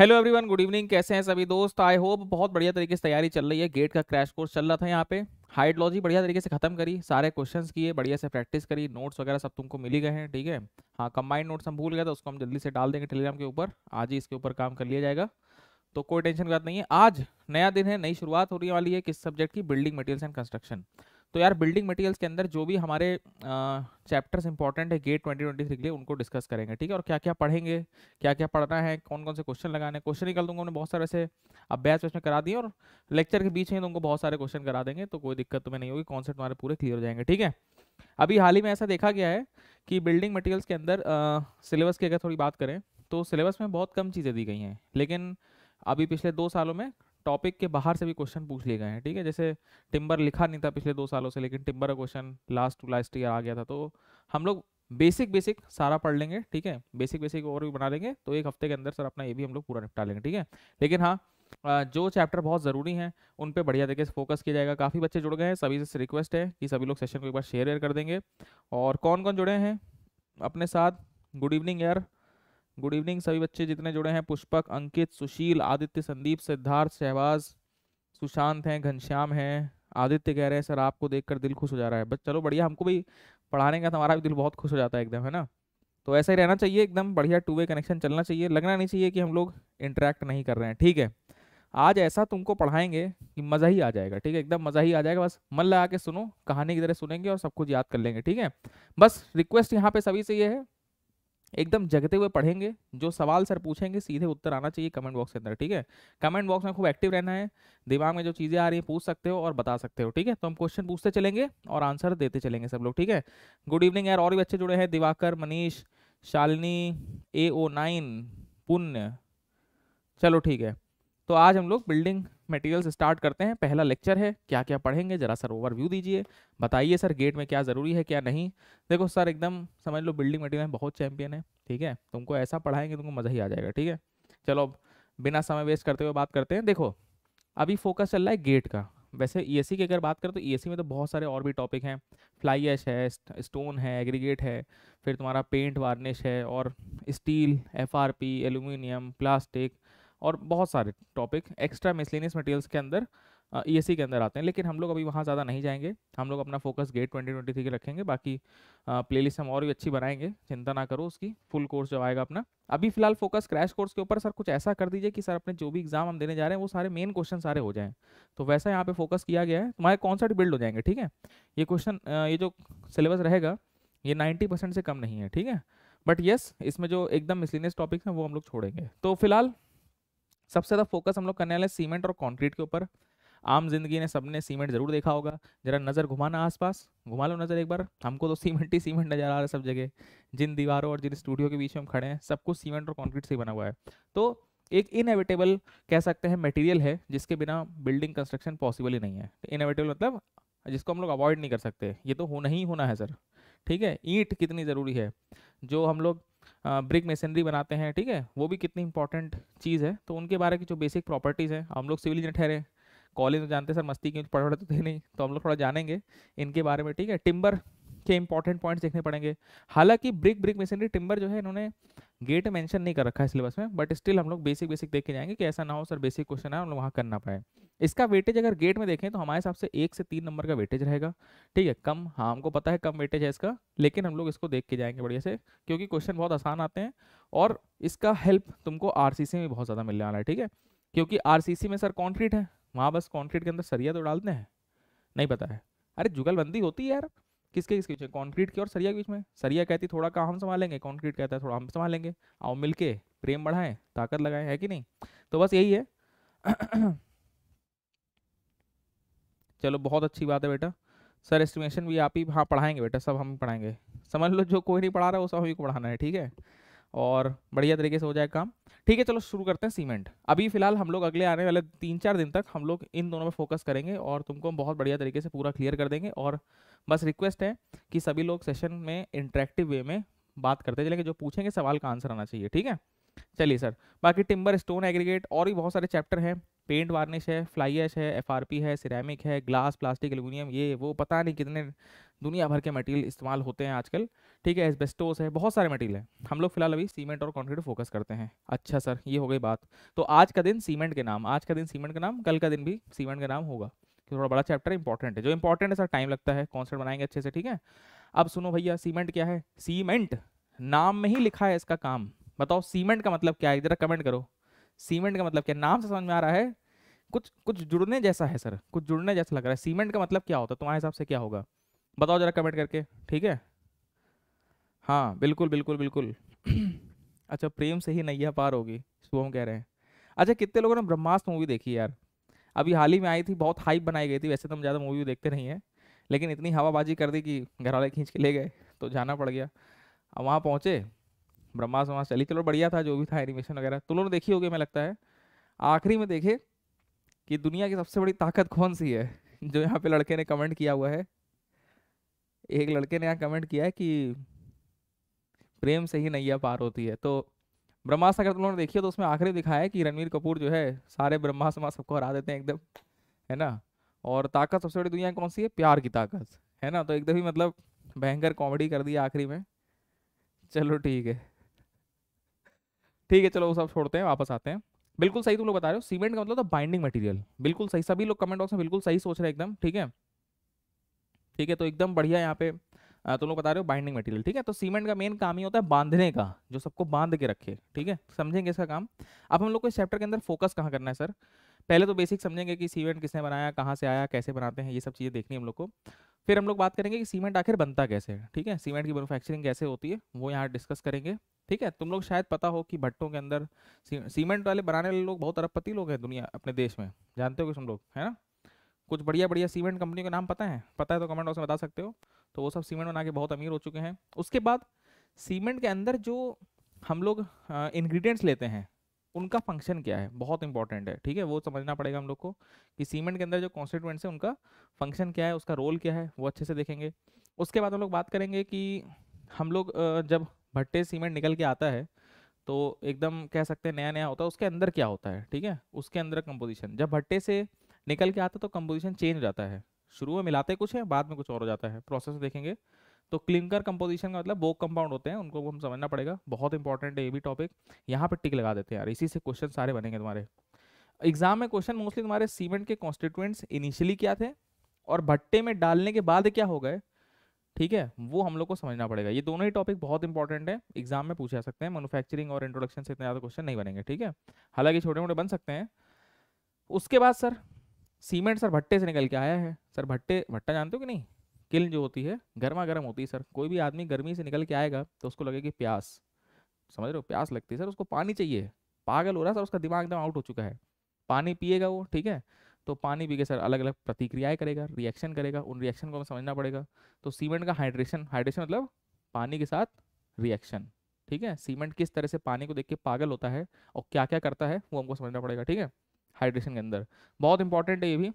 Hello everyone good evening कैसे हैं सभी दोस्त आई होप बहुत बढ़िया तरीके से तैयारी चल रही है गेट का क्रैश कोर्स चल रहा था यहाँ पे हाइड्रोलॉजी बढ़िया तरीके से खत्म करी सारे क्वेश्चंस किए बढ़िया से प्रैक्टिस करी नोट्स वगैरह सब तुमको मिल गए हैं ठीक है हाँ कंबाइंड नोट्स हम भूल गए तो उसको हम जल्दी से डाल देंगे टेलीग्राम के ऊपर आज ही इसके ऊपर काम कर लिया जाएगा तो कोई टेंशन की बात नहीं है आज नया दिन है नई शुरुआत होने वाली है किस सब्जेक्ट की बिल्डिंग मटेरियल्स एंड कंस्ट्रक्शन तो यार बिल्डिंग मटेरियल्स के अंदर जो भी हमारे चैप्टर्स इंपॉर्टेंट है गेट 2023 के लिए उनको डिस्कस करेंगे ठीक है और क्या क्या पढ़ेंगे क्या क्या पढ़ना है कौन कौन से क्वेश्चन लगाने क्वेश्चन निकल दूंगा उन्हें बहुत सारे से अभ्यास उसमें करा दिए और लेक्चर के बीच में तुमको तो बहुत सारे क्वेश्चन करा देंगे तो कोई दिक्कत तुम्हें नहीं होगी कॉन्सेप्ट तुम्हारे पूरे क्लियर हो जाएंगे ठीक है अभी हाल ही में ऐसा देखा गया है कि बिल्डिंग मटेरियल्स के अंदर सिलेबस की अगर थोड़ी बात करें तो सिलेबस में बहुत कम चीज़ें दी गई हैं लेकिन अभी पिछले दो सालों में टॉपिक के बाहर से भी क्वेश्चन पूछ लिए गए हैं ठीक है जैसे टिम्बर लिखा नहीं था पिछले दो सालों से लेकिन टिम्बर का question last to last year आ गया था तो हम लोग बेसिक बेसिक सारा पढ़ लेंगे ठीक है बेसिक बेसिक और भी बना लेंगे तो एक हफ्ते के अंदर सर अपना ये भी हम लोग पूरा निपटा लेंगे ठीक है लेकिन हाँ जो चैप्टर बहुत ज़रूरी हैं उन पर बढ़िया तरीके से फोकस किया जाएगा काफ़ी बच्चे जुड़ गए हैं सभी से रिक्वेस्ट है कि सभी लोग सेशन को एक बार शेयर कर देंगे और कौन कौन जुड़े हैं अपने साथ गुड इवनिंग यार गुड इवनिंग सभी बच्चे जितने जुड़े हैं पुष्पक अंकित सुशील आदित्य संदीप सिद्धार्थ शहबाज सुशांत हैं घनश्याम हैं आदित्य कह रहे हैं सर आपको देखकर दिल खुश हो जा रहा है बस चलो बढ़िया हमको भी पढ़ाने का हमारा भी दिल बहुत खुश हो जाता है एकदम है ना तो ऐसा ही रहना चाहिए एकदम बढ़िया टू वे कनेक्शन चलना चाहिए लगना नहीं चाहिए कि हम लोग इंटरेक्ट नहीं कर रहे हैं ठीक है आज ऐसा तुमको पढ़ाएंगे कि मज़ा ही आ जाएगा ठीक है एकदम मज़ा ही आ जाएगा बस मन लगा के सुनो कहानी की तरह सुनेंगे और सब कुछ याद कर लेंगे ठीक है बस रिक्वेस्ट यहाँ पे सभी से ये है एकदम जगते हुए पढ़ेंगे जो सवाल सर पूछेंगे सीधे उत्तर आना चाहिए कमेंट बॉक्स के अंदर ठीक है कमेंट बॉक्स में खूब एक्टिव रहना है दिमाग में जो चीज़ें आ रही हैं पूछ सकते हो और बता सकते हो ठीक है तो हम क्वेश्चन पूछते चलेंगे और आंसर देते चलेंगे सब लोग ठीक है गुड इवनिंग यार और भी बच्चे जुड़े हैं Diwakar Manish Shalini A O nine Punya चलो ठीक है तो आज हम लोग बिल्डिंग मटेरियल स्टार्ट करते हैं पहला लेक्चर है क्या क्या पढ़ेंगे जरा सर ओवरव्यू दीजिए बताइए सर गेट में क्या ज़रूरी है क्या नहीं देखो सर एकदम समझ लो बिल्डिंग मटेरियल में बहुत चैंपियन है ठीक है तुमको ऐसा पढ़ाएंगे तुमको मज़ा ही आ जाएगा ठीक है चलो बिना समय वेस्ट करते हुए बात करते हैं देखो अभी फोकस चल रहा है गेट का वैसे ई e की अगर बात करें तो ई e में तो बहुत सारे और भी टॉपिक हैं फ्लाई एश है स्टोन है एग्रीगेट है फिर तुम्हारा पेंट वार्निश है और स्टील एफ एल्यूमिनियम प्लास्टिक और बहुत सारे टॉपिक एक्स्ट्रा मिसलिनियस मटेरियल्स के अंदर ई e के अंदर आते हैं लेकिन हम लोग अभी वहाँ ज़्यादा नहीं जाएंगे हम लोग अपना focus GATE twenty twenty three के रखेंगे बाकी प्लेलिस्ट हम और भी अच्छी बनाएंगे चिंता ना करो उसकी फुल कोर्स जो आएगा अपना अभी फिलहाल फोकस क्रैश कोर्स के ऊपर सर कुछ ऐसा कर दीजिए कि सर अपने जो भी एग्जाम हम देने जा रहे हैं वो सारे मेन क्वेश्चन सारे हो जाएँ तो वैसा यहाँ पर फोकस किया गया है तुम्हारे कॉन्सेप्ट बिल्ड हो जाएंगे ठीक है ये क्वेश्चन ये जो सिलेबस रहेगा ये नाइन्टी से कम नहीं है ठीक है बट येस इसमें जो एकदम मिसलिनियस टॉपिक हैं वो हम लोग छोड़ेंगे तो फिलहाल सबसे ज़्यादा फोकस हम लोग करने वाले सीमेंट और कॉन्क्रीट के ऊपर आम जिंदगी ने सबने सीमेंट जरूर देखा होगा जरा नज़र घुमाना आसपास घुमा लो नज़र एक बार हमको तो सीमेंट ही सीमेंट नज़र आ रहा है सब जगह जिन दीवारों और जिन स्टूडियो के बीच में हम खड़े हैं सब कुछ सीमेंट और कॉन्क्रीट से बना हुआ है तो एक इनएविटेबल कह सकते हैं मटेरियल है जिसके बिना बिल्डिंग कंस्ट्रक्शन पॉसिबल ही नहीं है इनएविटेबल मतलब जिसको हम लोग अवॉइड नहीं कर सकते ये तो होना ही होना है सर ठीक है ईंट कितनी ज़रूरी है जो हम लोग ब्रिक मेसनरी बनाते हैं ठीक है वो भी कितनी इंपॉर्टेंट चीज़ है तो उनके बारे की जो बेसिक प्रॉपर्टीज़ हैं हम लोग सिविल इंजीनियर ठहरे कॉलेज में तो जानते सर मस्ती क्यों पढ़ रहे तो थे नहीं तो हम लोग थोड़ा जानेंगे इनके बारे में ठीक है टिम्बर के इंपॉर्टेंट पॉइंट्स देखने पड़ेंगे हालांकि ब्रिक ब्रिक मशीनरी टिम्बर जो है इन्होंने गेट मेंशन नहीं कर रखा है सिलेबस में बट स्टिल हम लोग बेसिक बेसिक देख के जाएंगे कि ऐसा ना हो सर बेसिक क्वेश्चन है हम लोग वहाँ करना पाए इसका वेटेज अगर गेट में देखें तो हमारे हिसाब से एक से तीन नंबर का वेटेज रहेगा ठीक है कम हाँ हमको पता है कम वेटेज है इसका लेकिन हम लोग इसको देख के जाएंगे बढ़िया से क्योंकि क्वेश्चन बहुत आसान आते हैं और इसका हेल्प तुमको आर में बहुत ज़्यादा मिलने वाला है ठीक है क्योंकि आर में सर कॉन्क्रीट है वहाँ बस कॉन्क्रीट के अंदर सरिया तो डालते हैं नहीं पता है अरे जुगलबंदी होती है यार किसके किसके बीच कॉन्क्रीट के और सरिया के बीच में सरिया कहती थोड़ा काम हम संभालेंगे कॉन्क्रीट कहता है थोड़ा हम संभालेंगे आओ मिल के प्रेम बढ़ाएं ताकत लगाएं है कि नहीं तो बस यही है चलो बहुत अच्छी बात है बेटा सर एस्टिमेशन भी आप ही हाँ पढ़ाएंगे बेटा सब हम पढ़ाएंगे समझ लो जो कोई नहीं पढ़ा रहा वो सब ही को पढ़ाना है ठीक है और बढ़िया तरीके से हो जाए काम ठीक है चलो शुरू करते हैं सीमेंट अभी फिलहाल हम लोग अगले आने वाले तीन चार दिन तक हम लोग इन दोनों पर फोकस करेंगे और तुमको हम बहुत बढ़िया तरीके से पूरा क्लियर कर देंगे और बस रिक्वेस्ट है कि सभी लोग सेशन में इंटरेक्टिव वे में बात करते चलेंगे जो पूछेंगे सवाल का आंसर आना चाहिए ठीक है चलिए सर बाकी टिम्बर स्टोन एग्रीगेट और भी बहुत सारे चैप्टर हैं पेंट वार्निश है फ्लाई एश है एफ है सिरेमिक है ग्लास प्लास्टिक एलुमिनियम ये वो पता नहीं कितने दुनिया भर के मटेरियल इस्तेमाल होते हैं आजकल ठीक है एसबेस्टोस है बहुत सारे मटेरियल हैं हम लोग फिलहाल अभी सीमेंट और कॉन्क्रीट फोकस करते हैं अच्छा सर ये हो गई बात तो आज का दिन सीमेंट के नाम आज का दिन सीमेंट का नाम कल का दिन भी सीमेंट का नाम होगा थोड़ा बड़ा चैप्टर इंपॉर्टेंट है जो इंपॉर्टेंट है सर टाइम लगता है कॉन्सेप्ट बनाएंगे अच्छे से ठीक है अब सुनो भैया सीमेंट क्या है सीमेंट नाम में ही लिखा है इसका काम बताओ सीमेंट का मतलब क्या है जरा कमेंट करो सीमेंट का मतलब क्या नाम से समझ में आ रहा है कुछ कुछ जुड़ने जैसा है सर कुछ जुड़ने जैसा लग रहा है सीमेंट का मतलब क्या होता है तुम्हारे हिसाब से क्या होगा बताओ जरा कमेंट करके ठीक है हाँ बिल्कुल बिल्कुल बिल्कुल अच्छा प्रेम से ही नैया पार होगी शुभम कह रहे हैं अच्छा कितने लोगों ने ब्रह्मास्त मूवी देखी यार अभी हाल ही में आई थी बहुत हाइप बनाई गई थी वैसे तो हम ज़्यादा मूवी देखते नहीं हैं लेकिन इतनी हवाबाजी कर दी कि घर वाले खींच के ले गए तो जाना पड़ गया अब वहाँ पहुँचे ब्रह्मास्त वहाँ चली चलो बढ़िया था जो भी था एनिमेशन वगैरह तुम लोगों ने देखी होगी मैं लगता है आखिरी में देखे कि दुनिया की सबसे बड़ी ताकत कौन सी है जो यहाँ पे लड़के ने कमेंट किया हुआ है एक लड़के ने यहाँ कमेंट किया है कि प्रेम से ही नैया पार होती है तो ब्रह्मास्त्र अगर तुम लोगों ने देखी तो उसमें आखिरी दिखाया है कि रणवीर कपूर जो है सारे ब्रह्मास्त्र सबको हरा देते हैं एकदम है ना और ताकत सबसे बड़ी दुनिया कौन सी है प्यार की ताकत है ना तो एकदम ही मतलब भयंकर कॉमेडी कर दी आखिरी में चलो ठीक है ठीक है चलो वो सब छोड़ते हैं वापस आते हैं बिल्कुल सही तुम लोग बता रहे हो सीमेंट का मतलब था बाइंडिंग मटेरियल बिल्कुल सही सभी लोग कमेंट बॉक्स में बिल्कुल सही सोच रहे हैं एकदम ठीक है ठीक है तो एकदम बढ़िया यहाँ पे तुम लोग बता रहे हो बाइंडिंग मटेरियल ठीक है तो सीमेंट का मेन काम ही होता है बांधने का जो सबको बांध के रखे ठीक है समझेंगे इसका काम अब हम लोग को इस चैप्टर के अंदर फोकस कहाँ करना है सर पहले तो बेसिक समझेंगे कि सीमेंट किसने बनाया कहाँ से आया कैसे बनाते हैं ये सब चीज़ें देखनी हम लोग को फिर हम लोग बात करेंगे कि सीमेंट आखिर बनता कैसे है ठीक है सीमेंट की मैनुफैक्चरिंग कैसे होती है वो यहाँ डिस्कस करेंगे ठीक है तुम लोग शायद पता हो कि भट्टों के अंदर सीमेंट वाले बनाने वाले लोग बहुत अरबपति लोग हैं दुनिया अपने देश में जानते हो कि तुम लोग है ना कुछ बढ़िया बढ़िया सीमेंट कंपनी का नाम पता है पता है तो कमेंट बॉक्स में बता सकते हो तो वो सब सीमेंट बना के बहुत अमीर हो चुके हैं उसके बाद सीमेंट के अंदर जो हम लोग इंग्रेडिएंट्स लेते हैं उनका फंक्शन क्या है बहुत इंपॉर्टेंट है ठीक है वो समझना पड़ेगा हम लोग को कि सीमेंट के अंदर जो कॉन्स्टिटेंट्स है उनका फंक्शन क्या है उसका रोल क्या है वो अच्छे से देखेंगे उसके बाद हम लोग बात करेंगे कि हम लोग जब भट्टे सीमेंट निकल के आता है तो एकदम कह सकते हैं नया नया होता है उसके अंदर क्या होता है ठीक है उसके अंदर कंपोजिशन जब भट्टे से निकल के आता है तो कंपोजिशन चेंज हो जाता है शुरू में मिलाते कुछ है बाद में कुछ और हो जाता है प्रोसेस देखेंगे तो क्लिंकर कंपोजिशन का मतलब वो कंपाउंड होते हैं उनको हम समझना पड़ेगा बहुत इंपॉर्टेंट है ये भी टॉपिक यहाँ पर टिक लगा देते हैं यार इसी से क्वेश्चन सारे बनेंगे तुम्हारे एग्जाम में क्वेश्चन मोस्टली तुम्हारे सीमेंट के कॉन्स्टिट्यूंट्स इनिशियली क्या थे और भट्टे में डालने के बाद क्या हो गए ठीक है वो हम लोग को समझना पड़ेगा ये दोनों ही टॉपिक बहुत इंपॉर्टेंट है एग्जाम में पूछा सकते हैं मैनुफैक्चरिंग और इंट्रोडक्शन से इतने ज़्यादा क्वेश्चन नहीं बनेंगे ठीक है हालांकि छोटे मोटे बन सकते हैं उसके बाद सर सीमेंट सर भट्टे से निकल के आया है सर भट्टे भट्टा जानते हो कि नहीं किल जो होती है गर्मा गर्म होती है सर कोई भी आदमी गर्मी से निकल के आएगा तो उसको लगेगी प्यास समझ रहे हो प्यास लगती है सर उसको पानी चाहिए पागल हो रहा है सर उसका दिमाग एकदम आउट हो चुका है पानी पिएगा वो ठीक है तो पानी पी के सर अलग अलग प्रतिक्रियाएं करेगा रिएक्शन करेगा उन रिएक्शन को हमें समझना पड़ेगा तो सीमेंट का हाइड्रेशन हाइड्रेशन मतलब पानी के साथ रिएक्शन ठीक है सीमेंट किस तरह से पानी को देख के पागल होता है और क्या क्या करता है वो हमको समझना पड़ेगा ठीक है हाइड्रेशन के अंदर बहुत इंपॉर्टेंट है ये भी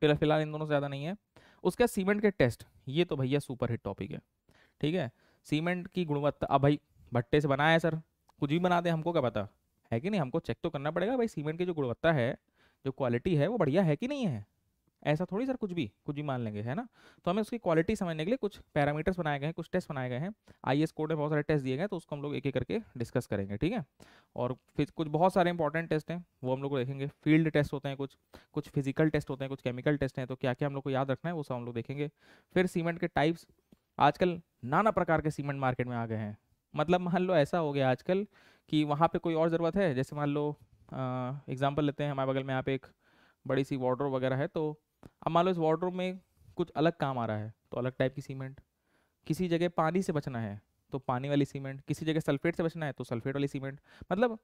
फिलहाल फिलहाल इन दोनों से ज़्यादा नहीं है उसके सीमेंट के टेस्ट ये तो भैया सुपर हिट टॉपिक है ठीक है सीमेंट की गुणवत्ता अब भाई भट्टे से बनाया है सर कुछ भी बनाते हैं हमको क्या पता है कि नहीं हमको चेक तो करना पड़ेगा भाई सीमेंट की जो गुणवत्ता है जो क्वालिटी है वो बढ़िया है कि नहीं है ऐसा थोड़ी सर कुछ भी कुछ भी मान लेंगे है ना तो हमें उसकी क्वालिटी समझने के लिए कुछ पैरामीटर्स बनाए गए हैं कुछ टेस्ट बनाए गए हैं आई एस कोड में बहुत सारे टेस्ट दिए गए तो उसको हम लोग एक एक करके डिस्कस करेंगे ठीक है और फिर कुछ बहुत सारे इंपॉर्टेंट टेस्ट हैं वो हम लोग देखेंगे फील्ड टेस्ट होते हैं कुछ कुछ फिजिकल टेस्ट होते हैं कुछ केमिकल टेस्ट हैं तो क्या क्या हम लोग को याद रखना है वो सब हम लोग देखेंगे फिर सीमेंट के टाइप्स आजकल नाना प्रकार के सीमेंट मार्केट में आ गए हैं मतलब मान लो ऐसा हो गया आजकल कि वहाँ पर कोई और ज़रूरत है जैसे मान लो एग्जाम्पल लेते हैं हमारे बगल में यहाँ पे एक बड़ी सी वाटर वगैरह है तो अब मान लो इस वाटर में कुछ अलग काम आ रहा है तो अलग टाइप की सीमेंट किसी जगह पानी से बचना है तो पानी वाली सीमेंट किसी जगह सल्फेट से बचना है तो सल्फेट वाली सीमेंट मतलब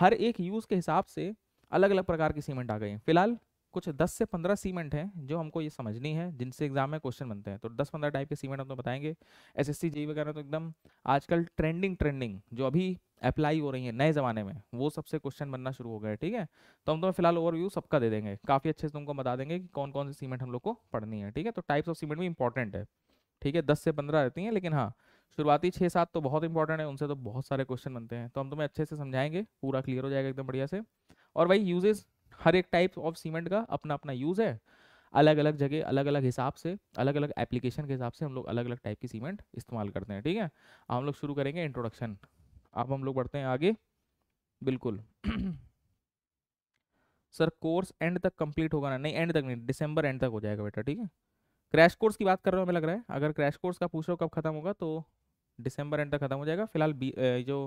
हर एक यूज़ के हिसाब से अलग अलग प्रकार की सीमेंट आ गई हैं फिलहाल कुछ 10 से 15 सीमेंट हैं जो हमको ये समझनी है जिनसे एग्जाम में क्वेश्चन बनते हैं तो 10-15 टाइप के सीमेंट हम तो बताएंगे एस एस वगैरह तो एकदम आजकल ट्रेंडिंग ट्रेंडिंग जो अभी अप्लाई हो रही है नए ज़माने में वो सबसे क्वेश्चन बनना शुरू हो गए ठीक है तो हम तुम्हें तो फिलहाल ओवरव्यू सबका दे देंगे काफ़ी अच्छे से तुमको बता देंगे कि कौन कौन सी सीमेंट हम लोग को पढ़नी है ठीक है तो टाइप्स ऑफ सीमेंट भी इंपॉर्टेंट है ठीक है दस से पंद्रह रहती हैं लेकिन हाँ शुरुआती छः सात तो बहुत इंपॉर्टेंट है उनसे तो बहुत सारे क्वेश्चन बनते हैं तो हम तुम्हें अच्छे से समझाएंगे पूरा क्लियर हो जाएगा एकदम बढ़िया से और वही यूजेस हर एक टाइप ऑफ सीमेंट का अपना अपना यूज़ है अलग अलग जगह अलग अलग हिसाब से अलग अलग एप्लीकेशन के हिसाब से हम लोग अलग अलग टाइप की सीमेंट इस्तेमाल करते हैं ठीक है हम लोग शुरू करेंगे इंट्रोडक्शन अब हम लोग बढ़ते हैं आगे बिल्कुल सर कोर्स एंड तक कंप्लीट होगा ना नहीं एंड तक नहीं दिसंबर एंड तक हो जाएगा बेटा ठीक है क्रैश कोर्स की बात कर रहा हूँ हमें लग रहा है अगर क्रैश कोर्स का पूछ रहे हो कब खत्म होगा तो दिसंबर एंड तक खत्म हो जाएगा फिलहाल जो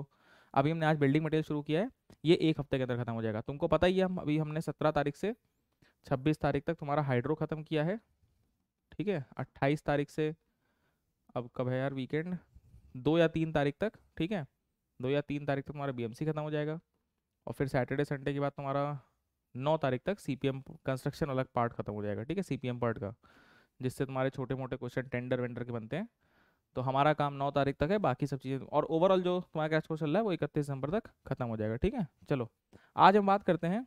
अभी हमने आज बिल्डिंग मटेरियल शुरू किया है ये एक हफ्ते के अंदर खत्म हो जाएगा तुमको पता ही है हम अभी हमने सत्रह तारीख से छब्बीस तारीख तक तुम्हारा हाइड्रो खत्म किया है ठीक है अट्ठाईस तारीख से अब कब है यार वीकेंड दो या तीन तारीख तक ठीक है दो या तीन तारीख तक तुम्हारा बी खत्म हो जाएगा और फिर सैटरडे संडे के बाद तुम्हारा नौ तारीख तक सी कंस्ट्रक्शन अलग पार्ट खत्म हो जाएगा ठीक है सी पार्ट का जिससे तुम्हारे छोटे मोटे क्वेश्चन टेंडर वेंडर के बनते हैं तो हमारा काम नौ तारीख तक है बाकी सब चीज़ें और ओवरऑल जो तुम्हारा कैश को चल रहा है वो इकतीस दिसंबर तक खत्म हो जाएगा ठीक है चलो आज हम बात करते हैं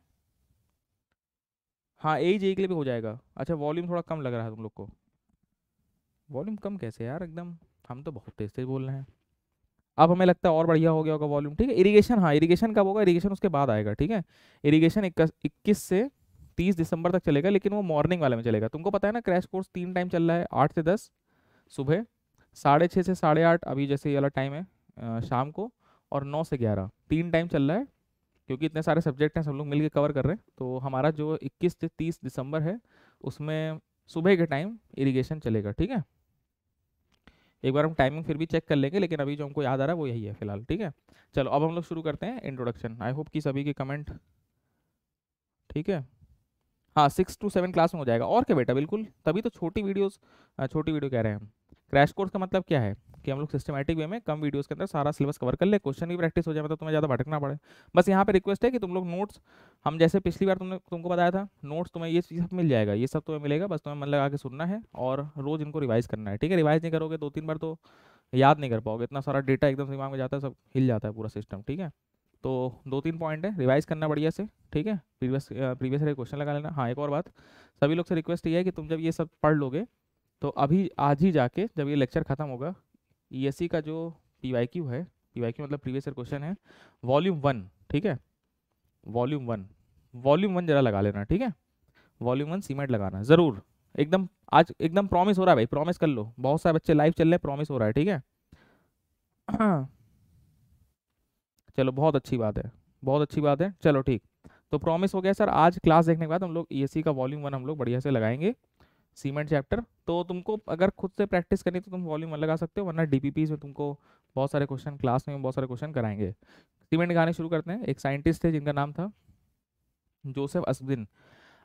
हाँ ए जे के लिए भी हो जाएगा अच्छा वॉल्यूम थोड़ा कम लग रहा है तुम लोग को वॉल्यूम कम कैसे यार एकदम हम तो बहुत तेज तेज बोल रहे हैं अब हमें लगता है और बढ़िया हो गया होगा वॉल्यूम ठीक है इरीगेशन हाँ इरीगेशन कब होगा इरीगेशन उसके बाद आएगा ठीक है इरीगेशन इक्कीस से तीस दिसंबर तक चलेगा लेकिन वो मॉर्निंग वाले में चलेगा तुमको पता है ना क्रैश कोर्स तीन टाइम चल रहा है आठ से दस सुबह साढ़े छः से साढ़े आठ अभी जैसे ये वाला टाइम है शाम को और नौ से ग्यारह तीन टाइम चल रहा है क्योंकि इतने सारे सब्जेक्ट हैं सब लोग मिल के कवर कर रहे हैं तो हमारा जो 21 से 30 दिसंबर है उसमें सुबह के टाइम इरिगेशन चलेगा ठीक है एक बार हम टाइमिंग फिर भी चेक कर लेंगे लेकिन अभी जो हमको याद आ रहा है वो यही है फिलहाल ठीक है चलो अब हम लोग शुरू करते हैं इंट्रोडक्शन आई होप कि सभी के कमेंट ठीक है हाँ सिक्स टू सेवन क्लास में हो जाएगा और क्या बेटा बिल्कुल तभी तो छोटी वीडियोस छोटी वीडियो कह रहे हैं हम क्रैश कोर्स का मतलब क्या है कि हम लोग सिस्टमेटिक वे में कम वीडियोस के अंदर सारा सिलेबस कवर कर ले क्वेश्चन की प्रैक्टिस हो जाए मतलब तुम्हें ज़्यादा भटकना पड़े बस यहाँ पे रिक्वेस्ट है कि तुम लोग नोट्स हम जैसे पिछली बार तुमने तुमको बताया था नोट्स तुम्हें ये सब मिल जाएगा ये सब तुम्हें मिलेगा बस तुम्हें मन लगा के सुनना है और रोज़ इनको रिवाइज़ करना है ठीक है रिवाइज़ नहीं करोगे दो तीन बार तो याद नहीं कर पाओगे इतना सारा डेटा एकदम दिमाग में जाता है सब हिल जाता है पूरा सिस्टम ठीक है तो दो तीन पॉइंट है रिवाइज करना बढ़िया से ठीक है प्रीवियस प्रीवियस क्वेश्चन लगा लेना हाँ एक और बात सभी लोग से रिक्वेस्ट ये है कि तुम जब ये सब पढ़ लोगे तो अभी आज ही जाके जब ये लेक्चर ख़त्म होगा ई e का जो पी वाई क्यू है पी वाई क्यू मतलब प्रीवियस ईयर क्वेश्चन है वॉल्यूम वन ठीक है वॉल्यूम वन वॉल्यूम वन जरा लगा लेना ठीक है वॉल्यूम वन सीमेंट लगाना ज़रूर एकदम आज एकदम प्रॉमिस हो रहा है भाई प्रॉमिस कर लो बहुत सारे बच्चे लाइव चल रहे हैं प्रॉमिस हो रहा है ठीक है चलो बहुत अच्छी बात है बहुत अच्छी बात है चलो ठीक तो प्रॉमिस हो गया सर आज क्लास देखने के बाद हम लोग ई e का वॉल्यूम वन हम लोग बढ़िया से लगाएंगे सीमेंट चैप्टर तो तुमको अगर खुद से प्रैक्टिस करनी तो तुम वॉल्यूम लगा सकते हो वरना डी में तुमको बहुत सारे क्वेश्चन क्लास में बहुत सारे क्वेश्चन कराएंगे सीमेंट गाने शुरू करते हैं एक साइंटिस्ट थे जिनका नाम था जोसेफ असदिन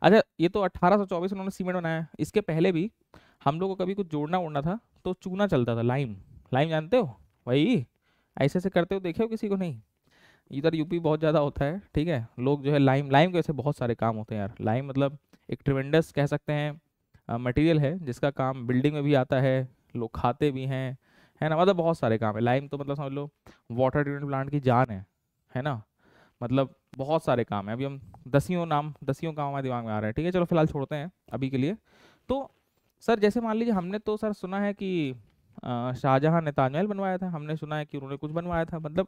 अच्छा ये तो 1824 उन्होंने सीमेंट बनाया इसके पहले भी हम लोग को कभी कुछ जोड़ना उड़ना था तो चूना चलता था लाइम लाइम जानते हो वही ऐसे ऐसे करते हो देखे हो किसी को नहीं इधर यूपी बहुत ज़्यादा होता है ठीक है लोग जो है लाइम लाइम के वैसे बहुत सारे काम होते हैं यार लाइम मतलब एक ट्रिवेंडस कह सकते हैं मटेरियल है जिसका काम बिल्डिंग में भी आता है लोग खाते भी हैं है ना मतलब बहुत सारे काम है लाइम तो मतलब समझ लो वाटर ट्रीटमेंट प्लांट की जान है है ना मतलब बहुत सारे काम है अभी हम दसियों नाम दसियों काम हमारे दिमाग में आ रहे हैं ठीक है चलो फिलहाल छोड़ते हैं अभी के लिए तो सर जैसे मान लीजिए हमने तो सर सुना है कि शाहजहां ने ताजमहल बनवाया था हमने सुना है कि उन्होंने कुछ बनवाया था मतलब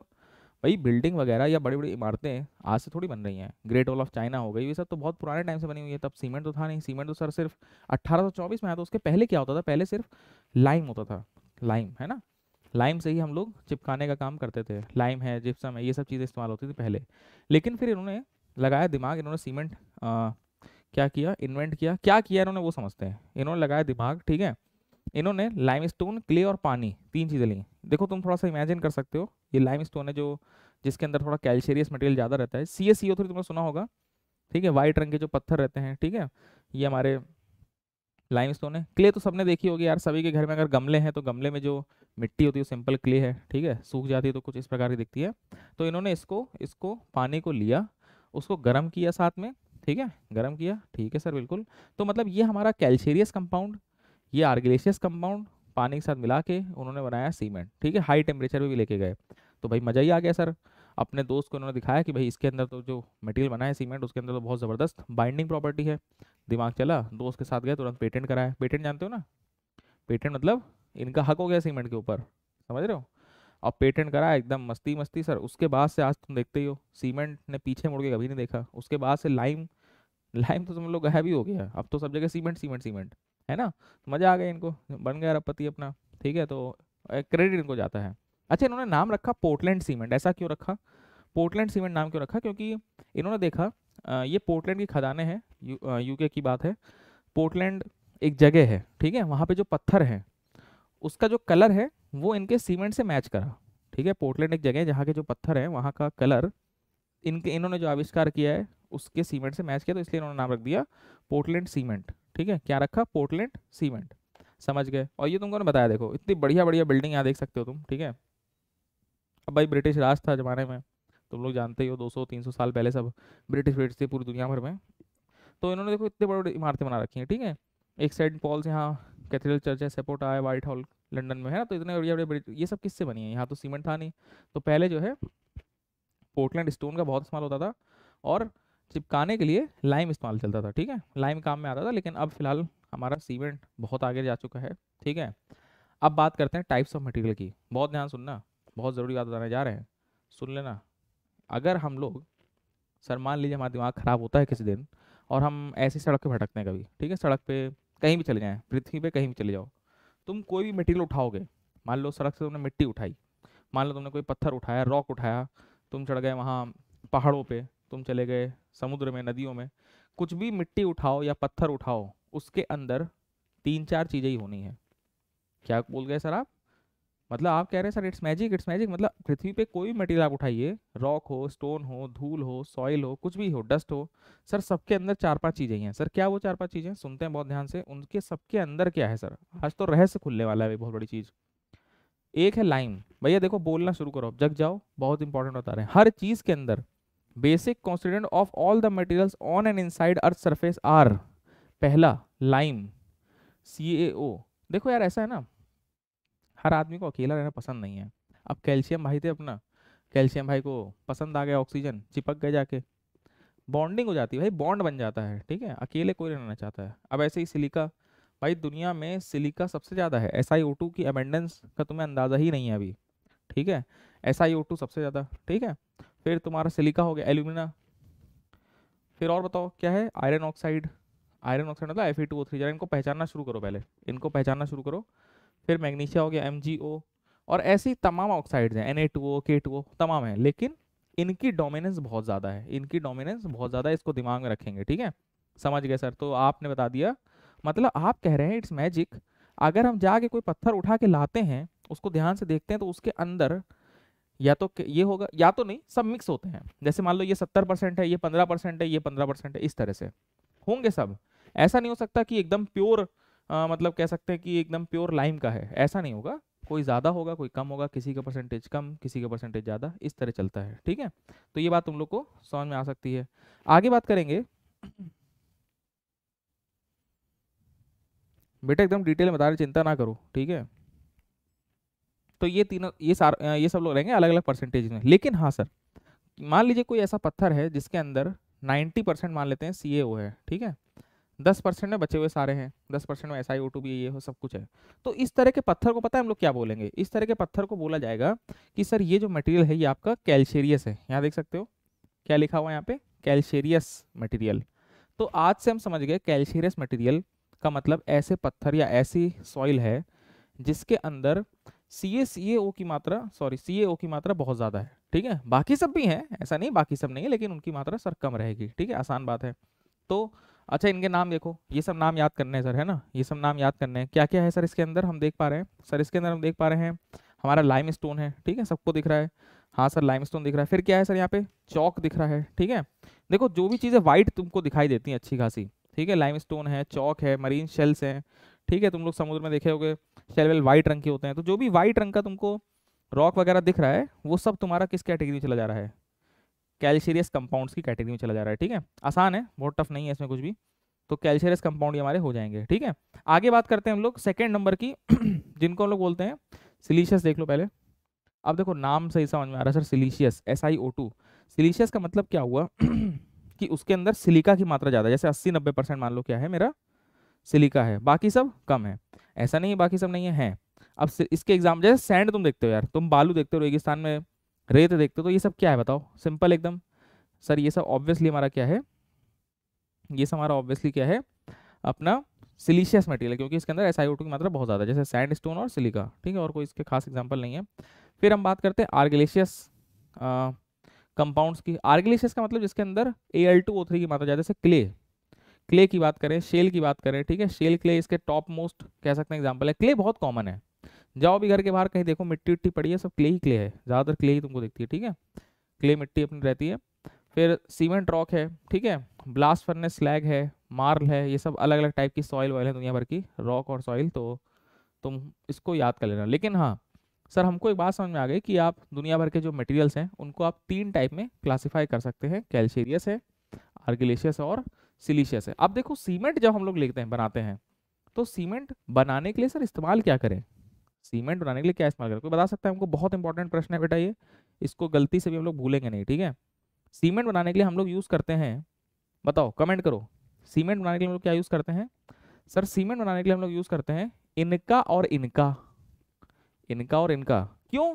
भाई बिल्डिंग वगैरह या बड़ी बड़ी इमारतें आज से थोड़ी बन रही हैं ग्रेट वॉल ऑफ चाइना हो गई ये सब तो बहुत पुराने टाइम से बनी हुई है तब सीमेंट तो था नहीं सीमेंट तो सर सिर्फ चौबीस में आया तो उसके पहले क्या होता था पहले सिर्फ लाइम होता था लाइम है ना लाइम से ही हम लोग चिपकाने का काम करते थे लाइम है जिप्सम है ये सब चीज़ें इस्तेमाल होती थी पहले लेकिन फिर इन्होंने लगाया दिमाग इन्होंने सीमेंट क्या किया इन्वेंट किया क्या किया इन्होंने वो समझते हैं इन्होंने लगाया दिमाग ठीक है इन्होंने लाइम स्टोन क्ले और पानी तीन चीज़ें ली देखो तुम थोड़ा सा इमेजिन कर सकते हो ये लाइम स्टोन है जो जिसके अंदर थोड़ा कैल्शेरियस मटेरियल ज़्यादा रहता है C S C O three तुमने सुना होगा ठीक है वाइट रंग के जो पत्थर रहते हैं ठीक है ये हमारे लाइम स्टोन है क्ले तो सबने देखी होगी यार सभी के घर में अगर गमले हैं तो गमले में जो मिट्टी होती है सिंपल क्ले है ठीक है सूख जाती है तो कुछ इस प्रकार की दिखती है तो इन्होंने इसको इसको पानी को लिया उसको गर्म किया साथ में ठीक है गर्म किया ठीक है सर बिल्कुल तो मतलब ये हमारा कैल्शेरियस कंपाउंड ये आर्गिलेशियस कंपाउंड पानी के साथ मिला के उन्होंने बनाया सीमेंट ठीक है हाई टेम्परेचर पर भी लेके गए तो भाई मज़ा ही आ गया सर अपने दोस्त को उन्होंने दिखाया कि भाई इसके अंदर तो जो मटेरियल बना है सीमेंट उसके अंदर तो बहुत ज़बरदस्त बाइंडिंग प्रॉपर्टी है दिमाग चला दोस्त के साथ गए तुरंत पेटेंट कराया पेटेंट जानते हो ना पेटेंट मतलब इनका हक हो गया सीमेंट के ऊपर समझ रहे हो अब पेटेंट कराया एकदम मस्ती मस्ती सर उसके बाद से आज तुम देखते ही हो सीमेंट ने पीछे मुड़ के कभी नहीं देखा उसके बाद से लाइम लाइम तो तुम लोग गायब भी हो गया अब तो सब जगह सीमेंट सीमेंट सीमेंट है ना तो मज़ा आ गया इनको बन गया पति अपना ठीक है तो क्रेडिट इनको जाता है अच्छा इन्होंने नाम रखा पोर्टलैंड सीमेंट ऐसा क्यों रखा पोर्टलैंड सीमेंट नाम क्यों रखा क्योंकि इन्होंने देखा ये पोर्टलैंड की खदानें हैं यू, यूके की बात है पोर्टलैंड एक जगह है ठीक है वहाँ पे जो पत्थर है उसका जो कलर है वो इनके सीमेंट से मैच करा ठीक है पोर्टलैंड एक जगह है जहाँ के जो पत्थर हैं वहाँ का कलर इनके इन्होंने जो आविष्कार किया है उसके सीमेंट से मैच किया तो इसलिए इन्होंने नाम रख दिया पोर्टलैंड सीमेंट ठीक है क्या रखा पोर्टलैंड सीमेंट समझ गए और ये तुमको ने बताया देखो इतनी बढ़िया बढ़िया बिल्डिंग यहाँ देख सकते हो तुम ठीक है अब भाई ब्रिटिश राज था ज़माने में तुम लोग जानते ही हो 200-300 साल पहले सब ब्रिटिश ब्रिटिश थे पूरी दुनिया भर में तो इन्होंने देखो इतने बड़े इमारतें बना रखी हैं ठीक है एक सेंट पॉल्स यहाँ कैथेड्रल चर्च है सेपोटा है व्हाइट हॉल लंडन में है ना तो इतने बढ़िया बढ़िया ये सब किससे बनी है यहाँ तो सीमेंट था नहीं तो पहले जो है पोर्टलैंड स्टोन का बहुत इस्तेमाल होता था और चिपकाने के लिए लाइम इस्तेमाल चलता था ठीक है लाइम काम में आता था लेकिन अब फिलहाल हमारा सीमेंट बहुत आगे जा चुका है ठीक है अब बात करते हैं टाइप्स ऑफ मटेरियल की बहुत ध्यान सुनना बहुत ज़रूरी बात बताने जा रहे हैं सुन लेना अगर हम लोग सर मान लीजिए हमारा दिमाग ख़राब होता है किसी दिन और हम ऐसी सड़क पर भटकते हैं कभी ठीक है सड़क पर कहीं भी चले जाएँ पृथ्वी पर कहीं भी चले जाओ तुम कोई भी मटीरियल उठाओगे मान लो सड़क से तुमने मिट्टी उठाई मान लो तुमने कोई पत्थर उठाया रॉक उठाया तुम चढ़ गए वहाँ पहाड़ों पर तुम चले गए समुद्र में नदियों में कुछ भी मिट्टी उठाओ या पत्थर उठाओ उसके अंदर तीन चार चीज़ें ही होनी है क्या बोल गए सर आप मतलब आप कह रहे हैं sir it's magic it's magic मतलब पृथ्वी पे कोई भी मटेरियल आप उठाइए रॉक हो स्टोन हो धूल हो सॉइल हो कुछ भी हो डस्ट हो सर सबके अंदर चार पांच चीज़ें हैं सर क्या वो चार पांच चीज़ें सुनते हैं बहुत ध्यान से उनके सबके अंदर क्या है सर आज तो रहस्य खुलने वाला है बहुत बड़ी चीज़ एक है लाइम भैया देखो बोलना शुरू करो जग जाओ बहुत इंपॉर्टेंट बता रहे हैं हर चीज़ के अंदर basic constituent of all the material on and inside earth surface are पहला लाइम सी ए ओ देखो यार ऐसा है ना हर आदमी को अकेला रहना पसंद नहीं है अब कैल्शियम भाई थे अपना कैल्शियम भाई को पसंद आ गया ऑक्सीजन चिपक गए जाके बॉन्डिंग हो जाती है भाई बॉन्ड बन जाता है ठीक है अकेले कोई रहना चाहता है अब ऐसे ही सिलिका भाई दुनिया में सिलिका सबसे ज़्यादा है एस आई ओ टू की अबेंडेंस का तुम्हें अंदाज़ा ही नहीं है अभी ठीक है एस आई ओ टू सबसे ज़्यादा ठीक है फिर तुम्हारा सिलिका हो गया एल्यूमिना फिर और बताओ क्या है आयरन ऑक्साइड आयरन ऑक्साइड मतलब F E two O three जरा इनको पहचानना शुरू करो पहले इनको पहचानना शुरू करो फिर मैग्नीशिया हो गया एम जी ओ और ऐसी तमाम ऑक्साइड्स हैं एन ए टू ओ के टू ओ तमाम हैं लेकिन इनकी डोमिनेंस बहुत ज़्यादा है इनकी डोमिनेंस बहुत ज़्यादा है इसको दिमाग में रखेंगे ठीक है समझ गए सर तो आपने बता दिया मतलब आप कह रहे हैं इट्स मैजिक अगर हम जाके कोई पत्थर उठा के लाते हैं उसको ध्यान से देखते हैं तो उसके अंदर या तो ये होगा या तो नहीं सब मिक्स होते हैं जैसे मान लो ये सत्तर परसेंट है ये पंद्रह परसेंट है ये पंद्रह परसेंट है इस तरह से होंगे सब ऐसा नहीं हो सकता कि एकदम प्योर आ, मतलब कह सकते हैं कि एकदम प्योर लाइम का है ऐसा नहीं होगा कोई ज़्यादा होगा कोई कम होगा किसी का परसेंटेज कम किसी का परसेंटेज ज़्यादा इस तरह चलता है ठीक है तो ये बात तुम लोग को समझ में आ सकती है आगे बात करेंगे बेटा एकदम डिटेल बता रहे चिंता ना करो ठीक है तो ये तीनों ये सार ये सब लोग रहेंगे अलग अलग परसेंटेज में लेकिन हाँ सर मान लीजिए कोई ऐसा पत्थर है जिसके अंदर 90 परसेंट मान लेते हैं सी है ठीक है दस परसेंट में बचे हुए सारे हैं दस परसेंट में एस आई ओ टू भी ये हो सब कुछ है तो इस तरह के पत्थर को पता है हम लोग क्या बोलेंगे इस तरह के पत्थर को बोला जाएगा कि सर ये जो मटेरियल है ये आपका कैल्शेरियस है यहाँ देख सकते हो क्या लिखा हुआ है यहाँ पे कैल्शेरियस मटेरियल तो आज से हम समझ गए कैल्शेरियस मटीरियल का मतलब ऐसे पत्थर या ऐसी सॉइल है जिसके अंदर सी ए सी ए ओ की मात्रा सॉरी सी ए ओ की मात्रा बहुत ज़्यादा है ठीक है बाकी सब भी हैं ऐसा नहीं बाकी सब नहीं है लेकिन उनकी मात्रा सर कम रहेगी ठीक है आसान बात है तो अच्छा इनके नाम देखो ये सब नाम याद करने हैं सर है ना ये सब नाम याद करने हैं क्या क्या है सर इसके अंदर हम देख पा रहे हैं सर इसके अंदर हम देख पा रहे हैं हमारा लाइम स्टोन है ठीक है सबको दिख रहा है हाँ सर लाइम स्टोन दिख रहा है फिर क्या है सर यहाँ पे चौक दिख रहा है ठीक है देखो जो भी चीज़ें वाइट तुमको दिखाई देती हैं अच्छी खासी ठीक है लाइम स्टोन है चौक है मरीन शेल्स हैं ठीक है तुम लोग समुद्र में देखे होगे शेलवेल वाइट रंग के होते हैं तो जो भी वाइट रंग का तुमको रॉक वगैरह दिख रहा है वो सब तुम्हारा किस कैटेगरी में चला जा रहा है कैल्शियस कंपाउंड्स की कैटेगरी में चला जा रहा है ठीक है आसान है बहुत टफ नहीं है इसमें कुछ भी तो कैल्शियस कंपाउंड हमारे हो जाएंगे ठीक है आगे बात करते हैं हम लोग सेकेंड नंबर की जिनको हम लोग बोलते हैं सिलीशियस देख लो पहले अब देखो नाम सही समझ में आ रहा है sir siliceous S I O two siliceous का मतलब क्या हुआ कि उसके अंदर सिलिका की मात्रा ज़्यादा जैसे अस्सी नब्बे परसेंट मान लो क्या है मेरा सिलिका है बाकी सब कम है ऐसा नहीं है बाकी सब नहीं है है। अब इसके एग्जाम जैसे सैंड तुम देखते हो यार तुम बालू देखते हो रेगिस्तान में रेत देखते हो तो ये सब क्या है बताओ सिंपल एकदम सर ये सब ऑब्वियसली हमारा क्या है ये सब हमारा ऑब्वियसली क्या है अपना सिलीशियस मटेरियल क्योंकि इसके अंदर एस की मात्रा बहुत ज़्यादा जैसे सैंड स्टोन और सिलिका ठीक है और कोई इसके खास एग्जाम्पल नहीं है फिर हम बात करते हैं आर्गेलेशियस कंपाउंड्स की आर्गलेशियस का मतलब जिसके अंदर A L two O three की मात्रा ज़्यादा जैसे क्ले क्ले की बात करें शेल की बात करें ठीक है शेल क्ले इसके टॉप मोस्ट कह सकते हैं एग्जाम्पल है क्ले बहुत कॉमन है जाओ भी घर के बाहर कहीं देखो मिट्टी उट्टी पड़ी है सब क्ले ही क्ले है ज़्यादातर क्ले ही तुमको दिखती है ठीक है क्ले मिट्टी अपनी रहती है फिर सीमेंट रॉक है ठीक है ब्लास्ट फरनेस स्लैग है मार्ल है ये सब अलग अलग टाइप की सॉइल वॉयल है दुनिया भर की रॉक और सॉइल तो तुम इसको याद कर लेना लेकिन हाँ सर हमको एक बात समझ में आ गई कि आप दुनिया भर के जो मटेरियल्स हैं उनको आप तीन टाइप में क्लासीफाई कर सकते हैं कैल्शेरियस है आर्गिलेशियस और सिलीशियस है अब देखो सीमेंट जब हम लोग लेते हैं बनाते हैं तो सीमेंट बनाने के लिए सर इस्तेमाल क्या करें सीमेंट बनाने के लिए क्या इस्तेमाल करें कोई बता सकता है हमको बहुत इंपॉर्टेंट प्रश्न है बेटा ये इसको गलती से भी हम लोग भूलेंगे नहीं ठीक है सीमेंट बनाने के लिए हम लोग यूज़ करते हैं बताओ कमेंट करो सीमेंट बनाने के लिए हम लोग क्या यूज़ करते हैं सर सीमेंट बनाने के लिए हम लोग यूज़ करते हैं इनका और इनका इनका और इनका क्यों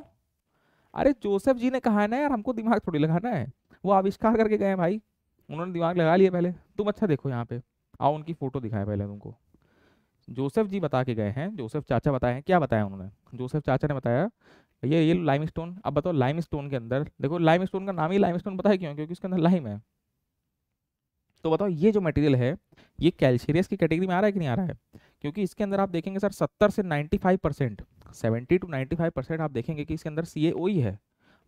अरे जोसेफ जी ने कहा है ना यार हमको दिमाग थोड़ी लगाना है वो आविष्कार करके गए हैं भाई उन्होंने दिमाग लगा लिया पहले तुम अच्छा देखो यहाँ पे आओ उनकी फ़ोटो दिखाए पहले तुमको जोसेफ जी बता के गए हैं जोसेफ चाचा बताए हैं क्या बताया उन्होंने जोसेफ चाचा ने बताया ये ये लाइम स्टोन अब बताओ लाइम स्टोन के अंदर देखो लाइम स्टोन का नाम ही लाइम स्टोन बताया क्यों क्योंकि उसके अंदर लाइम है तो बताओ ये जो मटेरियल है ये कैल्शियस की कैटेगरी में आ रहा है कि नहीं आ रहा है क्योंकि इसके अंदर आप देखेंगे सर सत्तर से ninety five percent seventy to ninety five percent आप देखेंगे कि इसके अंदर सी ए ओ ही है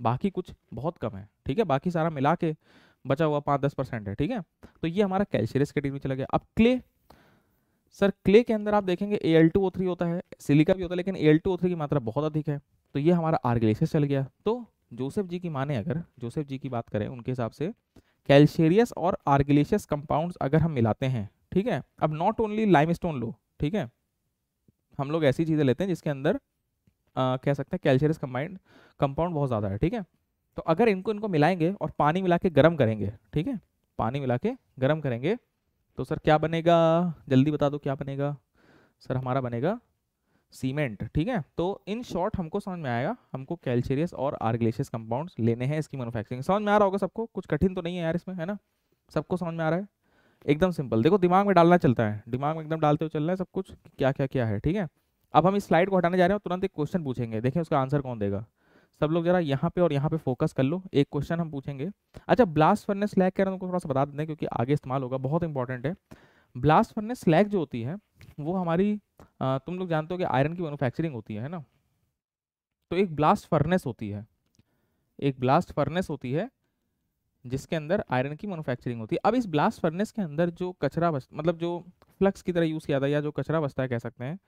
बाकी कुछ बहुत कम है ठीक है बाकी सारा मिला के बचा हुआ पाँच दस परसेंट है ठीक है तो ये हमारा कैल्शियस कैटेगरी में चला गया अब क्ले सर क्ले के अंदर आप देखेंगे A L two O three होता है सिलिका भी होता है लेकिन A L two O three की मात्रा बहुत अधिक है तो ये हमारा आर्गलेशियस चल गया तो जोसेफ जी की माने अगर जोसेफ जी की बात करें उनके हिसाब से कैल्शेरियस और आर्गिलेशियस कंपाउंड्स अगर हम मिलाते हैं ठीक है अब नॉट ओनली लाइम स्टोन लो ठीक है हम लोग ऐसी चीज़ें लेते हैं जिसके अंदर आ, कह सकते हैं कैल्शियस कंपाउंड कंपाउंड बहुत ज़्यादा है ठीक है तो अगर इनको इनको मिलाएंगे और पानी मिला के गर्म करेंगे ठीक है पानी मिला के गर्म करेंगे तो सर क्या बनेगा जल्दी बता दो क्या बनेगा सर हमारा बनेगा सीमेंट ठीक है तो इन शॉर्ट हमको समझ में आएगा हमको कैल्शेरियस और आर्गलेशियस कंपाउंड्स लेने हैं इसकी मैनुफैक्चरिंग समझ में आ रहा होगा सबको कुछ कठिन तो नहीं है यार इसमें है ना सबको समझ में आ रहा है एकदम सिंपल देखो दिमाग में डालना चलता है दिमाग में एकदम डालते हुए चल रहा है सब कुछ क्या क्या क्या है ठीक है अब हम इस स्लाइड को हटाने जा रहे हैं तुरंत एक क्वेश्चन पूछेंगे देखें उसका आंसर कौन देगा सब लोग जरा यहाँ पे और यहाँ पे फोकस कर लो एक क्वेश्चन हम पूछेंगे अच्छा ब्लास्ट फर्नेस स्लैग के उनको थोड़ा सा बता देते हैं क्योंकि आगे इस्तेमाल होगा बहुत इंपॉर्टेंट है ब्लास्ट फर्नेस स्लैग जो होती है वो हमारी तुम लोग जानते हो कि आयरन की मैनुफैक्चरिंग होती है ना तो एक ब्लास्ट फर्नेस होती है एक ब्लास्ट फर्नेस होती है जिसके अंदर आयरन की मैनुफैक्चरिंग होती है अब इस ब्लास्ट फर्नेस के अंदर जो कचरा बस मतलब जो फ्लक्स की तरह यूज़ किया जाता है या जो कचरा बसता है कह सकते हैं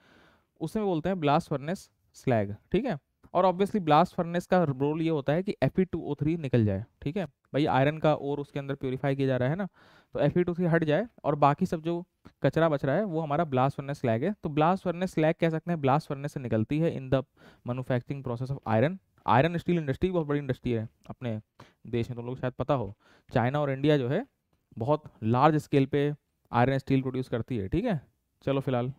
उसे बोलते हैं ब्लास्ट फर्नेस स्लैग ठीक है और ऑब्वियसली ब्लास्ट फर्नेस का रोल ये होता है कि Fe2O3 निकल जाए ठीक है भाई आयरन का और उसके अंदर प्योरीफाई किया जा रहा है ना तो Fe2O3 हट जाए और बाकी सब जो कचरा बच रहा है वो हमारा ब्लास्ट फर्नेस स्लैग है तो ब्लास्ट फर्नेस स्लैग कह सकते हैं ब्लास्ट फर्नेस से निकलती है in the manufacturing process of iron iron steel industry बहुत बड़ी इंडस्ट्री है अपने देश में तुम तो लोग शायद पता हो चाइना और इंडिया जो है बहुत लार्ज स्केल पे आयरन स्टील प्रोड्यूस करती है ठीक है चलो फिलहाल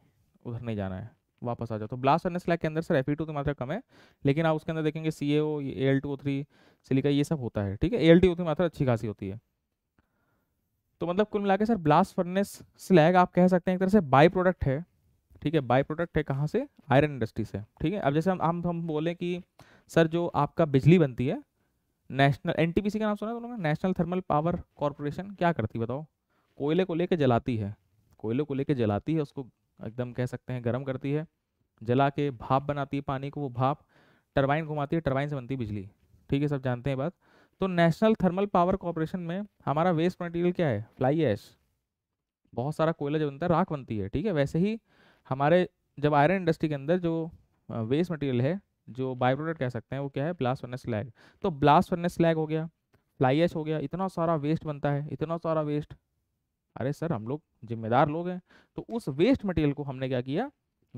उधर नहीं जाना है वापस आ जाओ तो ब्लास्ट फर्नेस स्लैग के अंदर सर एफ ई की मात्रा कम है लेकिन आप उसके अंदर देखेंगे C A O L two O three silica ये सब होता है ठीक है एल टी ओ थ्री मात्रा अच्छी खासी होती है तो मतलब कुल मिला के सर ब्लास्ट फर्नेस स्लैग आप कह सकते हैं एक तरह से बाई प्रोडक्ट है ठीक है बाई प्रोडक्ट है कहाँ से आयरन इंडस्ट्री से ठीक है अब जैसे हम हम हम बोलें कि सर जो आपका बिजली बनती है नेशनल एनटीपीसी का नाम सुना है उन्होंने नेशनल थर्मल पावर कॉरपोरेशन क्या करती है बताओ कोयले को लेकर जलाती है कोयले को लेकर जलाती है उसको एकदम कह सकते हैं गर्म करती है जला के भाप बनाती है पानी को वो भाप टरबाइन घुमाती है टरबाइन से बनती है बिजली ठीक है सब जानते हैं बात तो नेशनल थर्मल पावर कॉरपोरेशन में हमारा वेस्ट मटेरियल क्या है फ्लाई ऐश बहुत सारा कोयला जो बनता है राख बनती है ठीक है वैसे ही हमारे जब आयरन इंडस्ट्री के अंदर जो वेस्ट मटेरियल है जो बाय प्रोडक्ट कह सकते हैं वो क्या है ब्लास्ट फर्नेस लैग तो ब्लास्ट फर्नेस लैग हो गया फ्लाई ऐश हो गया इतना सारा वेस्ट बनता है इतना सारा वेस्ट अरे सर हम लोग जिम्मेदार लोग हैं तो उस वेस्ट मटेरियल को हमने क्या किया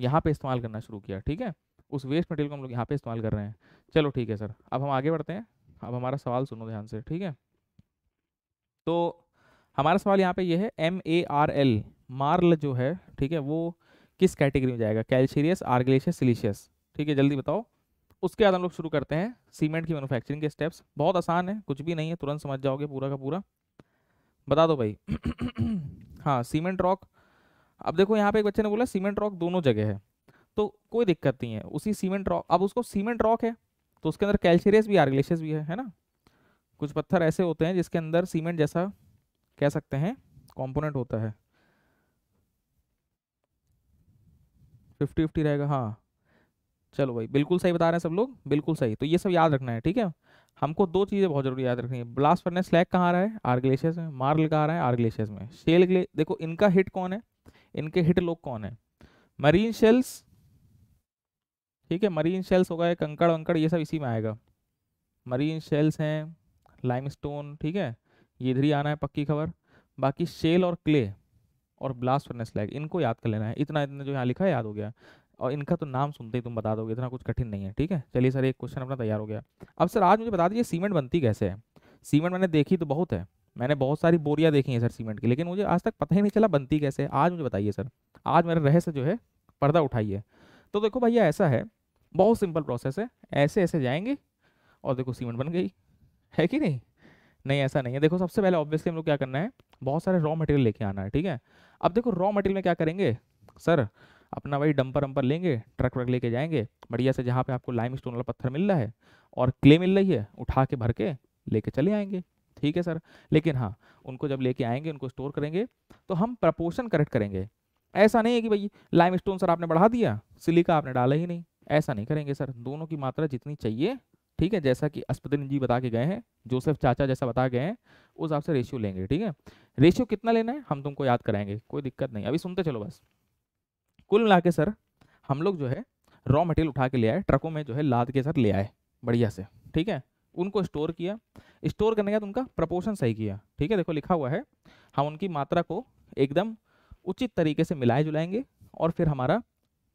यहाँ पे इस्तेमाल करना शुरू किया ठीक है उस वेस्ट मटेरियल को हम लोग यहाँ पे इस्तेमाल कर रहे हैं चलो ठीक है सर अब हम आगे बढ़ते हैं अब हमारा सवाल सुनो ध्यान से ठीक है तो हमारा सवाल यहाँ पे ये यह है M A R L marl जो है ठीक है वो किस कैटेगरी में जाएगा कैल्शीरियस आर्गलेशियस सिलिशियस ठीक है जल्दी बताओ उसके बाद हम लोग शुरू करते हैं सीमेंट की मैनुफैक्चरिंग के स्टेप्स बहुत आसान है कुछ भी नहीं है तुरंत समझ जाओगे पूरा का पूरा बता दो भाई हाँ सीमेंट रॉक अब देखो यहाँ पे एक बच्चे ने बोला सीमेंट रॉक दोनों जगह है तो कोई दिक्कत नहीं है उसी सीमेंट रॉक अब उसको सीमेंट रॉक है तो उसके अंदर कैल्शियस भी आर्गलेशियस भी है है ना कुछ पत्थर ऐसे होते हैं जिसके अंदर सीमेंट जैसा कह सकते हैं कंपोनेंट होता है फिफ्टी फिफ्टी रहेगा हाँ चलो भाई बिल्कुल सही बता रहे हैं सब लोग बिल्कुल सही तो ये सब याद रखना है ठीक है हमको दो चीज़ें बहुत जरूरी याद रखनी है ब्लास्ट फर्नेस स्लैग कहाँ रहा है आर्गलेशियस में मार्ल कहाँ रहा है आर्गलेशियस में शेल ग्ले देखो इनका हिट कौन है इनके हिट लोग कौन है मरीन शेल्स ठीक है मरीन शेल्स होगा कंकड़ वंकड़ ये सब इसी में आएगा मरीन शेल्स हैं स्टोन ठीक है ये इधर ही आना है पक्की खबर बाकी शेल और क्ले और ब्लास्ट फर्नेस लैग इनको याद कर लेना है इतना इतना जो यहाँ लिखा है याद हो गया और इनका तो नाम सुनते ही तुम बता दोगे इतना कुछ कठिन नहीं है ठीक है चलिए सर एक क्वेश्चन अपना तैयार हो गया अब सर आज मुझे बता दीजिए सीमेंट बनती कैसे है सीमेंट मैंने देखी तो बहुत है मैंने बहुत सारी बोरियाँ देखी हैं सर सीमेंट की लेकिन मुझे आज तक पता ही नहीं चला बनती कैसे है आज मुझे बताइए सर आज मेरा रहस्य जो है पर्दा उठाइए तो देखो भैया ऐसा है बहुत सिंपल प्रोसेस है ऐसे ऐसे जाएंगे और देखो सीमेंट बन गई है कि नहीं नहीं ऐसा नहीं है देखो सबसे पहले ऑब्वियसली हम लोग क्या करना है बहुत सारे रॉ मटेरियल लेके आना है ठीक है अब देखो रॉ मटेरियल में क्या करेंगे सर अपना वही डंपर वंपर लेंगे ट्रक व्रक लेके जाएंगे बढ़िया से जहाँ पे आपको लाइम स्टोन वाला पत्थर मिल रहा है और क्ले मिल रही है उठा के भर के लेके चले आएंगे ठीक है सर लेकिन हाँ उनको जब लेके आएंगे उनको स्टोर करेंगे तो हम प्रपोर्शन करेक्ट करेंगे ऐसा नहीं है कि भाई लाइम स्टोन सर आपने बढ़ा दिया सिलिका आपने डाला ही नहीं ऐसा नहीं करेंगे सर दोनों की मात्रा जितनी चाहिए ठीक है जैसा कि अस्पतिन जी बता के गए हैं जोसेफ चाचा जैसा बता गए हैं उस हिसाब से रेशियो लेंगे ठीक है रेशियो कितना लेना है हम तुमको याद कराएंगे कोई दिक्कत नहीं अभी सुनते चलो बस कुल मिला के सर हम लोग जो है रॉ मटेरियल उठा के ले आए ट्रकों में जो है लाद के सर ले आए बढ़िया से ठीक है उनको स्टोर किया स्टोर करने के बाद उनका प्रपोर्शन सही किया ठीक है देखो लिखा हुआ है हम उनकी मात्रा को एकदम उचित तरीके से मिलाए जुलाएंगे और फिर हमारा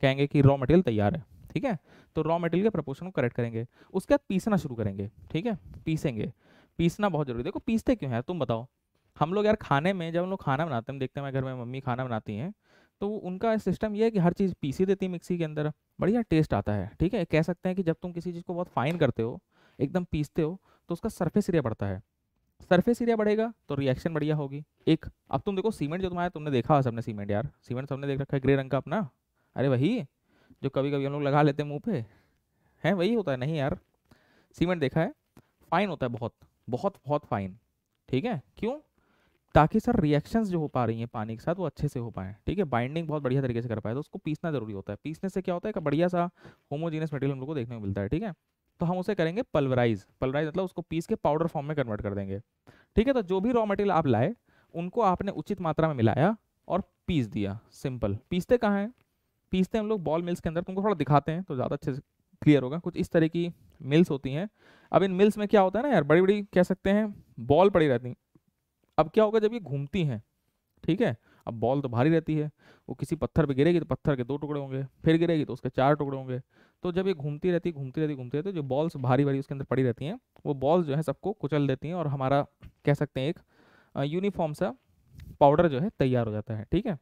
कहेंगे कि रॉ मटेरियल तैयार है ठीक है तो रॉ मटेरियल के प्रपोर्शन को करेक्ट करेंगे उसके बाद पीसना शुरू करेंगे ठीक है पीसेंगे पीसना बहुत जरूरी देखो पीसते क्यों है तुम बताओ हम लोग यार खाने में जब हम लोग खाना बनाते हैं देखते हैं मैं घर में मम्मी खाना बनाती हैं तो उनका सिस्टम ये है कि हर चीज़ पीसी देती है मिक्सी के अंदर बढ़िया टेस्ट आता है ठीक है कह सकते हैं कि जब तुम किसी चीज़ को बहुत फाइन करते हो एकदम पीसते हो तो उसका सरफेस एरिया बढ़ता है सरफेस एरिया बढ़ेगा तो रिएक्शन बढ़िया होगी एक अब तुम देखो सीमेंट जो तुम्हारा तुमने देखा हो सबने सीमेंट यार सीमेंट सबने देख रखा है ग्रे रंग का अपना अरे वही जो कभी कभी हम लोग लगा लेते हैं मुँह पे है वही होता है नहीं यार सीमेंट देखा है फाइन होता है बहुत बहुत बहुत फाइन ठीक है क्यों ताकि सर रिएक्शंस जो हो पा रही हैं पानी के साथ वो अच्छे से हो पाए ठीक है बाइंडिंग बहुत बढ़िया तरीके से कर पाए तो उसको पीसना जरूरी होता है पीसने से क्या होता है एक बढ़िया सा होमोजीनियस मटेरियल हम लोग को देखने को मिलता है ठीक है तो हम उसे करेंगे पल्वराइज पल्वराइज मतलब उसको पीस के पाउडर फॉर्म में कन्वर्ट कर देंगे ठीक है तो जो भी रॉ मटेरियल आप लाए उनको आपने उचित मात्रा में मिलाया और पीस दिया सिंपल पीसते कहाँ हैं पीसते हम लोग बॉल मिल्स के अंदर तुमको थोड़ा दिखाते हैं तो ज़्यादा अच्छे से क्लियर होगा कुछ इस तरह की मिल्स होती हैं अब इन मिल्स में क्या होता है ना यार बड़ी बड़ी कह सकते हैं बॉल पड़ी रहती अब क्या होगा जब ये घूमती हैं ठीक है अब बॉल तो भारी रहती है वो किसी पत्थर पे गिरेगी तो पत्थर के दो टुकड़े होंगे फिर गिरेगी तो उसके चार टुकड़े होंगे तो जब ये घूमती रहती घूमती रहती घूमती रहती तो जो बॉल्स भारी भारी उसके अंदर पड़ी रहती हैं वो बॉल्स जो है सबको कुचल देती हैं और हमारा कह सकते हैं एक यूनिफॉर्म सा पाउडर जो है तैयार हो जाता है ठीक है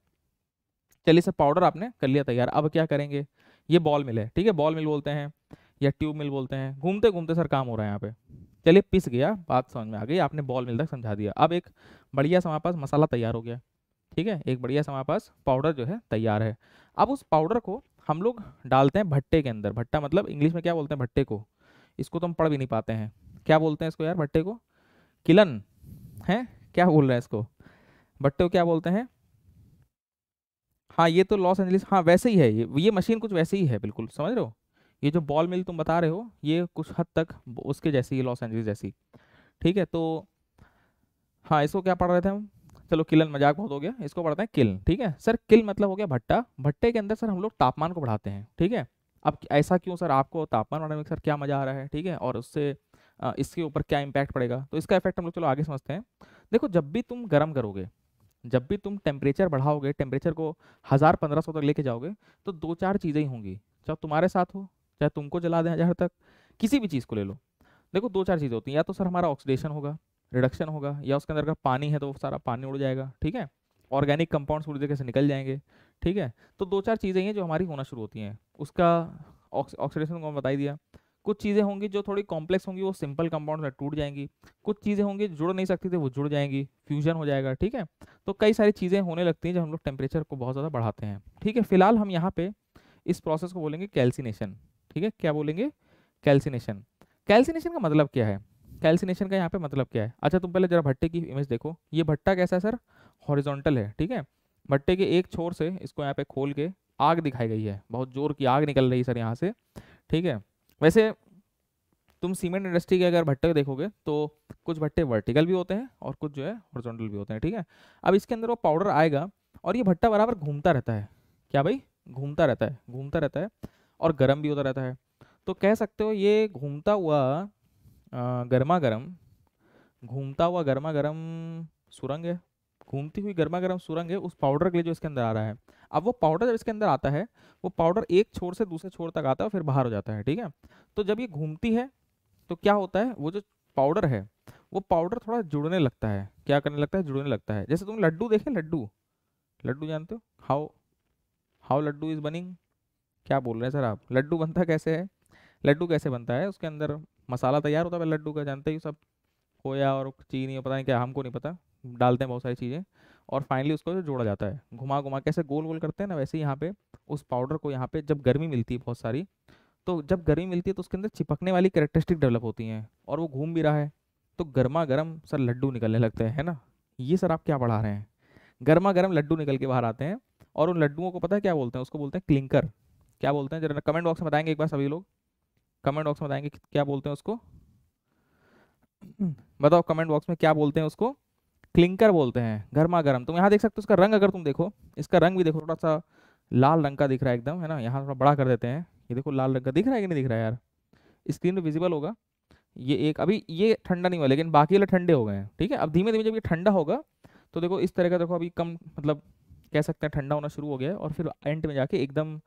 चलिए सर पाउडर आपने कर लिया तैयार अब क्या करेंगे ये बॉल मिल है ठीक है बॉल मिल बोलते हैं या ट्यूब मिल बोलते हैं घूमते घूमते सर काम हो रहा है यहाँ पे चलिए पिस गया बात समझ में आ गई आपने बॉल मिल तक समझा दिया अब एक बढ़िया से पास मसाला तैयार हो गया ठीक है एक बढ़िया से पास पाउडर जो है तैयार है अब उस पाउडर को हम लोग डालते हैं भट्टे के अंदर भट्टा मतलब इंग्लिश में क्या बोलते हैं भट्टे को इसको तो हम पढ़ भी नहीं पाते हैं क्या बोलते हैं इसको यार भट्टे को किलन है क्या बोल रहे हैं इसको भट्टे को क्या बोलते हैं हाँ ये तो लॉस एंजलिस हाँ वैसे ही है ये ये मशीन कुछ वैसे ही है बिल्कुल समझ रहे हो ये जो बॉल मिल तुम बता रहे हो ये कुछ हद तक उसके जैसी लॉस एंजलिस जैसी ठीक है तो हाँ इसको क्या पढ़ रहे थे हम चलो किलन मजाक बहुत हो गया इसको पढ़ते हैं किल ठीक है सर किल मतलब हो गया भट्टा भट्टे के अंदर सर हम लोग तापमान को बढ़ाते हैं ठीक है अब ऐसा क्यों सर आपको तापमान बढ़ाने में सर क्या मजा आ रहा है ठीक है और उससे इसके ऊपर क्या इम्पैक्ट पड़ेगा तो इसका इफेक्ट हम लोग चलो आगे समझते हैं देखो जब भी तुम गर्म करोगे जब भी तुम टेम्परेचर बढ़ाओगे टेम्परेचर को हज़ार पंद्रह सौ तक लेके जाओगे तो दो चार चीज़ें ही होंगी चाहे तुम्हारे साथ हो चाहे तुमको जला दें जहाँ तक किसी भी चीज़ को ले लो देखो दो चार चीज़ें होती हैं या तो सर हमारा ऑक्सीडेशन होगा रिडक्शन होगा या उसके अंदर अगर पानी है तो सारा पानी उड़ जाएगा ठीक है ऑर्गेनिक कंपाउंड पूरी तरीके से निकल जाएंगे ठीक है तो दो चार चीज़ें हैं जो हमारी होना शुरू होती हैं उसका ऑक्सीडेशन को हम बता दिया कुछ चीज़ें होंगी जो थोड़ी कॉम्प्लेक्स होंगी वो सिंपल कंपाउंड में टूट जाएंगी कुछ चीज़ें होंगी जुड़ नहीं सकती थी वो जुड़ जाएंगी फ्यूजन हो जाएगा ठीक है तो कई सारी चीज़ें होने लगती हैं जब हम लोग टेम्परेचर को बहुत ज़्यादा बढ़ाते हैं ठीक है फिलहाल हम यहाँ पे इस प्रोसेस को बोलेंगे कैल्सिनेशन ठीक है क्या बोलेंगे कैल्सिनेशन कैल्सिनेशन का मतलब क्या है कैल्सिनेशन का यहाँ पे मतलब क्या है अच्छा तुम पहले जरा भट्टे की इमेज देखो ये भट्टा कैसा है सर हॉरिजॉन्टल है ठीक है भट्टे के एक छोर से इसको यहाँ पे खोल के आग दिखाई गई है बहुत जोर की आग निकल रही है सर यहाँ से ठीक है वैसे तुम सीमेंट इंडस्ट्री के अगर भट्टे देखोगे तो कुछ भट्टे वर्टिकल भी होते हैं और कुछ जो है हॉरिजॉन्टल भी होते हैं ठीक है अब इसके अंदर वो पाउडर आएगा और ये भट्टा बराबर घूमता रहता है क्या भाई घूमता रहता है घूमता रहता है और गर्म भी होता रहता है तो कह सकते हो ये घूमता हुआ गर्मा गर्म घूमता हुआ गर्मा गर्म सुरंग है घूमती हुई गर्मा गर्म सुरंग है उस पाउडर के लिए जो इसके अंदर आ रहा है अब वो पाउडर जब इसके अंदर आता है वो पाउडर एक छोर से दूसरे छोर तक आता है और फिर बाहर हो जाता है ठीक है तो जब ये घूमती है तो क्या होता है वो जो पाउडर है वो पाउडर थोड़ा जुड़ने लगता है क्या करने लगता है जुड़ने लगता है जैसे तुम लड्डू देखे लड्डू लड्डू जानते हो हाउ हाउ लड्डू इज बनिंग क्या बोल रहे हैं सर आप लड्डू बनता कैसे है लड्डू कैसे बनता है उसके अंदर मसाला तैयार होता है लड्डू का जानते ही सब खोया और चीनी और पता नहीं क्या हमको नहीं पता डालते हैं बहुत सारी चीज़ें और फाइनली उसको जो जोड़ा जाता है घुमा घुमा कैसे गोल गोल करते हैं ना वैसे ही यहाँ पे उस पाउडर को यहाँ पे जब गर्मी मिलती है बहुत सारी तो जब गर्मी मिलती है तो उसके अंदर चिपकने वाली करेक्टरिस्टिक डेवलप होती हैं और वो घूम भी रहा है तो गर्मा गर्म सर लड्डू निकलने लगते हैं है ना ये सर आप क्या पढ़ा रहे हैं गर्मा गर्म लड्डू निकल के बाहर आते हैं और उन लड्डुओं को पता है क्या बोलते हैं उसको बोलते हैं क्लिंकर क्या बोलते हैं जरा कमेंट बॉक्स में बताएंगे एक बार सभी लोग कमेंट बॉक्स में बताएंगे क्या बोलते हैं उसको बताओ कमेंट बॉक्स में क्या बोलते हैं उसको क्लिंकर बोलते हैं गर्मा गर्म तुम यहाँ देख सकते हो उसका रंग अगर तुम देखो इसका रंग भी देखो थोड़ा सा लाल रंग का दिख रहा है एकदम है ना यहाँ थोड़ा बड़ा कर देते हैं ये देखो लाल रंग का दिख रहा है कि नहीं दिख रहा है यार स्क्रीन पर विजिबल होगा ये एक अभी ये ठंडा नहीं हुआ लेकिन बाकी वाले ठंडे हो गए हैं ठीक है अब धीमे धीमे जब ये ठंडा होगा तो देखो इस तरह का देखो अभी कम मतलब कह सकते हैं ठंडा होना शुरू हो गया है और फिर एंड में जाके एकदम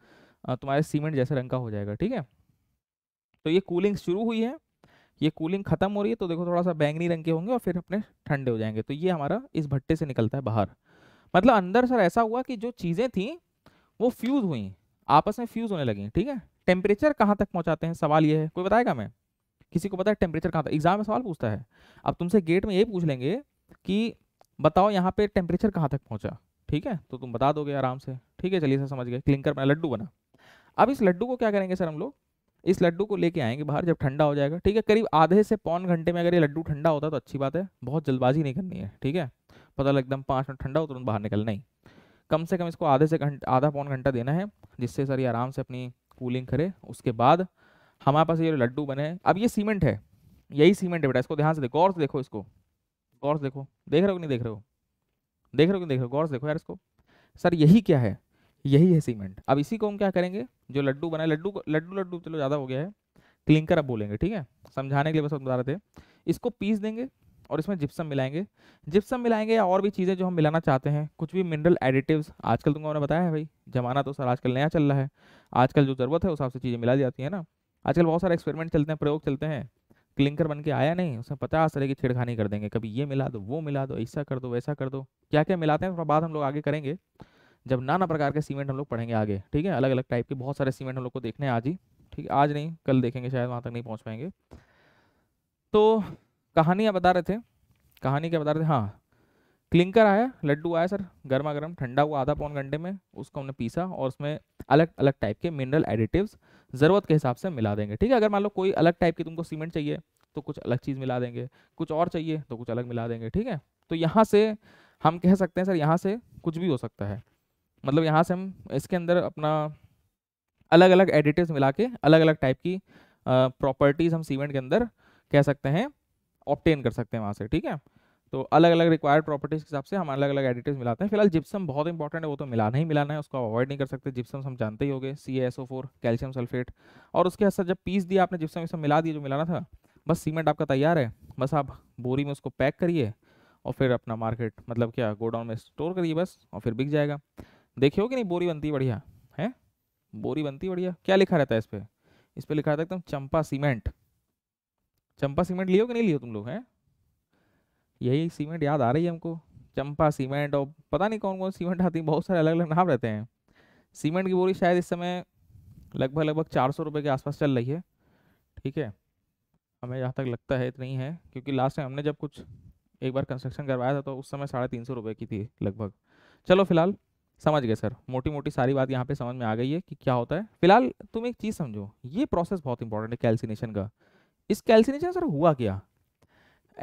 तुम्हारे सीमेंट जैसे रंग का हो जाएगा ठीक है तो ये कूलिंग शुरू हुई है ये कूलिंग खत्म हो रही है तो देखो थोड़ा सा बैंगनी रंग के होंगे और फिर अपने ठंडे हो जाएंगे तो ये हमारा इस भट्टे से निकलता है बाहर मतलब अंदर सर ऐसा हुआ कि जो चीज़ें थी वो फ्यूज़ हुई आपस में फ्यूज़ होने लगी ठीक है टेम्परेचर कहाँ तक पहुँचाते हैं सवाल ये है कोई बताएगा मैं किसी को पता है टेम्परेचर कहाँ तक एग्जाम में सवाल पूछता है अब तुमसे गेट में ये पूछ लेंगे कि बताओ यहाँ पे टेम्परेचर कहाँ तक पहुँचा ठीक है तो तुम बता दोगे आराम से ठीक है चलिए सर समझ गए क्लिंकर बना लड्डू बना अब इस लड्डू को क्या करेंगे सर हम लोग इस लड्डू को लेके आएंगे बाहर जब ठंडा हो जाएगा ठीक है करीब आधे से पौन घंटे में अगर ये लड्डू ठंडा होता तो अच्छी बात है बहुत जल्दबाजी नहीं करनी है ठीक है पता लग एकदम पाँच मिनट ठंडा हो तो तुरंत बाहर निकलना ही कम से कम इसको आधे से घंटा आधा पौन घंटा देना है जिससे सर ये आराम से अपनी कूलिंग करे उसके बाद हमारे पास ये लड्डू बने हैं अब ये सीमेंट है यही सीमेंट है बेटा इसको ध्यान से देखो गौर से देखो इसको गौर से देखो देख रहे हो कि नहीं देख रहे हो देख रहे हो कि नहीं देख रहे हो गौर से देखो यार इसको सर यही क्या है यही है सीमेंट अब इसी को हम क्या करेंगे जो लड्डू बनाए लड्डू लड्डू लड्डू चलो ज़्यादा हो गया है क्लिंकर अब बोलेंगे ठीक है समझाने के लिए बस बता रहे थे इसको पीस देंगे और इसमें जिप्सम मिलाएंगे जिप्सम मिलाएंगे या और भी चीज़ें जो हम मिलाना चाहते हैं कुछ भी मिनरल एडिटिव्स आजकल तुमको उन्होंने बताया है भाई जमाना तो सर आजकल नया चल रहा है आजकल जो ज़रूरत है उस हिसाब से चीज़ें मिला जाती है ना आजकल बहुत सारे एक्सपेरिमेंट चलते हैं प्रयोग चलते हैं क्लिंकर बन के आया नहीं उसमें पचास तरह की छेड़खानी कर देंगे कभी ये मिला दो वो मिला दो ऐसा कर दो वैसा कर दो क्या क्या मिलाते हैं थोड़ा बाद हम लोग आगे करेंगे जब नाना प्रकार के सीमेंट हम लोग पढ़ेंगे आगे ठीक है अलग अलग टाइप के बहुत सारे सीमेंट हम लोग को देखने हैं आज ही ठीक है आज नहीं कल देखेंगे शायद वहाँ तक नहीं पहुँच पाएंगे तो कहानी आप बता रहे थे कहानी क्या बता रहे थे हाँ क्लिंकर आया लड्डू आया सर गर्मा गर्म ठंडा हुआ आधा पौन घंटे में उसको हमने पीसा और उसमें अलग अलग टाइप के मिनरल एडिटिव्स ज़रूरत के हिसाब से मिला देंगे ठीक है अगर मान लो कोई अलग टाइप की तुमको सीमेंट चाहिए तो कुछ अलग चीज़ मिला देंगे कुछ और चाहिए तो कुछ अलग मिला देंगे ठीक है तो यहाँ से हम कह सकते हैं सर यहाँ से कुछ भी हो सकता है मतलब यहाँ से हम इसके अंदर अपना अलग अलग एडिटिव मिला के अलग अलग टाइप की प्रॉपर्टीज़ हम सीमेंट के अंदर कह सकते हैं ऑप्टेन कर सकते हैं वहाँ से ठीक है तो अलग अलग रिक्वायर्ड प्रॉपर्टीज़ के हिसाब से हम अलग अलग एडिटिव मिलाते हैं फिलहाल जिप्सम बहुत इंपॉर्टेंट है वो तो मिलाना ही मिलाना है उसको अवॉइड नहीं कर सकते जिप्सम हम जानते ही होंगे C S O four calcium sulphate और उसके असर जब पीस दिया आपने जिप्सम इसमें मिला दिया जो मिलाना था बस सीमेंट आपका तैयार है बस आप बोरी में उसको पैक करिए और फिर अपना मार्केट मतलब क्या गोडाउन में स्टोर करिए बस और फिर बिक जाएगा हो कि नहीं बोरी बनती बढ़िया है बोरी बनती बढ़िया क्या लिखा रहता है इस पर इस पर लिखा रहता है एकदम चंपा सीमेंट चंपा सीमेंट लियो कि नहीं लियो तुम लोग हैं यही सीमेंट याद आ रही है हमको चंपा सीमेंट और पता नहीं कौन कौन सीमेंट आती है बहुत सारे अलग अलग नाम रहते हैं सीमेंट की बोरी शायद इस समय लगभग लगभग चार सौ रुपये के आसपास चल रही है ठीक है हमें जहाँ तक लगता है इतनी है क्योंकि लास्ट टाइम हमने जब कुछ एक बार कंस्ट्रक्शन करवाया था तो उस समय साढ़े तीन सौ रुपये की थी लगभग चलो फिलहाल समझ गए सर मोटी मोटी सारी बात यहाँ पे समझ में आ गई है कि क्या होता है फिलहाल तुम एक चीज़ समझो ये प्रोसेस बहुत इंपॉर्टेंट है कैल्सिनेशन का इस कैल्सिनेशन सर हुआ क्या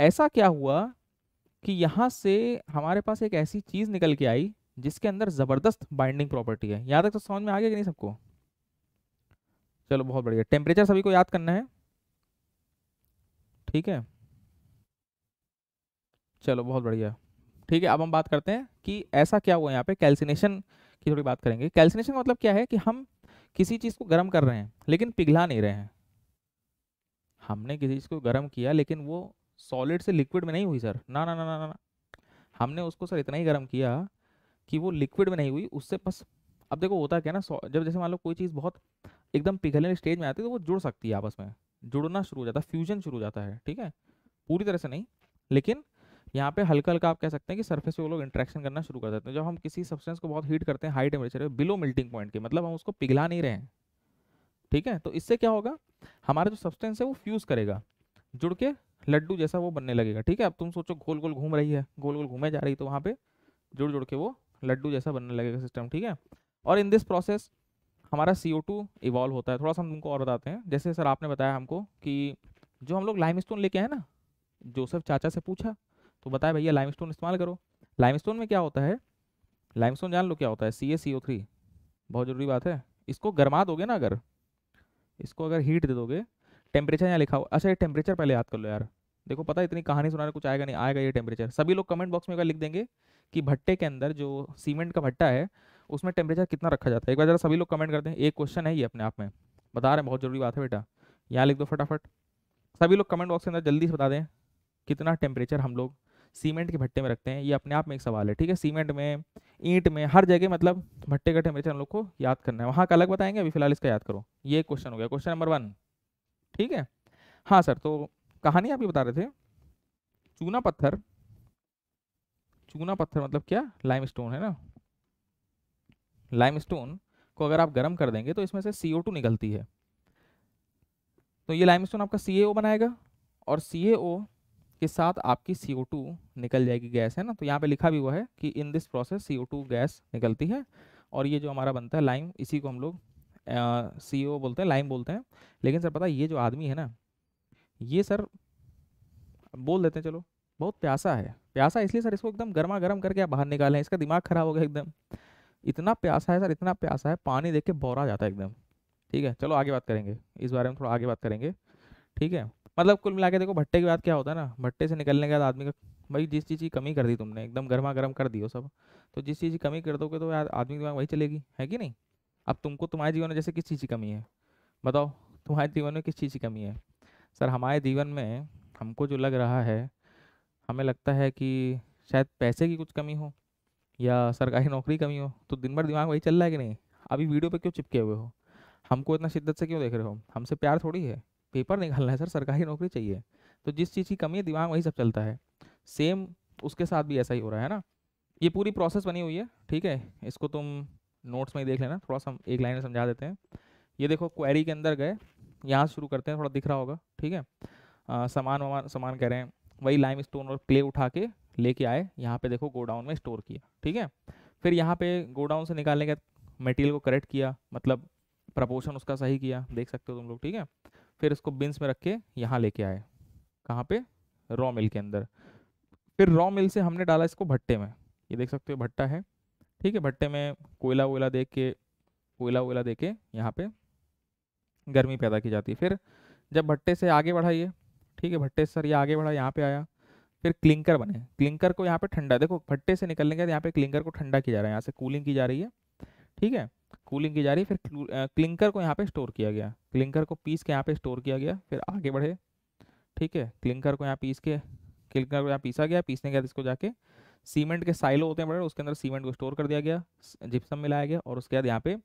ऐसा क्या हुआ कि यहाँ से हमारे पास एक ऐसी चीज़ निकल के आई जिसके अंदर ज़बरदस्त बाइंडिंग प्रॉपर्टी है यहाँ तक तो समझ में आ गया कि नहीं सबको चलो बहुत बढ़िया टेम्परेचर सभी को याद करना है ठीक है चलो बहुत बढ़िया ठीक है अब हम बात करते हैं कि ऐसा क्या हुआ यहाँ पे कैल्सिनेशन की थोड़ी बात करेंगे कैल्सिनेशन का मतलब क्या है कि हम किसी चीज़ को गर्म कर रहे हैं लेकिन पिघला नहीं रहे हैं हमने किसी चीज़ को गर्म किया लेकिन वो सॉलिड से लिक्विड में नहीं हुई सर ना ना ना ना ना हमने उसको सर इतना ही गर्म किया कि वो लिक्विड में नहीं हुई उससे बस अब देखो होता क्या ना जब जैसे मान लो कोई चीज़ बहुत एकदम पिघलने स्टेज में आती है तो वो जुड़ सकती है आपस में जुड़ना शुरू हो जाता है फ्यूजन शुरू हो जाता है ठीक है पूरी तरह से नहीं लेकिन यहाँ पे हल्का हल्का आप कह सकते हैं कि सरफेस पे वो लोग इंट्रैक्शन करना शुरू कर देते हैं जब हम किसी सब्सटेंस को बहुत हीट करते हैं हाई टेम्परेचर पे बिलो मेल्टिंग पॉइंट के मतलब हम उसको पिघला नहीं रहे हैं ठीक है तो इससे क्या होगा हमारा जो सब्सटेंस है वो फ्यूज करेगा जुड़ के लड्डू जैसा वो बनने लगेगा ठीक है अब तुम सोचो गोल गोल घूम रही है गोल गोल घूमे जा रही तो वहाँ पर जुड़ जुड़ के वो लड्डू जैसा बनने लगेगा सिस्टम ठीक है और इन दिस प्रोसेस हमारा सी ओ टू इवॉल्व होता है थोड़ा सा हम तुमको और बताते हैं जैसे सर आपने बताया हमको कि जो हम लोग लाइम स्टोन लेके आए ना जोसेफ चाचा से पूछा तो बताए भैया लाइम इस्तेमाल करो लाइम में क्या होता है लाइम जान लो क्या होता है सी ए सी ओ थ्री बहुत ज़रूरी बात है इसको गर्मा दोगे ना अगर इसको अगर हीट दे दोगे टेम्परेचर यहाँ लिखा हो अच्छा ये टेम्परेचर पहले याद कर लो यार देखो पता है इतनी कहानी सुना रहे कुछ आएगा नहीं आएगा ये टेम्परेचर सभी लोग कमेंट बॉक्स में एक लिख देंगे कि भट्टे के अंदर जो सीमेंट का भट्टा है उसमें टेम्परेचर कितना रखा जाता है एक बार जरा सभी लोग कमेंट करते हैं एक क्वेश्चन है ये अपने आप में बता रहे हैं बहुत ज़रूरी बात है बेटा यहाँ लिख दो फटाफट सभी लोग कमेंट बॉक्स के अंदर जल्दी से बता दें कितना टेम्परेचर हम लोग सीमेंट के भट्टे में रखते हैं ये अपने आप में एक सवाल है ठीक है सीमेंट में ईंट में हर जगह मतलब भट्टे का टेम्परेचर हम लोग को याद करना है वहाँ का अलग बताएंगे अभी फिलहाल इसका याद करो ये क्वेश्चन हो गया क्वेश्चन नंबर वन ठीक है हाँ सर तो कहानी आप ये बता रहे थे चूना पत्थर चूना पत्थर मतलब क्या लाइम स्टोन है ना लाइम स्टोन को अगर आप गर्म कर देंगे तो इसमें से सी निकलती है तो ये लाइम स्टोन आपका सी बनाएगा और सी के साथ आपकी CO2 निकल जाएगी गैस है ना तो यहाँ पे लिखा भी हुआ है कि in this process CO2 gas निकलती है और ये जो हमारा बनता है लाइम इसी को हम लोग सी ओ बोलते हैं लाइम बोलते हैं लेकिन सर पता ये जो आदमी है ना ये सर बोल देते हैं चलो बहुत प्यासा है प्यासा इसलिए सर इसको एकदम गर्मा गर्म करके आप बाहर निकालें इसका दिमाग खराब हो गया एकदम इतना प्यासा है सर इतना प्यासा है पानी देख के बौरा जाता है एकदम ठीक है चलो आगे बात करेंगे इस बारे में थोड़ा आगे बात करेंगे ठीक है मतलब कुल मिला के देखो भट्टे के बाद क्या होता है ना भट्टे से निकलने के बाद आदमी का भाई जिस चीज़ की कमी कर दी तुमने एकदम गर्मा गर्म कर दियो सब तो जिस चीज़ की कमी कर दोगे तो यार आदमी दिमाग वही चलेगी है कि नहीं अब तुमको तुम्हारे जीवन में जैसे किस चीज़ की कमी है बताओ तुम्हारे जीवन में किस चीज़ की कमी है सर हमारे जीवन में हमको जो लग रहा है हमें लगता है कि शायद पैसे की कुछ कमी हो या सरकारी नौकरी कमी हो तो दिन भर दिमाग वही चल रहा है कि नहीं अभी वीडियो पर क्यों चिपके हुए हो हमको इतना शिद्दत से क्यों देख रहे हो हमसे प्यार थोड़ी है पेपर निकालना है सर सरकारी नौकरी चाहिए तो जिस चीज़ की कमी है दिमाग वही सब चलता है सेम उसके साथ भी ऐसा ही हो रहा है ना ये पूरी प्रोसेस बनी हुई है ठीक है इसको तुम नोट्स में ही देख लेना थोड़ा सा एक लाइन में समझा देते हैं ये देखो क्वेरी के अंदर गए यहाँ शुरू करते हैं थोड़ा दिख रहा होगा ठीक है आ, सामान वामान सामान कह रहे हैं वही लाइम स्टोन और क्ले उठा के लेके आए यहाँ पे देखो गोडाउन में स्टोर किया ठीक है फिर यहाँ पे गोडाउन से निकालने के मटेरियल को करेक्ट किया मतलब प्रपोर्शन उसका सही किया देख सकते हो तुम लोग ठीक है फिर इसको बिन्स में रख के यहाँ लेके आए कहाँ पे रॉ मिल के अंदर फिर रॉ मिल से हमने डाला इसको भट्टे में ये देख सकते हो भट्टा है ठीक है भट्टे में कोयला वोयला दे के कोयला वोयला दे के यहाँ पे गर्मी पैदा की जाती है फिर जब भट्टे से आगे बढ़ाइए ठीक है भट्टे से सर ये आगे बढ़ा यहाँ पे आया फिर क्लिंकर बने क्लिंकर को यहाँ पे ठंडा देखो भट्टे से निकलने के बाद यहाँ पे क्लिंकर को ठंडा किया जा रहा है यहाँ से कूलिंग की जा रही है ठीक है कूलिंग की जा रही फिर क्लिंकर को यहाँ पे स्टोर किया गया क्लिंकर को पीस के यहाँ पे स्टोर किया गया फिर आगे बढ़े ठीक है क्लिंकर को यहाँ पीस के क्लिंकर को यहाँ पीसा गया पीसने के बाद इसको जाके सीमेंट के साइलो होते हैं बड़े उसके अंदर सीमेंट को स्टोर कर दिया गया जिप्सम मिलाया गया और उसके बाद यहाँ पे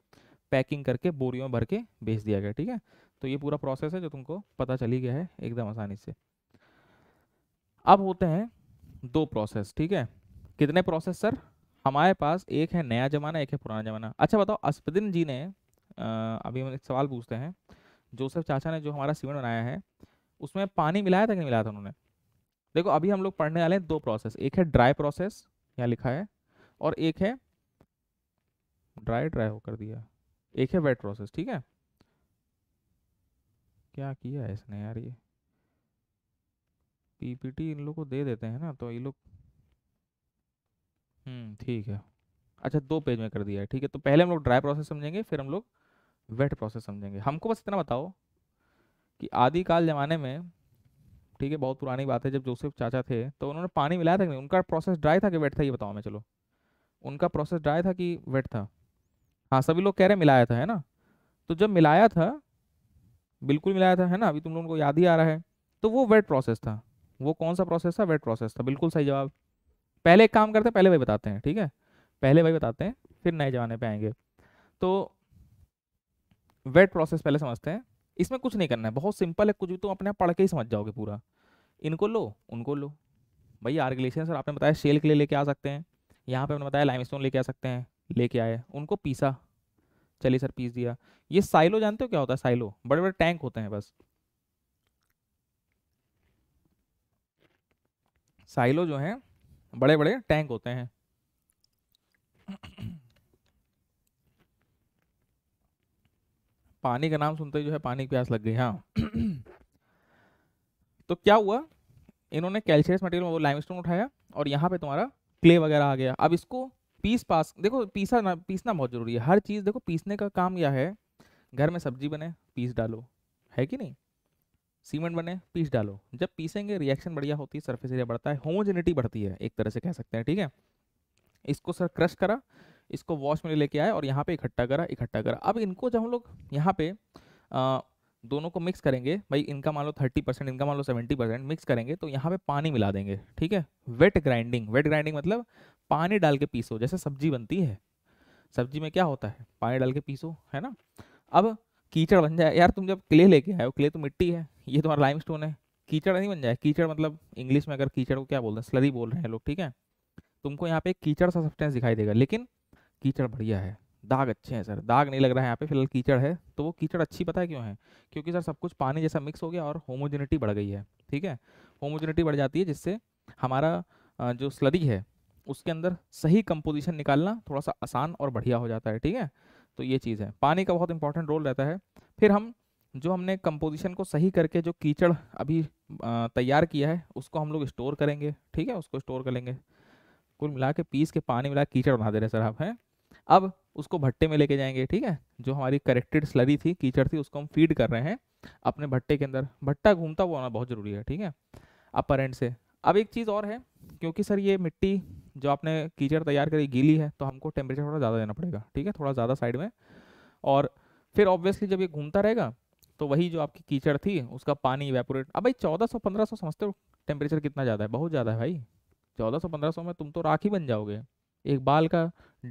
पैकिंग करके बोरियों में भर के बेच दिया गया ठीक है तो ये पूरा प्रोसेस है जो तुमको पता चली गया है एकदम आसानी से अब होते हैं दो प्रोसेस ठीक है कितने प्रोसेस सर हमारे पास एक है नया ज़माना एक है पुराना ज़माना अच्छा बताओ अस्पदिन जी ने आ, अभी हम एक सवाल पूछते हैं जोसेफ चाचा ने जो हमारा सीमेंट बनाया है उसमें पानी मिलाया था कि नहीं मिलाया था उन्होंने देखो अभी हम लोग पढ़ने वाले हैं दो प्रोसेस एक है ड्राई प्रोसेस यहाँ लिखा है और एक है ड्राई ड्राई होकर दिया एक है वेट प्रोसेस ठीक है क्या किया है इसने यार ये पीपीटी इन लोग को दे देते हैं ना तो ये लोग हम्म, ठीक है अच्छा दो पेज में कर दिया है ठीक है तो पहले हम लोग ड्राई प्रोसेस समझेंगे फिर हम लोग वेट प्रोसेस समझेंगे हमको बस इतना बताओ कि आदिकाल ज़माने में ठीक है बहुत पुरानी बात है जब जोसेफ चाचा थे तो उन्होंने पानी मिलाया था कि नहीं उनका प्रोसेस ड्राई था कि वेट था ये बताओ मैं चलो उनका प्रोसेस ड्राई था कि वेट था हाँ सभी लोग कह रहे मिलाया था है ना तो जब मिलाया था बिल्कुल मिलाया था है ना अभी तुम लोगों को याद ही आ रहा है तो वो वेट प्रोसेस था वो कौन सा प्रोसेस था वेट प्रोसेस था बिल्कुल सही जवाब पहले एक काम करते हैं पहले वही बताते हैं ठीक है पहले वही बताते हैं फिर नए जमाने पे आएंगे तो वेट प्रोसेस पहले समझते हैं इसमें कुछ नहीं करना है बहुत सिंपल है कुछ भी तुम तो अपने आप पढ़ के ही समझ जाओगे पूरा इनको लो उनको लो भाई आर्गलेशन सर आपने बताया शेल के लिए लेके आ सकते हैं यहाँ पे हमने बताया स्टोन लेके आ सकते हैं लेके आए उनको पीसा चलिए सर पीस दिया ये साइलो जानते हो क्या होता है साइलो बड़े बड़े टैंक होते हैं बस साइलो जो है बड़े बड़े टैंक होते हैं पानी का नाम सुनते ही जो है पानी की प्यास लग गई हाँ तो क्या हुआ इन्होंने कैल्शियस मटेरियल वो मतलब लाइमस्टोन उठाया और यहाँ पे तुम्हारा क्ले वगैरह आ गया अब इसको पीस पास देखो पीसा ना पीसना बहुत जरूरी है हर चीज़ देखो पीसने का काम यह है घर में सब्जी बने पीस डालो है कि नहीं सीमेंट बने पीस डालो जब पीसेंगे रिएक्शन बढ़िया होती है सरफेस एरिया बढ़ता है होमोजेनिटी बढ़ती है एक तरह से कह सकते हैं ठीक है इसको सर क्रश करा इसको वॉश में लेके आए और यहाँ पे इकट्ठा करा इकट्ठा करा अब इनको जब हम लोग यहाँ पे आ, दोनों को मिक्स करेंगे भाई इनका मान लो थर्टी परसेंट इनका मान लो सेवेंटी परसेंट मिक्स करेंगे तो यहाँ पे पानी मिला देंगे ठीक है वेट ग्राइंडिंग वेट ग्राइंडिंग मतलब पानी डाल के पीसो जैसे सब्जी बनती है सब्जी में क्या होता है पानी डाल के पीसो है ना अब कीचड़ बन जाए यार तुम जब क्ले लेके आए हो क्ले तो मिट्टी है ये तुम्हारा लाइम स्टोन है कीचड़ नहीं बन जाए कीचड़ मतलब इंग्लिश में अगर कीचड़ को क्या बोलते हैं स्लरी बोल रहे हैं लोग ठीक है तुमको यहाँ पे कीचड़ सा सब्सटेंस दिखाई देगा लेकिन कीचड़ बढ़िया है दाग अच्छे हैं सर दाग नहीं लग रहा है यहाँ पे फिलहाल कीचड़ है तो वो कीचड़ अच्छी पता है क्यों है क्योंकि सर सब कुछ पानी जैसा मिक्स हो गया और होमोजिनिटी बढ़ गई है ठीक है होमोजिनिटी बढ़ जाती है जिससे हमारा जो स्लरी है उसके अंदर सही कंपोजिशन निकालना थोड़ा सा आसान और बढ़िया हो जाता है ठीक है तो ये चीज़ है पानी का बहुत इंपॉर्टेंट रोल रहता है फिर हम जो हमने कंपोजिशन को सही करके जो कीचड़ अभी तैयार किया है उसको हम लोग स्टोर करेंगे ठीक है उसको स्टोर करेंगे कुल मिला के पीस के पानी मिला कीचड़ बना दे रहे सर आप हैं अब उसको भट्टे में लेके जाएंगे ठीक है जो हमारी करेक्टेड स्लरी थी कीचड़ थी उसको हम फीड कर रहे हैं अपने भट्टे के अंदर भट्टा घूमता हुआ होना बहुत ज़रूरी है ठीक है अपरेंट से अब एक चीज़ और है क्योंकि सर ये मिट्टी जो आपने कीचड़ तैयार करी गीली है तो हमको टेम्परेचर थोड़ा ज़्यादा देना पड़ेगा ठीक है थोड़ा ज़्यादा साइड में और फिर ऑब्वियसली जब ये घूमता रहेगा तो वही जो आपकी कीचड़ थी उसका पानी वेपोरेट अब भाई चौदह सौ पंद्रह सौ समझते हो टेम्परेचर कितना ज़्यादा है बहुत ज़्यादा है भाई चौदह सौ पंद्रह सौ में तुम तो राख ही बन जाओगे एक बाल का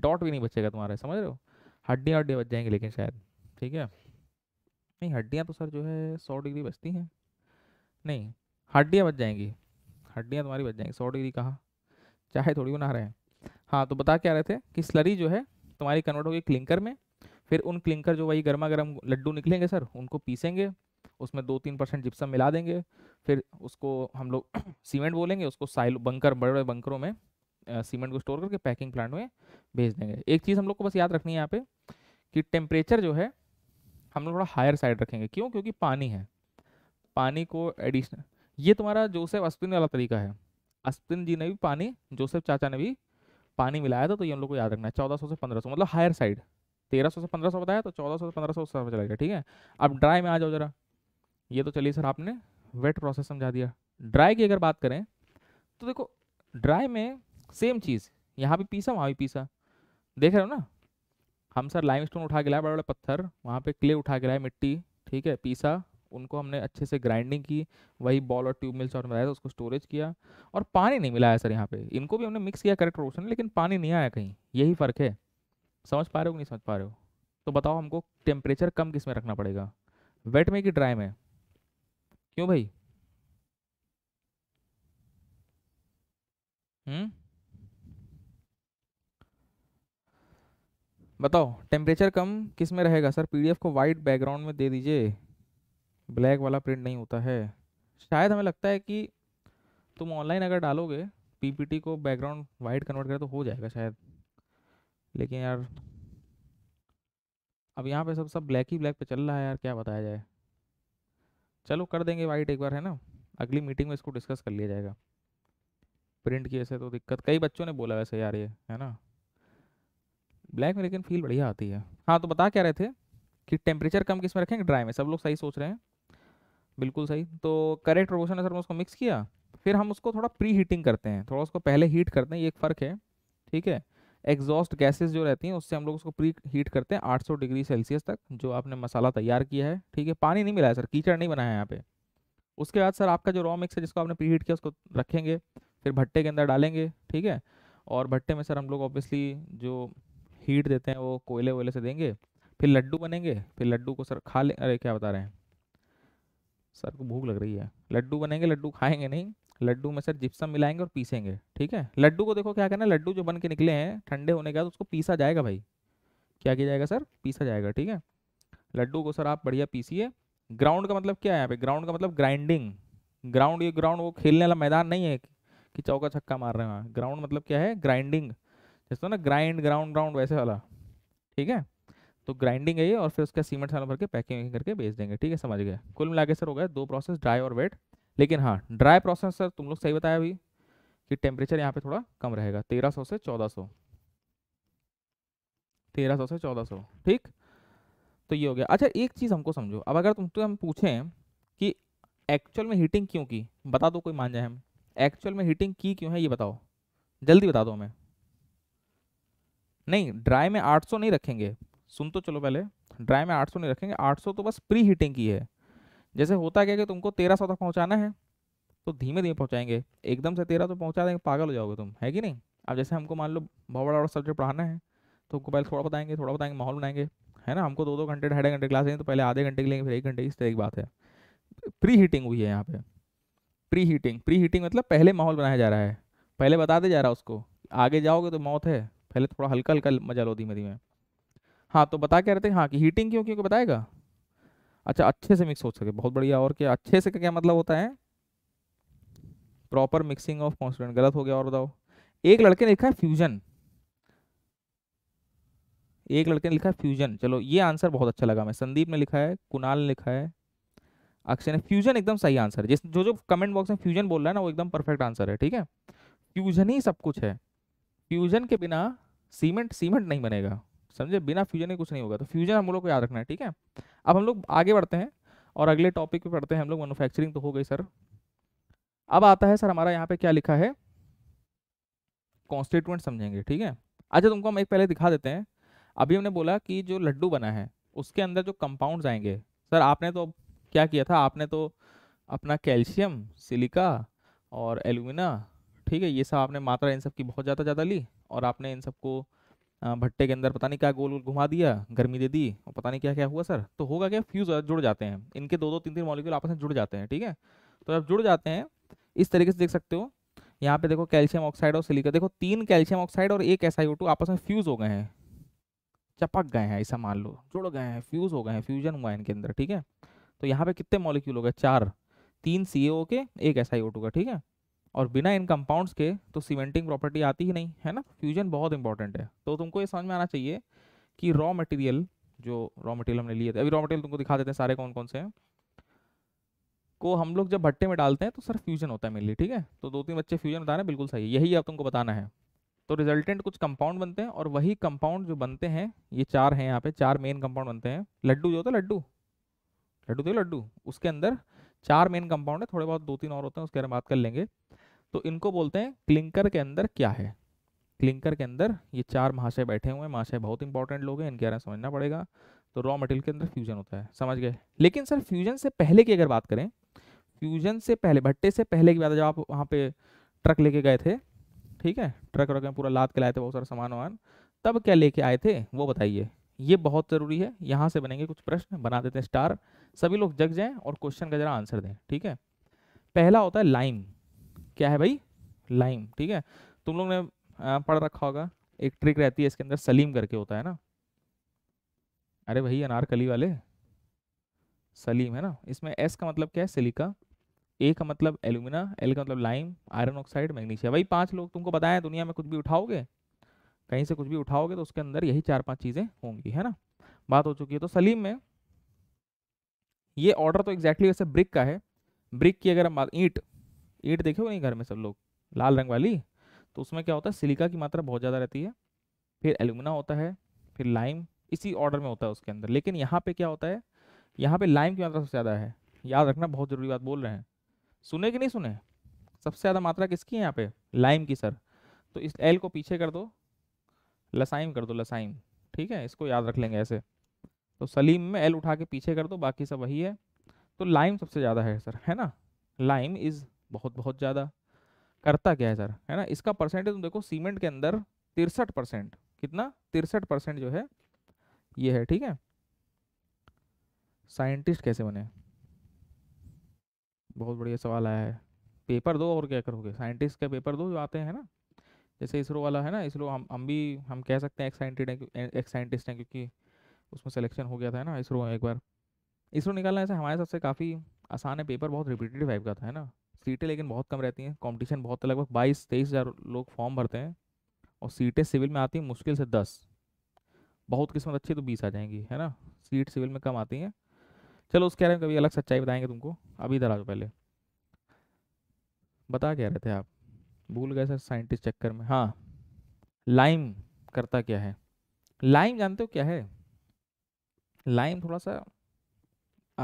डॉट भी नहीं बचेगा तुम्हारे समझ रहे हो हड्डियाँ हड्डियाँ बच जाएंगी लेकिन शायद ठीक है नहीं हड्डियाँ तो सर जो है सौ डिग्री बचती हैं नहीं हड्डियाँ बच जाएंगी हड्डियाँ तुम्हारी बच जाएंगी सौ डिग्री कहाँ चाहे थोड़ी बना रहे हैं हाँ तो बता क्या रहे थे कि स्लरी जो है तुम्हारी कन्वर्ट होगी क्लिंकर में फिर उन क्लिंकर जो वही गर्मा गर्म लड्डू निकलेंगे सर उनको पीसेंगे उसमें दो तीन परसेंट जिप्सम मिला देंगे फिर उसको हम लोग सीमेंट बोलेंगे उसको साइल बंकर बड़े बड़े बंकरों में सीमेंट को स्टोर करके पैकिंग प्लांट में भेज देंगे एक चीज़ हम लोग को बस याद रखनी है यहाँ पे कि टेम्परेचर जो है हम लोग थोड़ा हायर साइड रखेंगे क्यों क्योंकि पानी है पानी को एडिशनल ये तुम्हारा जोसेफ अस्पिन वाला तरीका है अस्पिन जी ने भी पानी जोसेफ चाचा ने भी पानी मिलाया था तो ये हम लोग को याद रखना है चौदह से पंद्रह मतलब हायर साइड तेरह सौ से पंद्रह सौ बताया तो चौदह सौ से पंद्रह सौ उस चलेगा ठीक है अब ड्राई में आ जाओ जरा ये तो चलिए सर आपने वेट प्रोसेस समझा दिया ड्राई की अगर बात करें तो देखो ड्राई में सेम चीज़ यहाँ भी पीसा वहाँ भी पीसा देख रहे हो ना हम सर लाइम स्टोन उठा के लाए बड़े बड़े पत्थर वहाँ पे क्ले उठा के लाए मिट्टी ठीक है पीसा उनको हमने अच्छे से ग्राइंडिंग की वही बॉल और ट्यूब मिल्स और बनाया था उसको स्टोरेज किया और पानी नहीं मिलाया सर यहाँ पे इनको भी हमने मिक्स किया करेक्ट प्रोपोर्शन लेकिन पानी नहीं आया कहीं यही फ़र्क है समझ पा रहे हो कि नहीं समझ पा रहे हो तो बताओ हमको टेम्परेचर कम किस में रखना पड़ेगा वेट में कि ड्राई में क्यों भाई हम्म बताओ टेम्परेचर कम किस में रहेगा सर पीडीएफ को वाइट बैकग्राउंड में दे दीजिए ब्लैक वाला प्रिंट नहीं होता है शायद हमें लगता है कि तुम ऑनलाइन अगर डालोगे पीपीटी को बैकग्राउंड वाइट कन्वर्ट करें तो हो जाएगा शायद लेकिन यार अब यहाँ पे सब सब ब्लैक ही ब्लैक पे चल रहा है यार क्या बताया जाए चलो कर देंगे वाइट एक बार है ना अगली मीटिंग में इसको डिस्कस कर लिया जाएगा प्रिंट की वैसे तो दिक्कत कई बच्चों ने बोला वैसे यार ये है ना ब्लैक में लेकिन फील बढ़िया आती है हाँ तो बता क्या रहे थे कि टेम्परेचर कम किस में रखेंगे ड्राई में सब लोग सही सोच रहे हैं बिल्कुल सही तो करेक्ट प्रोपोर्शन है सर उसको मिक्स किया फिर हम उसको थोड़ा प्री हीटिंग करते हैं थोड़ा उसको पहले हीट करते हैं ये एक फ़र्क है ठीक है एग्जॉस्ट गैसेस जो रहती हैं उससे हम लोग उसको प्री हीट करते हैं 800 डिग्री सेल्सियस तक जो आपने मसाला तैयार किया है ठीक है पानी नहीं मिलाया सर कीचड़ नहीं बनाया है यहाँ पे उसके बाद सर आपका जो रॉ मिक्स है जिसको आपने प्री हीट किया उसको रखेंगे फिर भट्टे के अंदर डालेंगे ठीक है और भट्टे में सर हम लोग ऑब्वियसली जो हीट देते हैं वो कोयले वोयले से देंगे फिर लड्डू बनेंगे फिर लड्डू को सर खा ले अरे क्या बता रहे हैं सर को भूख लग रही है लड्डू बनेंगे लड्डू खाएंगे नहीं लड्डू में सर जिप्सम मिलाएंगे और पीसेंगे ठीक है लड्डू को देखो क्या करना है लड्डू जो बन के निकले हैं ठंडे होने के बाद उसको पीसा जाएगा भाई क्या किया जाएगा सर पीसा जाएगा ठीक है लड्डू को सर आप बढ़िया पीसीए ग्राउंड का मतलब क्या है यहाँ पे ग्राउंड का मतलब ग्राइंडिंग ग्राउंड ये ग्राउंड वो खेलने वाला मैदान नहीं है कि चौका छक्का मार रहे हैं ग्राउंड मतलब क्या है ग्राइंडिंग जैसे ना ग्राइंड ग्राउंड ग्राउंड वैसे वाला ठीक है तो ग्राइंडिंग है ये और फिर उसका सीमेंट सालों भर के पैकिंग करके बेच देंगे ठीक है समझ गए कुल मिला के सर हो गया दो प्रोसेस ड्राई और वेट लेकिन हाँ ड्राई प्रोसेस सर तुम लोग सही बताया अभी कि टेम्परेचर यहाँ पे थोड़ा कम रहेगा तेरह सौ से चौदह सौ तेरह सौ से चौदह सौ ठीक तो ये हो गया अच्छा एक चीज़ हमको समझो अब अगर तुम तो हम पूछें कि एक्चुअल में हीटिंग क्यों की बता दो कोई मान जाए हम एक्चुअल में हीटिंग की क्यों है ये बताओ जल्दी बता दो हमें नहीं ड्राई में 800 नहीं रखेंगे सुन तो चलो पहले ड्राई में 800 नहीं रखेंगे 800 तो बस प्री हीटिंग की है जैसे होता क्या कि तुमको तेरह सौ तक पहुँचाना है तो धीमे धीमे पहुँचाएंगे एकदम से तेरह तो पहुँचा देंगे पागल हो जाओगे तुम है कि नहीं अब जैसे हमको मान लो बहुत बड़ा बड़ा सब्जेक्ट पढ़ाना है तो हमको पहले थोड़ा बताएंगे थोड़ा बताएंगे माहौल बनाएंगे है ना हमको दो दो घंटे ढाई घंटे क्लास देंगे तो पहले आधे घंटे के लेंगे फिर एक घंटे इस तरह की बात है प्री हीटिंग हुई है यहाँ पे प्री हीटिंग प्री हीटिंग मतलब पहले माहौल बनाया जा रहा है पहले बता दे जा रहा है उसको आगे जाओगे तो मौत है पहले थोड़ा हल्का हल्का मजा लो धीमे धीमे हाँ तो बता क्या रहते हैं हाँ कि हीटिंग क्यों क्योंकि बताएगा अच्छा अच्छे से मिक्स हो सके बहुत बढ़िया और क्या अच्छे से क्या मतलब होता है प्रॉपर मिक्सिंग ऑफ कॉन्स्टेंट गलत हो गया और बताओ एक लड़के ने लिखा है फ्यूजन एक लड़के ने लिखा है फ्यूजन चलो ये आंसर बहुत अच्छा लगा मैं संदीप ने लिखा है कुणाल ने लिखा है अक्षय ने फ्यूजन एकदम सही आंसर है जिस जो जो कमेंट बॉक्स में फ्यूजन बोल रहा है ना वो एकदम परफेक्ट आंसर है ठीक है फ्यूजन ही सब कुछ है फ्यूजन के बिना सीमेंट सीमेंट नहीं बनेगा समझे बिना फ्यूजन के कुछ नहीं होगा तो फ्यूजन हम लोग को याद रखना है ठीक है अब हम लोग आगे बढ़ते हैं और अगले टॉपिक पे पढ़ते हैं हम लोग मैनुफैक्चरिंग तो हो गई सर अब आता है सर हमारा यहाँ पे क्या लिखा है कॉन्स्टिट्यूंट समझेंगे ठीक है अच्छा तुमको हम एक पहले दिखा देते हैं अभी हमने बोला कि जो लड्डू बना है उसके अंदर जो कंपाउंड आएंगे सर आपने तो क्या किया था आपने तो अपना कैल्शियम सिलिका और एलुमिना ठीक है ये सब आपने मात्रा इन सब की बहुत ज़्यादा ज़्यादा ली और आपने इन सबको भट्टे के अंदर पता नहीं क्या गोल गोल घुमा दिया गर्मी दे दी और पता नहीं क्या क्या हुआ सर तो होगा क्या फ्यूज जुड़ जाते हैं इनके दो दो तीन तीन मॉलिक्यूल आपस में जुड़ जाते हैं ठीक है तो जब जुड़ जाते हैं इस तरीके से देख सकते हो यहाँ पे देखो कैल्शियम ऑक्साइड और सिलिका देखो तीन कैल्शियम ऑक्साइड और एक एस आपस में फ्यूज हो गए हैं चपक गए हैं ऐसा मान लो जुड़ गए हैं फ्यूज हो गए हैं फ्यूजन हुआ है इनके अंदर ठीक है तो यहाँ पे कितने मॉलिक्यूल हो गए चार तीन सी के एक एस का ठीक है और बिना इन कंपाउंड्स के तो सीमेंटिंग प्रॉपर्टी आती ही नहीं है ना फ्यूजन बहुत इंपॉर्टेंट है तो तुमको ये समझ में आना चाहिए कि रॉ मटेरियल जो रॉ मटेरियल हमने लिए थे अभी रॉ मटेरियल तुमको दिखा देते हैं सारे कौन कौन से हैं को हम लोग जब भट्टे में डालते हैं तो सर फ्यूजन होता है मेनली ठीक है तो दो तीन बच्चे फ्यूजन बता रहे बिल्कुल सही है यही अब तुमको बताना है तो रिजल्टेंट कुछ कंपाउंड बनते हैं और वही कंपाउंड जो बनते हैं ये चार हैं यहाँ पे चार मेन कंपाउंड बनते हैं लड्डू जो होता है लड्डू लड्डू तो लड्डू उसके अंदर चार मेन कंपाउंड है थोड़े बहुत दो तीन और होते हैं उसके बारे में बात कर लेंगे तो इनको बोलते हैं क्लिंकर के अंदर क्या है क्लिंकर के अंदर ये चार महाशय बैठे हुए हैं महाशय बहुत इंपॉर्टेंट लोग हैं इनके बारे में समझना पड़ेगा तो रॉ मटेरियल के अंदर फ्यूजन होता है समझ गए लेकिन सर फ्यूजन से पहले की अगर बात करें फ्यूजन से पहले भट्टे से पहले की बात जब आप वहाँ पे ट्रक लेके गए थे ठीक है ट्रक वगैरह में पूरा लाद के लाए थे बहुत सारा सामान वामान तब क्या लेके आए थे वो बताइए ये बहुत ज़रूरी है यहाँ से बनेंगे कुछ प्रश्न बना देते हैं स्टार सभी लोग जग जाएँ और क्वेश्चन का जरा आंसर दें ठीक है पहला होता है लाइम क्या है भाई लाइम ठीक है तुम लोग ने पढ़ रखा होगा एक ट्रिक रहती है इसके अंदर सलीम करके होता है ना अरे भाई अनारकली वाले सलीम है ना इसमें एस का मतलब क्या है सिलिका ए का मतलब एल्यूमिना एल का मतलब लाइम आयरन ऑक्साइड मैग्नीशियम भाई पांच लोग तुमको बताएं दुनिया में कुछ भी उठाओगे कहीं से कुछ भी उठाओगे तो उसके अंदर यही चार पांच चीज़ें होंगी है ना बात हो चुकी है तो सलीम में ये ऑर्डर तो एग्जैक्टली exactly वैसे ब्रिक का है ब्रिक की अगर हम ईंट ईट देखे हो नहीं घर में सब लोग लाल रंग वाली तो उसमें क्या होता है सिलिका की मात्रा बहुत ज़्यादा रहती है फिर एलुमिना होता है फिर लाइम इसी ऑर्डर में होता है उसके अंदर लेकिन यहाँ पे क्या होता है यहाँ पे लाइम की मात्रा सबसे ज़्यादा है याद रखना बहुत ज़रूरी बात बोल रहे हैं सुने कि नहीं सुने सबसे ज़्यादा मात्रा किसकी है यहाँ पे लाइम की सर तो इस एल को पीछे कर दो लसाइम कर दो लसाइम ठीक है इसको याद रख लेंगे ऐसे तो सलीम में एल उठा के पीछे कर दो बाकी सब वही है तो लाइम सबसे ज़्यादा है सर है ना लाइम इज़ बहुत बहुत ज़्यादा करता क्या है सर है ना इसका परसेंटेज तुम देखो सीमेंट के अंदर तिरसठ परसेंट कितना तिरसठ परसेंट जो है ये है ठीक है साइंटिस्ट कैसे बने बहुत बढ़िया सवाल आया है पेपर दो और क्या करोगे साइंटिस्ट के पेपर दो जो आते हैं ना जैसे इसरो वाला है ना इसरो हम हम भी हम कह सकते हैं एक साइंटिस्ट है एक साइंटिस्ट हैं क्योंकि उसमें सिलेक्शन हो गया था ना इसरो एक बार इसरो निकालना ऐसे हमारे सबसे काफ़ी आसान है पेपर बहुत रिपीटेड टाइप का था है ना सीटें लेकिन बहुत कम रहती हैं कंपटीशन बहुत लगभग बाईस तेईस हज़ार लोग फॉर्म भरते हैं और सीटें सिविल में आती हैं मुश्किल से दस बहुत किस्मत अच्छी तो बीस आ जाएंगी है ना सीट सिविल में कम आती हैं चलो उसके बारे में कभी अलग सच्चाई बताएंगे तुमको अभी इधर आ जाओ पहले बता क्या रहे थे आप भूल गए सर साइंटिस्ट चक्कर में हाँ लाइम करता क्या है लाइम जानते हो क्या है लाइम थोड़ा सा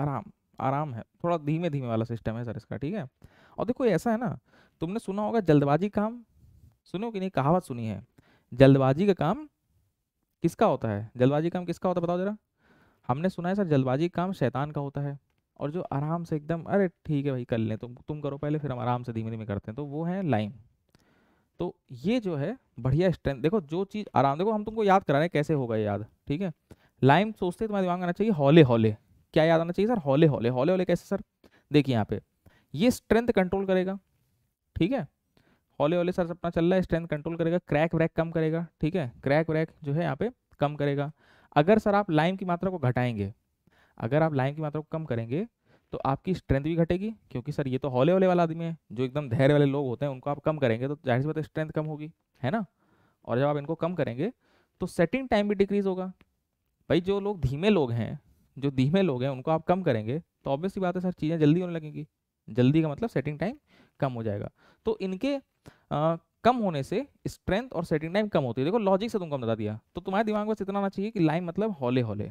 आराम आराम है थोड़ा धीमे धीमे वाला सिस्टम है सर इसका ठीक है और देखो ऐसा है ना तुमने सुना होगा जल्दबाजी काम सुनो कि नहीं कहावत सुनी है जल्दबाजी का काम किसका होता है जल्दबाजी काम किसका होता है बताओ जरा हमने सुना है सर जल्दबाजी काम शैतान का होता है और जो आराम से एकदम अरे ठीक है भाई कर लें तुम तुम करो पहले फिर हम आराम से धीमे धीमे करते हैं तो वो है लाइन तो ये जो है बढ़िया स्ट्रेंथ देखो जो चीज़ आराम देखो हम तुमको याद करा रहे हैं कैसे होगा याद ठीक है लाइम सोचते तुम्हारे दिमाग आना चाहिए हौले हौले क्या याद आना चाहिए सर हौले हौले हौले हौले कैसे सर देखिए यहाँ पे ये स्ट्रेंथ कंट्रोल करेगा ठीक है हौले हौले सर अपना चल रहा है स्ट्रेंथ कंट्रोल करेगा क्रैक व्रैक कम करेगा ठीक है क्रैक व्रैक जो है यहाँ पे कम करेगा अगर सर आप लाइम की मात्रा को घटाएंगे अगर आप लाइम की मात्रा को कम करेंगे तो आपकी स्ट्रेंथ भी घटेगी क्योंकि सर ये तो हौले हौले वाला आदमी है जो एकदम धैर्य वाले लोग होते हैं उनको आप कम करेंगे तो जाहिर सी बात स्ट्रेंथ कम होगी है ना और जब आप इनको कम करेंगे तो सेटिंग टाइम भी डिक्रीज होगा भाई जो लोग धीमे लोग हैं जो धीमे लोग हैं उनको आप कम करेंगे तो ऑब्वियसली बात है सर चीज़ें जल्दी होने लगेंगी जल्दी का मतलब सेटिंग टाइम कम हो जाएगा तो इनके आ, कम होने से स्ट्रेंथ और सेटिंग टाइम कम होती है देखो लॉजिक से तुमको बता दिया तो तुम्हारे दिमाग में इतना आना चाहिए कि लाइम मतलब हौले हौले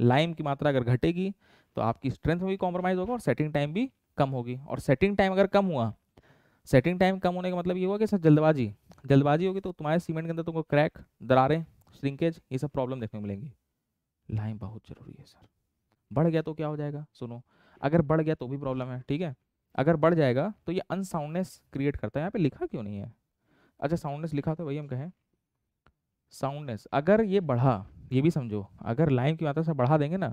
लाइम की मात्रा अगर घटेगी तो आपकी स्ट्रेंथ में भी कॉम्प्रोमाइज होगा और सेटिंग टाइम भी कम होगी और सेटिंग टाइम अगर कम हुआ सेटिंग टाइम कम होने का मतलब ये हुआ कि सर जल्दबाजी जल्दबाजी होगी तो तुम्हारे सीमेंट के अंदर तुमको क्रैक दरारें श्रिंकेज ये सब प्रॉब्लम देखने को मिलेंगी लाइम बहुत जरूरी है सर बढ़ गया तो क्या हो जाएगा सुनो अगर बढ़ गया तो भी प्रॉब्लम है ठीक है अगर बढ़ जाएगा तो ये अनसाउंडनेस क्रिएट करता है यहाँ पे लिखा क्यों नहीं है अच्छा साउंडनेस लिखा था तो वही हम कहें साउंडनेस अगर ये बढ़ा ये भी समझो अगर लाइन की मात्रा से बढ़ा देंगे ना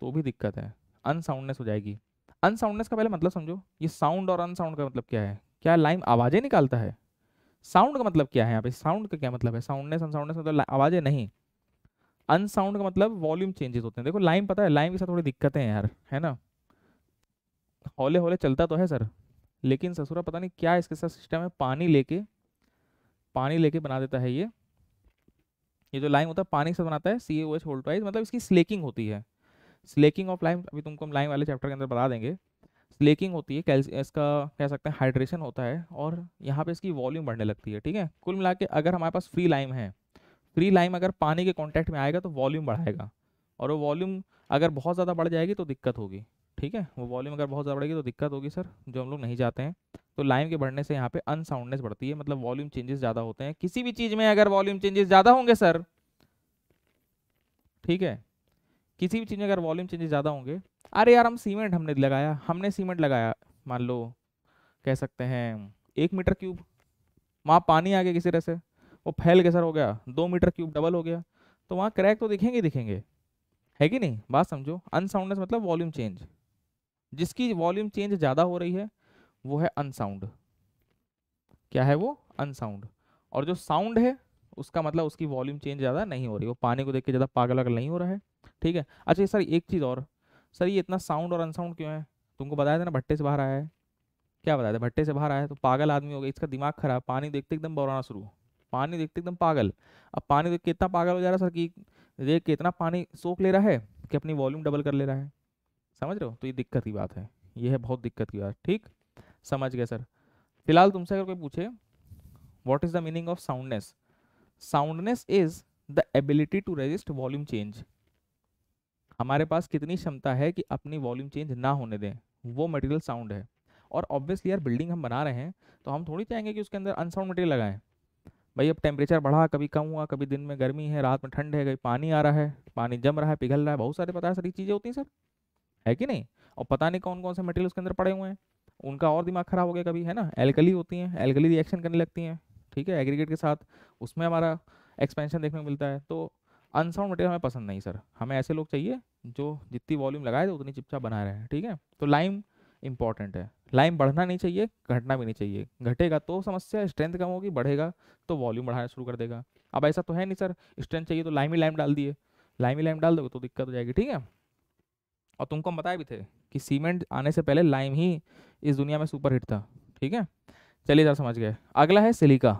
तो भी दिक्कत है अनसाउंडनेस हो जाएगी अनसाउंडनेस का पहले मतलब समझो ये साउंड और अनसाउंड का मतलब क्या है क्या लाइन आवाज़ें निकालता है साउंड का मतलब क्या है यहाँ पे साउंड का क्या मतलब है साउंडनेस अनसाउंडनेस मतलब आवाज़ें नहीं अनसाउंड का मतलब वॉल्यूम चेंजेस होते हैं देखो लाइम पता है लाइम के साथ थोड़ी दिक्कतें हैं यार है ना हौले हौले चलता तो है सर लेकिन ससुरा पता नहीं क्या इसके साथ सिस्टम है पानी लेके पानी लेके बना देता है ये ये जो लाइम होता है पानी के साथ बनाता है सी ओ एच होल्टोइज मतलब इसकी स्लेकिंग होती है स्लेकिंग ऑफ लाइम अभी तुमको हम लाइम वाले चैप्टर के अंदर बता देंगे स्लेकिंग होती है कैल्स इसका कह सकते हैं हाइड्रेशन होता है और यहाँ पे इसकी वॉल्यूम बढ़ने लगती है ठीक है कुल मिला के अगर हमारे पास फ्री लाइम है फ्री लाइम अगर पानी के कॉन्टैक्ट में आएगा तो वॉल्यूम बढ़ाएगा और वो वॉल्यूम अगर बहुत ज़्यादा बढ़ जाएगी तो दिक्कत होगी ठीक है वो वॉल्यूम अगर बहुत ज़्यादा बढ़ेगी तो दिक्कत होगी सर जो हम लोग नहीं जाते हैं तो लाइम के बढ़ने से यहाँ पे अनसाउंडनेस बढ़ती है मतलब वॉल्यूम चेंजेस ज़्यादा होते हैं किसी भी चीज़ में अगर वॉल्यूम चेंजेस ज़्यादा होंगे सर ठीक है किसी भी चीज़ में अगर वॉल्यूम चेंजेस ज़्यादा होंगे अरे यार हम सीमेंट हमने लगाया हमने सीमेंट लगाया मान लो कह सकते हैं एक मीटर क्यूब वहाँ पानी आ गया किसी तरह से वो फैल के सर हो गया दो मीटर क्यूब डबल हो गया तो वहाँ क्रैक तो दिखेंगे दिखेंगे है कि नहीं बात समझो अनसाउंडनेस मतलब वॉल्यूम चेंज जिसकी वॉल्यूम चेंज ज़्यादा हो रही है वो है अनसाउंड क्या है वो अनसाउंड और जो साउंड है उसका मतलब उसकी वॉल्यूम चेंज ज़्यादा नहीं हो रही वो पानी को देख के ज़्यादा पागल अगल नहीं हो रहा है ठीक है अच्छा सर एक चीज़ और सर ये इतना साउंड और अनसाउंड क्यों है तुमको बताया था ना भट्टे से बाहर आया है क्या बताया था भट्टे से बाहर आया है तो पागल आदमी हो गया इसका दिमाग खराब पानी देखते एकदम बौराना शुरू पानी देखते एकदम पागल अब पानी देख इतना पागल हो जा रहा है सर कि देख के इतना पानी सोख ले रहा है कि अपनी वॉल्यूम डबल कर ले रहा है समझ रहे हो तो ये दिक्कत की बात है ये है बहुत दिक्कत की बात ठीक समझ गए सर फिलहाल तुमसे अगर कोई पूछे what is the meaning of soundness soundness is the ability to resist volume change हमारे पास कितनी क्षमता है कि अपनी वॉल्यूम चेंज ना होने दें वो मटेरियल साउंड है और ऑब्वियसली यार बिल्डिंग हम बना रहे हैं तो हम थोड़ी चाहेंगे कि उसके अंदर अनसाउंड मटेरियल लगाएं भाई अब टेम्परेचर बढ़ा कभी कम हुआ कभी दिन में गर्मी है रात में ठंड है कभी पानी आ रहा है पानी जम रहा है पिघल रहा है बहुत सारे पता है सारी चीज़ें होती हैं सर है कि नहीं और पता नहीं कौन कौन से मटेरियल उसके अंदर पड़े हुए हैं उनका और दिमाग खराब हो गया कभी है ना एल्कली होती हैं एल्कली रिएक्शन करने लगती हैं ठीक है एग्रीगेट के साथ उसमें हमारा एक्सपेंशन देखने को मिलता है तो अनसाउंड मटेरियल हमें पसंद नहीं सर हमें ऐसे लोग चाहिए जो जितनी वॉल्यूम लगाए थे उतनी चिपचाप बना रहे हैं ठीक है तो लाइम इंपॉर्टेंट है लाइन बढ़ना नहीं चाहिए घटना भी नहीं चाहिए घटेगा तो समस्या स्ट्रेंथ कम होगी बढ़ेगा तो वॉल्यूम बढ़ाना शुरू कर देगा अब ऐसा तो है नहीं सर स्ट्रेंथ चाहिए तो लाइम ही लाइम डाल दिए लाइम ही लाइम डाल दोगे तो दिक्कत हो जाएगी ठीक है और तुमको हम बताए भी थे कि सीमेंट आने से पहले लाइम ही इस दुनिया में सुपर हिट था ठीक है चलिए सर समझ गए अगला है सिलिका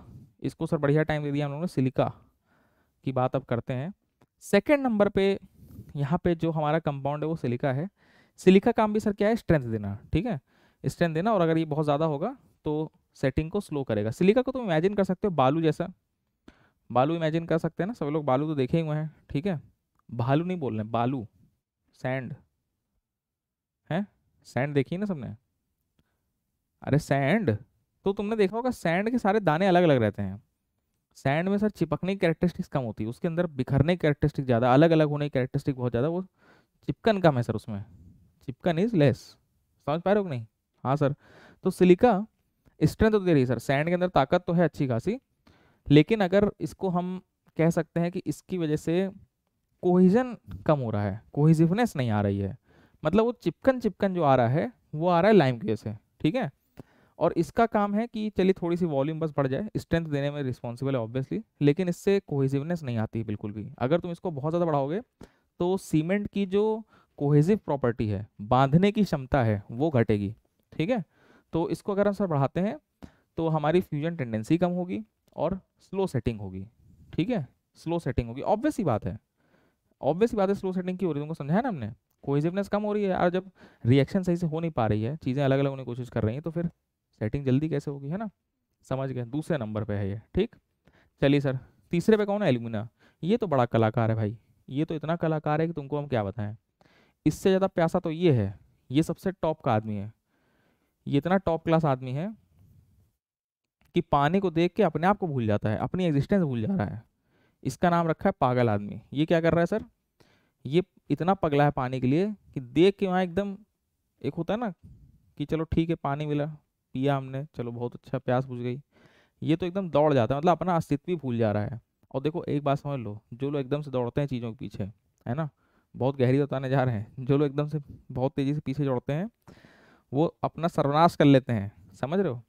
इसको सर बढ़िया टाइम दे दिया हम लोगों ने सिलिका की बात अब करते हैं सेकेंड नंबर पे यहाँ पे जो हमारा कंपाउंड है वो सिलिका है सिलिका काम भी सर क्या है स्ट्रेंथ देना ठीक है स्ट्रेंथ देना और अगर ये बहुत ज़्यादा होगा तो सेटिंग को स्लो करेगा सिलिका को तुम इमेजिन कर सकते हो बालू जैसा बालू इमेजिन कर सकते हैं ना सब लोग बालू तो देखे हुए हैं ठीक है भालू नहीं बोल रहे बालू सैंड है सैंड देखी ना सबने अरे सैंड तो तुमने देखा होगा सैंड के सारे दाने अलग अलग रहते हैं सैंड में सर चिपकने की कैरेक्टरिस्टिक्स कम होती है उसके अंदर बिखरने की कैरेक्टरिस्टिक ज़्यादा अलग अलग होने की कैरेक्टरिस्टिक बहुत ज़्यादा वो चिपकन कम है सर उसमें चिपकन इज लेस समझ पा रहे हो नहीं हाँ सर तो सिलिका स्ट्रेंथ तो दे रही है सर सैंड के अंदर ताकत तो है अच्छी खासी लेकिन अगर इसको हम कह सकते हैं कि इसकी वजह से कोहिजन कम हो रहा है कोहिजिवनेस नहीं आ रही है मतलब वो चिपकन चिपकन जो आ रहा है वो आ रहा है लाइम की वजह से ठीक है और इसका काम है कि चलिए थोड़ी सी वॉल्यूम बस बढ़ जाए स्ट्रेंथ देने में रिस्पॉन्सिबल है ऑब्वियसली लेकिन इससे कोहिजिवनेस नहीं आती बिल्कुल भी अगर तुम इसको बहुत ज़्यादा बढ़ाओगे तो सीमेंट की जो कोहेजिव प्रॉपर्टी है बांधने की क्षमता है वो घटेगी ठीक है तो इसको अगर हम सर बढ़ाते हैं तो हमारी फ्यूजन टेंडेंसी कम होगी और स्लो सेटिंग होगी ठीक है स्लो सेटिंग होगी ऑब्वियस ही बात है ऑब्वियस ही बात है स्लो सेटिंग की हो रही है तुमको समझाया ना हमने कोहेजिवनेस कम हो रही है और जब रिएक्शन सही से हो नहीं पा रही है चीज़ें अलग अलग होने की कोशिश कर रही हैं तो फिर सेटिंग जल्दी कैसे होगी है ना समझ गए दूसरे नंबर पर है ये ठीक चलिए सर तीसरे पे कौन है एलुमिना ये तो बड़ा कलाकार है भाई ये तो इतना कलाकार है कि तुमको हम क्या बताएं इससे ज़्यादा प्यासा तो ये है ये सबसे टॉप का आदमी है ये इतना टॉप क्लास आदमी है कि पानी को देख के अपने आप को भूल जाता है अपनी एग्जिस्टेंस भूल जा रहा है इसका नाम रखा है पागल आदमी ये क्या कर रहा है सर ये इतना पगला है पानी के लिए कि देख के वहाँ एकदम एक होता है ना कि चलो ठीक है पानी मिला पिया हमने चलो बहुत अच्छा प्यास बुझ गई ये तो एकदम दौड़ जाता है मतलब अपना अस्तित्व भूल जा रहा है और देखो एक बात समझ लो जो लोग एकदम से दौड़ते हैं चीज़ों के पीछे है ना बहुत गहरी बताने जा रहे हैं जो लोग एकदम से बहुत तेज़ी से पीछे जोड़ते हैं वो अपना सर्वनाश कर लेते हैं समझ रहे हो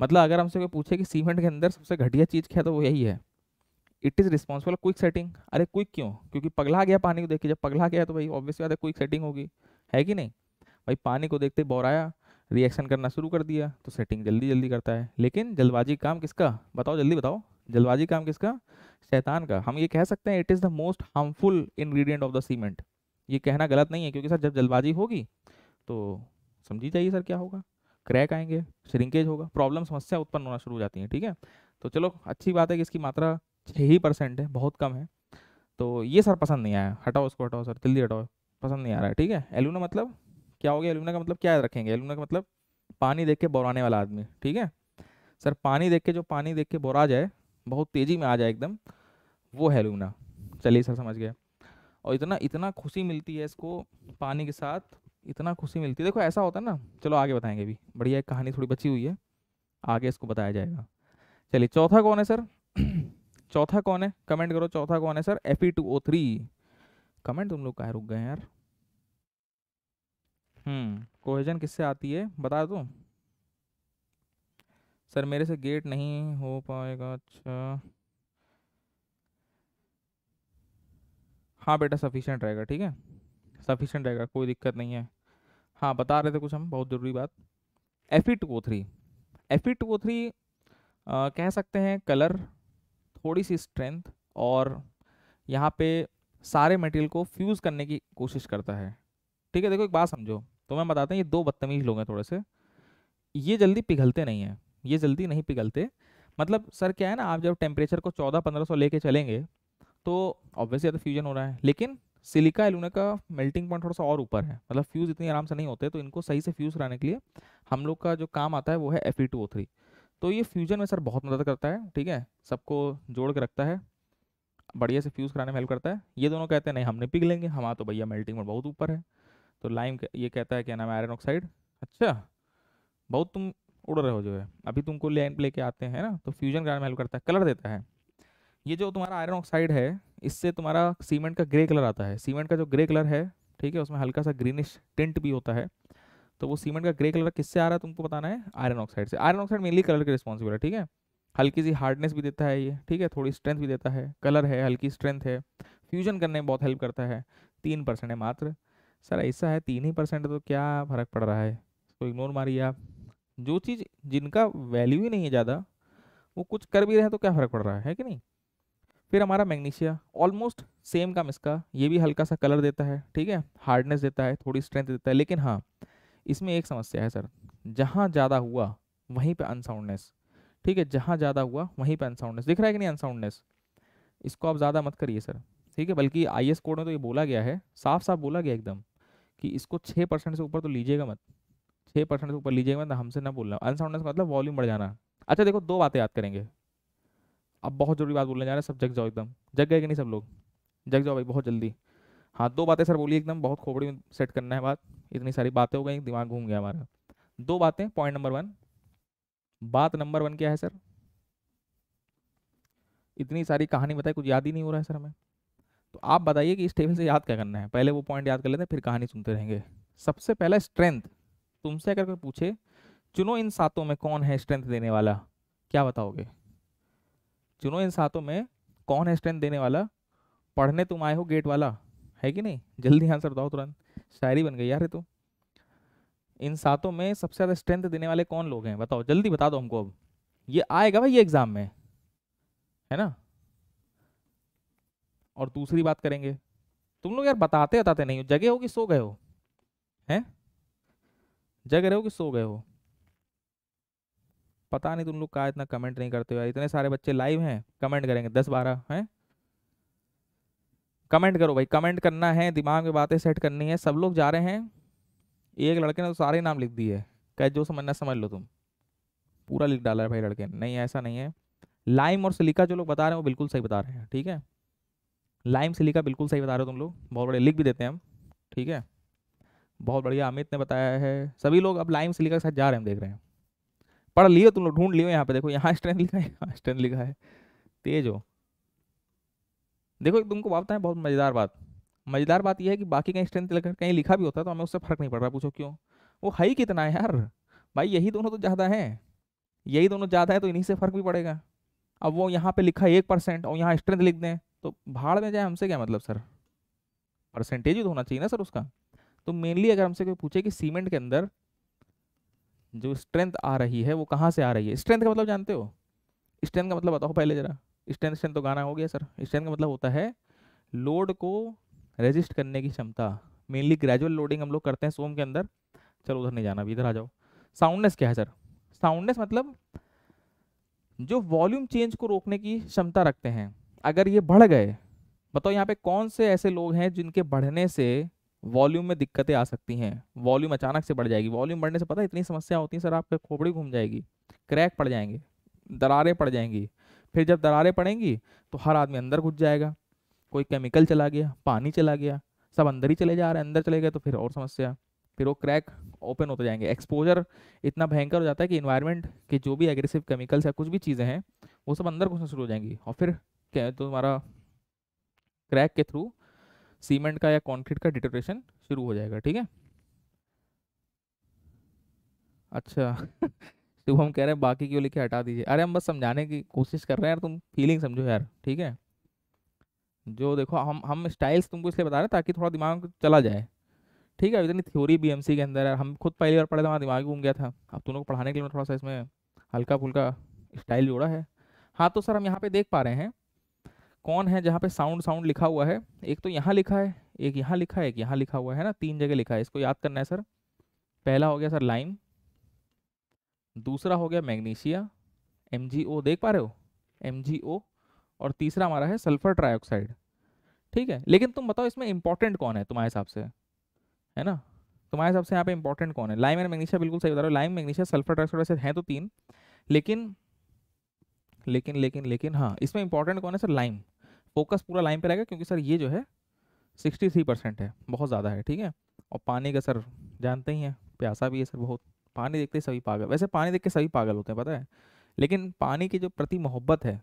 मतलब अगर हमसे कोई पूछे कि सीमेंट के अंदर सबसे घटिया चीज़ क्या है तो वो यही है it is responsible quick setting अरे क्विक क्यों क्योंकि पगला गया पानी को देख के जब पगला गया तो भाई ऑब्वियसली बात है क्विक सेटिंग होगी है कि नहीं भाई पानी को देखते बोराया रिएक्शन करना शुरू कर दिया तो सेटिंग जल्दी जल्दी करता है लेकिन जल्दबाजी काम किसका बताओ जल्दी बताओ जल्दबाजी काम किसका शैतान का हम ये कह सकते हैं it is the most harmful ingredient of the cement ये कहना गलत नहीं है क्योंकि सर जब जल्दबाजी होगी तो समझी जाइए सर क्या होगा क्रैक आएंगे श्रिंकेज होगा प्रॉब्लम समस्या उत्पन्न होना शुरू हो जाती है ठीक है तो चलो अच्छी बात है कि इसकी मात्रा छः ही परसेंट है बहुत कम है तो ये सर पसंद नहीं आया हटाओ उसको हटाओ सर जल्दी हटाओ पसंद नहीं आ रहा है ठीक है एलुना मतलब क्या हो गया एलुना का मतलब क्या रखेंगे एलुना का मतलब पानी देख के बोराने वाला आदमी ठीक है सर पानी देख के जो पानी देख के बोरा जाए बहुत तेज़ी में आ जाए एकदम वो है एलूना चलिए सर समझ गया और इतना इतना खुशी मिलती है इसको पानी के साथ इतना खुशी मिलती है देखो ऐसा होता है ना चलो आगे बताएंगे अभी बढ़िया एक कहानी थोड़ी बची हुई है आगे इसको बताया जाएगा चलिए चौथा कौन है सर चौथा कौन है कमेंट करो चौथा कौन है sir F E two O three comment तुम लोग कहा रुक गए यार हम्म कोहेजन किससे आती है बता दो सर मेरे से गेट नहीं हो पाएगा अच्छा हाँ बेटा सफिशेंट रहेगा ठीक है सफिशेंट रहेगा कोई दिक्कत नहीं है हाँ बता रहे थे कुछ हम बहुत ज़रूरी बात F E two O three F E two O three कह सकते हैं कलर थोड़ी सी स्ट्रेंथ और यहाँ पे सारे मटेरियल को फ्यूज़ करने की कोशिश करता है ठीक है देखो एक बात समझो तो मैं बताता हूँ ये दो बदतमीज़ लोग हैं थोड़े से ये जल्दी पिघलते नहीं हैं ये जल्दी नहीं पिघलते मतलब सर क्या है ना आप जब टेम्परेचर को चौदह पंद्रह सौ लेके चलेंगे तो ऑब्वियसली ज़्यादा फ्यूजन हो रहा है लेकिन सिलिका एलुना का मेल्टिंग पॉइंट थोड़ा सा और ऊपर है मतलब फ्यूज़ इतनी आराम से नहीं होते तो इनको सही से फ्यूज़ कराने के लिए हम लोग का जो काम आता है वो है एफ तो ये फ्यूजन में सर बहुत मदद करता है ठीक है सबको जोड़ के रखता है बढ़िया से फ्यूज़ कराने में हेल्प करता है ये दोनों कहते हैं नहीं हमने पिघ लेंगे हमारा हाँ तो भैया मेल्टिंग पॉइंट बहुत ऊपर है तो लाइम ये कहता है क्या नाम है आयरन ऑक्साइड अच्छा बहुत तुम उड़ रहे हो जो है अभी तुमको लैंड लेके आते हैं ना तो फ्यूजन कराने में हेल्प करता है कलर देता है ये जो तुम्हारा आयरन ऑक्साइड है इससे तुम्हारा सीमेंट का ग्रे कलर आता है सीमेंट का जो ग्रे कलर है ठीक है उसमें हल्का सा ग्रीनिश टिंट भी होता है तो वो सीमेंट का ग्रे कलर किससे आ रहा है तुमको बताना है आयरन ऑक्साइड से आयरन ऑक्साइड मेनली कलर के रिस्पॉन्सिबल है ठीक है हल्की सी हार्डनेस भी देता है ये ठीक है थोड़ी स्ट्रेंथ भी देता है कलर है हल्की स्ट्रेंथ है फ्यूजन करने में बहुत हेल्प करता है तीन परसेंट है मात्र सर ऐसा है तीन ही परसेंट तो क्या फर्क पड़ रहा है इसको इग्नोर मारिए आप जो चीज़ जिनका वैल्यू ही नहीं है ज़्यादा वो कुछ कर भी रहे हैं तो क्या फ़र्क पड़ रहा है, है कि नहीं फिर हमारा मैग्नीशिया ऑलमोस्ट सेम काम इसका ये भी हल्का सा कलर देता है ठीक है हार्डनेस देता है थोड़ी स्ट्रेंथ देता है लेकिन हाँ इसमें एक समस्या है सर जहाँ ज़्यादा हुआ वहीं पर अनसाउंडनेस ठीक है जहाँ ज़्यादा हुआ वहीं पर अनसाउंडनेस दिख रहा है कि नहीं अनसाउंडनेस इसको आप ज़्यादा मत करिए सर ठीक है बल्कि आई कोड में तो ये बोला गया है साफ साफ बोला गया एकदम कि इसको छः परसेंट से ऊपर तो लीजिएगा मत छः परसेंट से ऊपर लीजिएगा मत हमसे ना बोलना अनसाउंडनेस का मतलब वॉल्यूम बढ़ जाना अच्छा देखो दो बातें याद करेंगे अब बहुत जरूरी बात बोलने जा रहे हैं सब जग जाओ एकदम जग गए कि नहीं सब लोग जग जाओ भाई बहुत जल्दी हाँ दो बातें सर बोलिए एकदम बहुत खोपड़ी में सेट करना है बात इतनी सारी बातें हो गई दिमाग घूम गया हमारा दो बातें पॉइंट नंबर वन बात नंबर वन क्या है सर इतनी सारी कहानी बताई कुछ याद ही नहीं हो रहा है सर हमें तो आप बताइए कि इस टेबल से याद क्या करना है पहले वो पॉइंट याद कर लेते हैं फिर कहानी सुनते रहेंगे सबसे पहला स्ट्रेंथ तुमसे अगर कोई पूछे चुनो इन सातों में कौन है स्ट्रेंथ देने वाला क्या बताओगे चुनो इन सातों में कौन है स्ट्रेंथ देने वाला पढ़ने तुम आए हो गेट वाला है कि नहीं जल्दी आंसर दो तुरंत शायरी बन गई यार तू तो। इन सातों में सबसे ज़्यादा स्ट्रेंथ देने वाले कौन लोग हैं बताओ जल्दी बता दो हमको अब ये आएगा भाई ये एग्ज़ाम में है ना और दूसरी बात करेंगे तुम लोग यार बताते बताते नहीं हो जगे हो कि सो गए हो हैं जग रहे हो कि सो गए हो पता नहीं तुम लोग का इतना कमेंट नहीं करते हो यार इतने सारे बच्चे लाइव हैं कमेंट करेंगे दस बारह हैं कमेंट करो भाई कमेंट करना है दिमाग में बातें सेट करनी है सब लोग जा रहे हैं एक लड़के ने तो सारे नाम लिख दिए कह जो समझना समझ लो तुम पूरा लिख डाला है भाई लड़के ने नहीं ऐसा नहीं है लाइम और सिलिका जो लोग बता रहे हैं वो बिल्कुल सही बता रहे हैं ठीक है लाइम सिलिका बिल्कुल सही बता रहे हो तुम लोग बहुत बड़े लिख भी देते हैं हम ठीक है बहुत बढ़िया अमित ने बताया है सभी लोग अब लाइम सिलिका के साथ जा रहे हैं हम देख रहे हैं पढ़ लियो तुम लोग ढूंढ लियो यहाँ पे देखो यहाँ स्ट्रेंथ लिखा है यहाँ स्ट्रेंथ लिखा है तेज हो देखो तुमको है बहुत मज़ेदार बात मज़ेदार बात यह है कि बाकी कहीं स्ट्रेंथ लेकर कहीं लिखा भी होता तो हमें उससे फ़र्क नहीं पड़ रहा पूछो क्यों वो है ही कितना है यार भाई यही दोनों तो ज़्यादा है यही दोनों ज़्यादा है तो इन्हीं से फ़र्क भी पड़ेगा अब वो यहाँ पे लिखा है एक परसेंट और यहाँ स्ट्रेंथ लिख दें तो भाड़ में जाए हमसे क्या मतलब सर परसेंटेज ही तो होना चाहिए ना सर उसका तो मेनली अगर हमसे कोई पूछे कि सीमेंट के अंदर जो स्ट्रेंथ आ रही है वो कहाँ से आ रही है स्ट्रेंथ का मतलब जानते हो स्ट्रेंथ का मतलब बताओ पहले जरा स्ट्रेंथ स्ट्रेंथ तो गाना हो गया सर स्ट्रेंथ का मतलब होता है लोड को रेजिस्ट करने की क्षमता मेनली ग्रेजुअल लोडिंग हम लोग करते हैं सोम के अंदर चलो उधर नहीं जाना अभी इधर आ जाओ साउंडनेस क्या है सर साउंडनेस मतलब जो वॉल्यूम चेंज को रोकने की क्षमता रखते हैं अगर ये बढ़ गए बताओ यहाँ पे कौन से ऐसे लोग हैं जिनके बढ़ने से वॉल्यूम में दिक्कतें आ सकती हैं वॉल्यूम अचानक से बढ़ जाएगी वॉल्यूम बढ़ने से पता है इतनी समस्या होती है सर आपके खोपड़ी घूम जाएगी क्रैक पड़ जाएंगे दरारें पड़ जाएंगी फिर जब दरारें पड़ेंगी तो हर आदमी अंदर घुस जाएगा कोई केमिकल चला गया पानी चला गया सब अंदर ही चले जा रहे हैं अंदर चले गए तो फिर और समस्या फिर वो क्रैक ओपन होते जाएंगे एक्सपोजर इतना भयंकर हो जाता है कि इन्वायरमेंट के जो भी एग्रेसिव केमिकल्स या कुछ भी चीज़ें हैं वो सब अंदर घुसना शुरू हो जाएंगी और फिर क्या तो हमारा क्रैक के थ्रू सीमेंट का या कॉन्क्रीट का डिटोरेशन शुरू हो जाएगा ठीक है अच्छा तो हम कह रहे हैं बाकी क्यों लिखे हटा दीजिए अरे हम बस समझाने की कोशिश कर रहे हैं यार तुम फीलिंग समझो यार ठीक है जो देखो हम हम स्टाइल्स तुमको इसलिए बता रहे हैं ताकि थोड़ा दिमाग चला जाए ठीक है इतनी थ्योरी बीएमसी के अंदर है हम खुद पहली बार पढ़े थे हमारा दिमाग घूम गया था अब तुम लोग पढ़ाने के लिए थोड़ा सा इसमें हल्का फुल्का स्टाइल जोड़ा है हाँ तो सर हम यहाँ पर देख पा रहे हैं कौन है जहाँ पे साउंड साउंड लिखा हुआ है एक तो यहाँ लिखा है एक यहाँ लिखा है एक यहाँ लिखा हुआ है ना तीन जगह लिखा है इसको याद करना है सर पहला हो गया सर लाइम दूसरा हो गया मैग्नीशिया एम देख पा रहे हो एम और तीसरा हमारा है सल्फर ट्राइऑक्साइड ठीक है लेकिन तुम बताओ इसमें इंपॉर्टेंट कौन है तुम्हारे हिसाब से है ना तुम्हारे हिसाब से यहाँ पे इंपॉर्टेंट कौन है लाइम एंड मैग्नीशिया बिल्कुल सही बता रहे हो लाइम मैग्नीशिया सल्फर ट्राइक्साइड वैसे हैं तो तीन लेकिन लेकिन लेकिन लेकिन हाँ इसमें इंपॉर्टेंट कौन है सर लाइम फोकस पूरा लाइन पे रहेगा क्योंकि सर ये जो है 63 परसेंट है बहुत ज़्यादा है ठीक है और पानी का सर जानते ही हैं प्यासा भी है सर बहुत पानी देखते ही सभी पागल वैसे पानी देख के सभी पागल होते हैं पता है लेकिन पानी की जो प्रति मोहब्बत है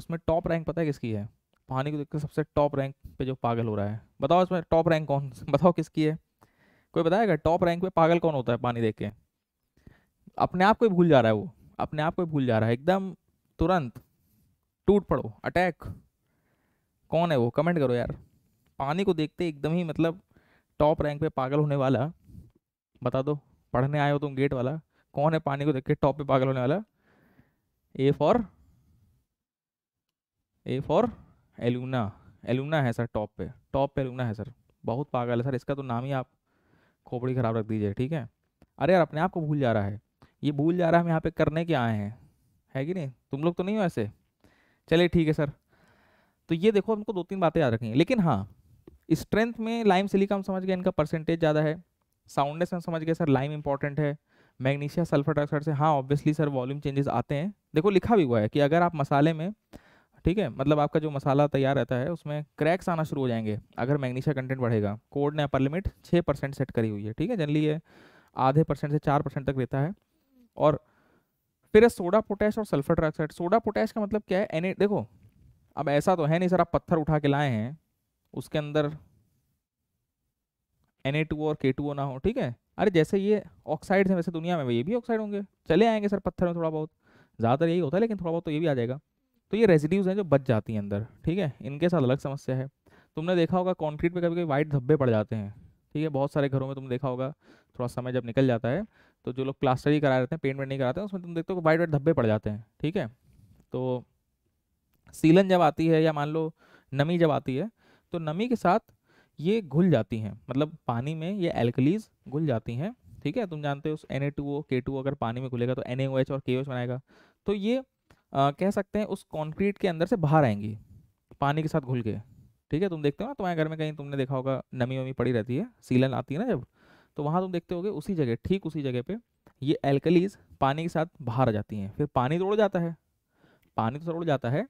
उसमें टॉप रैंक पता है किसकी है पानी को देख के सबसे टॉप रैंक पे जो पागल हो रहा है बताओ इसमें टॉप रैंक कौन बताओ किसकी है कोई बताएगा टॉप रैंक पे पागल कौन होता है पानी देख के अपने आप को भूल जा रहा है वो अपने आप को भूल जा रहा है एकदम तुरंत टूट पड़ो अटैक कौन है वो कमेंट करो यार पानी को देखते एकदम ही मतलब टॉप रैंक पे पागल होने वाला बता दो पढ़ने आए हो तुम गेट वाला कौन है पानी को देख के टॉप पे पागल होने वाला ए फॉर ए फॉर एलूना एलूना है सर टॉप पे टॉप पे एलूना है सर बहुत पागल है सर इसका तो नाम ही आप खोपड़ी ख़राब रख दीजिए ठीक है अरे यार अपने आप को भूल जा रहा है ये भूल जा रहा है हम यहाँ पे करने के आए हैं है कि नहीं तुम लोग तो नहीं हो ऐसे चलिए ठीक है सर तो ये देखो हमको दो तीन बातें याद रखेंगे लेकिन हाँ स्ट्रेंथ में लाइम सिलिकम समझ गए इनका परसेंटेज ज़्यादा है साउंडनेस में समझ गए सर लाइम इंपॉर्टेंट है मैग्नीशिया सल्फर डाइऑक्साइड से हाँ ऑब्वियसली सर वॉल्यूम चेंजेस आते हैं देखो लिखा भी हुआ है कि अगर आप मसाले में ठीक है मतलब आपका जो मसाला तैयार रहता है उसमें क्रैक्स आना शुरू हो जाएंगे अगर मैग्नीशिया कंटेंट बढ़ेगा कोड ने अपर लिमिट छः परसेंट सेट करी हुई है ठीक है जनरली ये आधे परसेंट से चार परसेंट तक रहता है और फिर सोडा पोटैश और सल्फर डाइऑक्साइड सोडा पोटैश का मतलब क्या है एन देखो अब ऐसा तो है नहीं सर आप पत्थर उठा के लाए हैं उसके अंदर एन और के ना हो ठीक है अरे जैसे ये ऑक्साइड्स हैं वैसे दुनिया में ये भी ऑक्साइड होंगे चले आएंगे सर पत्थर में थोड़ा बहुत ज़्यादातर यही होता है लेकिन थोड़ा बहुत तो ये भी आ जाएगा तो ये रेजिड्यूज हैं जो बच जाती हैं अंदर ठीक है इनके साथ अलग समस्या है तुमने देखा होगा कॉन्क्रीट में कभी कभी वाइट धब्बे पड़ जाते हैं ठीक है बहुत सारे घरों में तुमने देखा होगा थोड़ा समय जब निकल जाता है तो जो लोग प्लास्टर ही करा रहते हैं पेंट वेंट नहीं कराते हैं उसमें तुम देखते हो वाइट वाइट धब्बे पड़ जाते हैं ठीक है तो सीलन जब आती है या मान लो नमी जब आती है तो नमी के साथ ये घुल जाती हैं मतलब पानी में ये एल्कलीज घुल जाती हैं ठीक है तुम जानते हो उस एन ए टू ओ के टू अगर पानी में घुलेगा तो एन एच और के एच बनाएगा तो ये आ, कह सकते हैं उस कॉन्क्रीट के अंदर से बाहर आएंगी पानी के साथ घुल के ठीक है तुम देखते हो ना तुम्हारे घर में कहीं तुमने देखा होगा नमी वमी पड़ी रहती है सीलन आती है ना जब तो वहाँ तुम देखते होगे उसी जगह ठीक उसी जगह पे ये एल्कलीज पानी के साथ बाहर आ जाती हैं फिर पानी तो उड़ जाता है पानी तो उड़ जाता है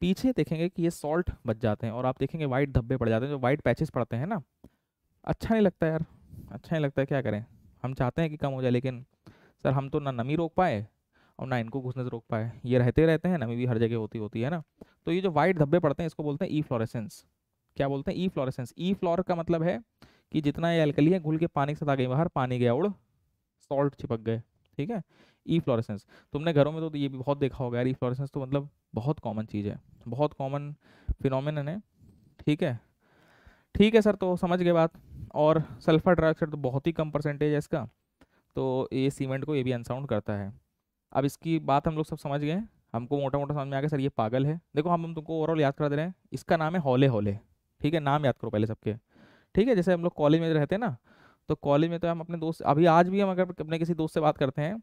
पीछे देखेंगे कि ये सॉल्ट बच जाते हैं और आप देखेंगे वाइट धब्बे पड़ जाते हैं जो वाइट पैचेस पड़ते हैं ना अच्छा नहीं लगता यार अच्छा नहीं लगता है क्या करें हम चाहते हैं कि कम हो जाए लेकिन सर हम तो ना नमी रोक पाए और ना इनको घुसने से रोक पाए ये रहते रहते हैं नमी भी हर जगह होती होती है ना तो ये जो वाइट धब्बे पड़ते हैं इसको बोलते हैं ई फ्लोरेसेंस क्या बोलते हैं ई फ्लोरेसेंस ई फ्लोर का मतलब है कि जितना ये अलकली है घुल के पानी के साथ आ गई बाहर पानी गया उड़ सॉल्ट चिपक गए ठीक है ई फ्लोरेसेंस तुमने घरों में तो ये भी बहुत देखा होगा ई फ्लोरेसेंस तो मतलब बहुत कॉमन चीज़ है बहुत कॉमन फिनोमिन है ठीक है ठीक है सर तो समझ गए बात और सल्फर डाइऑक्साइड तो बहुत ही कम परसेंटेज है इसका तो ये सीमेंट को ये भी अनसाउंड करता है अब इसकी बात हम लोग सब समझ गए हमको मोटा मोटा समझ में आ गया सर ये पागल है देखो हम हम तुमको ओवरऑल याद करा दे रहे हैं इसका नाम है हौले हौले ठीक है नाम याद करो पहले सबके ठीक है जैसे हम लोग कॉलेज में रहते हैं ना तो कॉलेज में तो हम अपने दोस्त अभी आज भी हम अगर अपने किसी दोस्त से बात करते हैं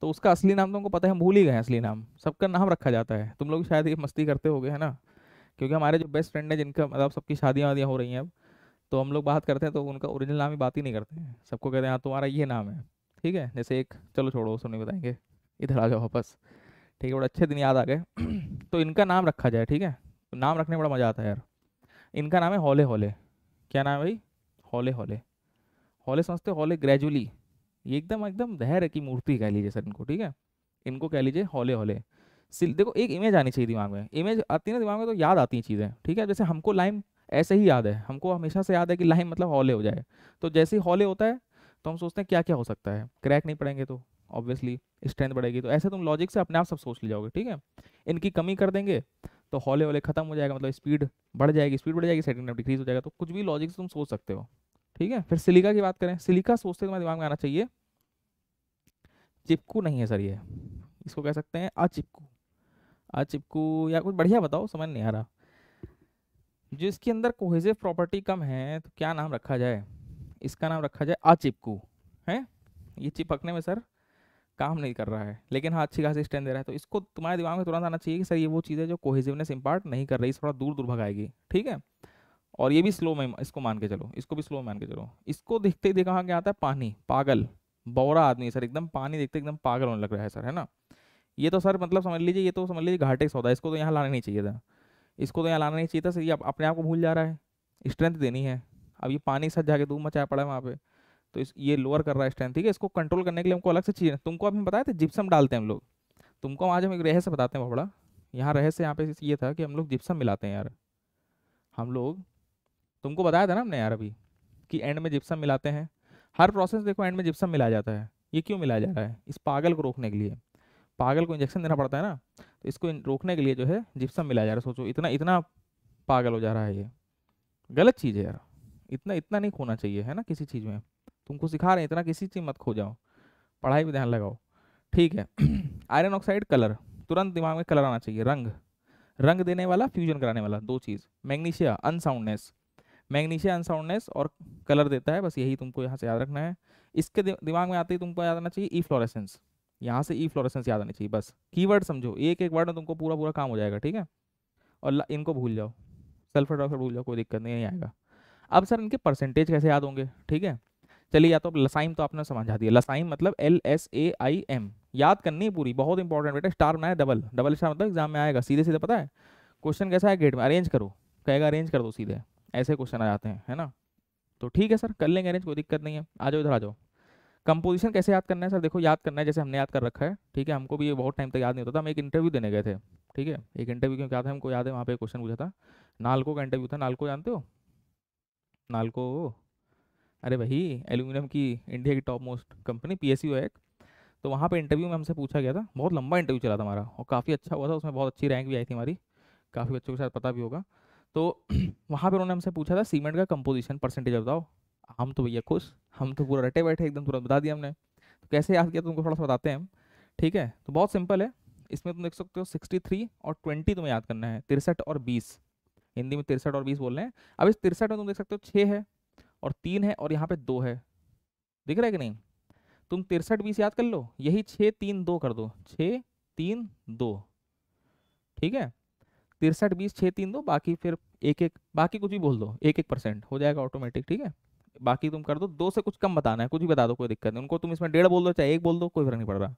तो उसका असली नाम तो हमको पता है हम भूल ही गए असली नाम सबका नाम रखा जाता है तुम लोग शायद ये मस्ती करते हो है ना क्योंकि हमारे जो बेस्ट फ्रेंड है जिनका मतलब सबकी शादियाँ वादियाँ हो रही हैं अब तो हम लोग बात करते हैं तो उनका ओरिजिनल नाम ही बात ही नहीं करते हैं सबको कहते हैं हाँ तुम्हारा ये नाम है ठीक है जैसे एक चलो छोड़ो उसको नहीं बताएंगे इधर आ जाओ वापस ठीक है बड़े अच्छे दिन याद आ गए तो इनका नाम रखा जाए ठीक है नाम रखने में बड़ा मज़ा आता है यार इनका नाम है हौले हौले क्या नाम है भाई हौले हौले हौले समझते हौले ग्रेजुअली ये एकदम एकदम धैर्य की मूर्ति कह लीजिए सर इनको ठीक है इनको कह लीजिए हौले हौले सिल देखो एक इमेज आनी चाहिए दिमाग में इमेज आती है ना दिमाग में तो याद आती हैं चीज़ें ठीक है जैसे हमको लाइम ऐसे ही याद है हमको हमेशा से याद है कि लाइम मतलब हौले हो जाए तो जैसे ही हौले होता है तो हम सोचते हैं क्या क्या हो सकता है क्रैक नहीं पड़ेंगे तो ऑब्वियसली स्ट्रेंथ बढ़ेगी तो ऐसे तुम लॉजिक से अपने आप सब सोच ले जाओगे ठीक है इनकी कमी कर देंगे तो हौले हौले खत्म हो जाएगा मतलब स्पीड बढ़ जाएगी स्पीड बढ़ जाएगी सेकंड डिक्रीज हो जाएगा तो कुछ भी लॉजिक से तुम सोच सकते हो ठीक है फिर सिलिका की बात करें सिलिका सोचते तो तुम्हारे दिमाग में आना चाहिए चिपकू नहीं है सर ये इसको कह सकते हैं अचिपकू अचिपकू या कुछ बढ़िया बताओ समझ नहीं आ रहा जिसके अंदर कोहेजिव प्रॉपर्टी कम है तो क्या नाम रखा जाए इसका नाम रखा जाए अचिपकू है ये चिपकने में सर काम नहीं कर रहा है लेकिन हाँ अच्छी खासी स्टैंड दे रहा है तो इसको तुम्हारे दिमाग में तुरंत आना चाहिए कि सर ये वो चीज़ है जो कोहेजिवनेस इम्पार्ट नहीं कर रही थोड़ा दूर दूर भगाएगी ठीक है और ये भी स्लो में इसको मान के चलो इसको भी स्लो मान के चलो इसको देखते ही देखा क्या आता है पानी पागल बौरा आदमी सर एकदम पानी देखते एकदम पागल होने लग रहा है सर है ना ये तो सर मतलब समझ लीजिए ये तो समझ लीजिए घाटे सौदा इसको तो यहाँ लाना नहीं चाहिए था इसको तो यहाँ लाना नहीं चाहिए था सर ये अपने आप को भूल जा रहा है स्ट्रेंथ देनी है अब ये पानी सच जाके धूम मचाया पड़ा है वहाँ पे तो इस ये लोअर कर रहा है स्ट्रेंथ ठीक है इसको कंट्रोल करने के लिए हमको अलग से चीज़ तुमको हम बताया था जिप्सम डालते हैं हम लोग तुमको आज हम एक रहस्य बताते हैं बहुत बड़ा यहाँ रहस्य यहाँ पे ये था कि हम लोग जिप्सम मिलाते हैं यार हम लोग तुमको बताया था ना हमने यार अभी कि एंड में जिप्सम मिलाते हैं हर प्रोसेस देखो एंड में जिप्सम मिलाया जाता है ये क्यों मिलाया जा रहा है इस पागल को रोकने के लिए पागल को इंजेक्शन देना पड़ता है ना तो इसको रोकने के लिए जो है जिप्सम मिलाया जा रहा है सोचो इतना इतना पागल हो जा रहा है ये गलत चीज़ है यार इतना इतना नहीं खोना चाहिए है ना किसी चीज़ में तुमको सिखा रहे हैं इतना किसी चीज़ मत खो जाओ पढ़ाई भी ध्यान लगाओ ठीक है आयरन ऑक्साइड कलर तुरंत दिमाग में कलर आना चाहिए रंग रंग देने वाला फ्यूजन कराने वाला दो चीज़ मैग्नीशिया अनसाउंडनेस मैग्नीशिया अनसाउंडनेस और कलर देता है बस यही तुमको यहाँ से याद रखना है इसके दिमाग में आते ही तुमको याद आना चाहिए ई फ्लोरेसेंस यहाँ से ई फ्लोरेसेंस याद आनी चाहिए बस कीवर्ड समझो एक एक वर्ड में तुमको पूरा पूरा काम हो जाएगा ठीक है और इनको भूल जाओ सल्फर डॉक्सर भूल जाओ कोई दिक्कत नहीं आएगा अब सर इनके परसेंटेज कैसे याद होंगे ठीक है चलिए या तो अब लसाइम तो आपने समझा दिया लसाइम मतलब L S A I M याद करनी है पूरी बहुत इंपॉर्टेंट बेटा स्टार बनाया डबल डबल स्टार मतलब एग्जाम में आएगा सीधे सीधे पता है क्वेश्चन कैसा है गेट में अरेंज करो कहेगा अरेंज कर दो सीधे ऐसे क्वेश्चन आ जाते हैं है ना तो ठीक है सर कर लेंगे अरेंज कोई दिक्कत नहीं है आ जाओ इधर आ जाओ कंपोजिशन कैसे याद करना है सर देखो याद करना है जैसे हमने याद कर रखा है ठीक है हमको भी ये बहुत टाइम तक याद नहीं होता था हम एक इंटरव्यू देने गए थे ठीक है एक इंटरव्यू क्यों क्या था हमको याद है वहाँ पे क्वेश्चन पूछा था नालको का इंटरव्यू था नालको जानते हो नालको अरे वही एल्यूमिनियम की इंडिया की top most company P S है एक तो वहाँ पर इंटरव्यू में हमसे पूछा गया था बहुत लंबा इंटरव्यू चला था हमारा और काफ़ी अच्छा हुआ था उसमें बहुत अच्छी रैंक भी आई थी हमारी काफ़ी बच्चों के साथ पता भी होगा तो वहाँ पर उन्होंने हमसे पूछा था सीमेंट का कंपोजिशन परसेंटेज बताओ हम तो भैया खुश हम तो पूरा रटे बैठे एकदम तुरंत बता दिया हमने तो कैसे याद किया तुमको तो थोड़ा सा बताते हैं हम ठीक है तो बहुत सिंपल है इसमें तुम देख सकते हो सिक्सटी थ्री और ट्वेंटी तुम्हें याद करना है तिरसठ और बीस हिंदी में तिरसठ और बीस बोल रहे हैं अब इस तिरसठ में तुम देख सकते हो छः है और तीन है और यहाँ पे दो है दिख रहा है कि नहीं तुम तिरसठ बीस याद कर लो यही छः तीन दो कर दो छः तीन दो ठीक है तिरसठ बीस छः तीन दो बाकी फिर एक एक बाकी कुछ भी बोल दो एक एक परसेंट हो जाएगा ऑटोमेटिक ठीक है बाकी तुम कर दो दो से कुछ कम बताना है कुछ भी बता दो कोई दिक्कत नहीं उनको तुम इसमें डेढ़ बोल दो चाहे एक बोल दो कोई फर्क नहीं पड़ रहा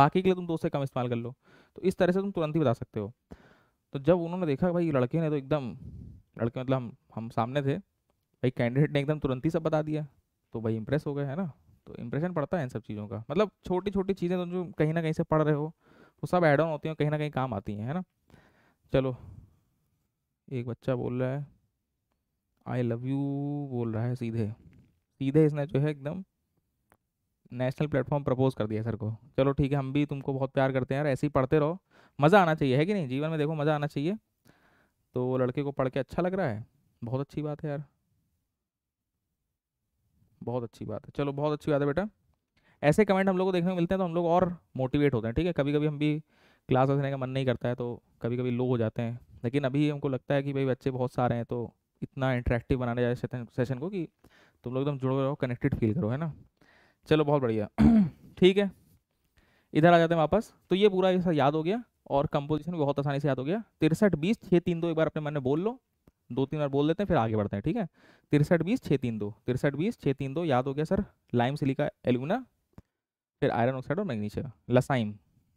बाकी के लिए तुम दो से कम इस्तेमाल कर लो तो इस तरह से तुम तुरंत ही बता सकते हो तो जब उन्होंने देखा भाई लड़के ने तो एकदम लड़के मतलब हम हम सामने थे भाई कैंडिडेट ने एकदम तुरंत ही सब बता दिया तो भाई इंप्रेस हो गए है ना तो इंप्रेशन पड़ता है इन सब चीज़ों का मतलब छोटी छोटी चीज़ें तुम तो जो कहीं ना कहीं से पढ़ रहे हो वो सब एड ऑन होती हैं कहीं ना कहीं काम आती हैं है ना चलो एक बच्चा बोल रहा है आई लव यू बोल रहा है सीधे सीधे इसने जो है एकदम नेशनल प्लेटफॉर्म प्रपोज कर दिया सर को चलो ठीक है हम भी तुमको बहुत प्यार करते हैं यार ऐसे ही पढ़ते रहो मज़ा आना चाहिए है कि नहीं जीवन में देखो मज़ा आना चाहिए तो लड़के को पढ़ के अच्छा लग रहा है बहुत अच्छी बात है यार बहुत अच्छी बात है चलो बहुत अच्छी बात है बेटा ऐसे कमेंट हम लोग को देखने को मिलते हैं तो हम लोग और मोटिवेट होते हैं ठीक है कभी कभी हम भी क्लास रखने का मन नहीं करता है तो कभी कभी लो हो जाते हैं लेकिन अभी हमको लगता है कि भाई बच्चे बहुत सारे हैं तो इतना इंटरेक्टिव बनाने जाए सेशन को कि तुम लोग एकदम जुड़े रहो कनेक्टेड फील करो है ना चलो बहुत बढ़िया ठीक है इधर आ जाते हैं वापस तो ये पूरा ऐसा याद हो गया और कंपोजिशन भी बहुत आसानी से याद हो गया तिरसठ बीस छः तीन दो एक बार अपने मन में बोल लो दो तीन बार बोल देते हैं फिर आगे बढ़ते हैं ठीक है तिरसठ बीस छः तीन दो तिरसठ बीस छः तीन दो याद हो गया सर लाइम सिलिका एल्यूमिना फिर आयरन ऑक्साइड और मैग्नीशियम लसाइम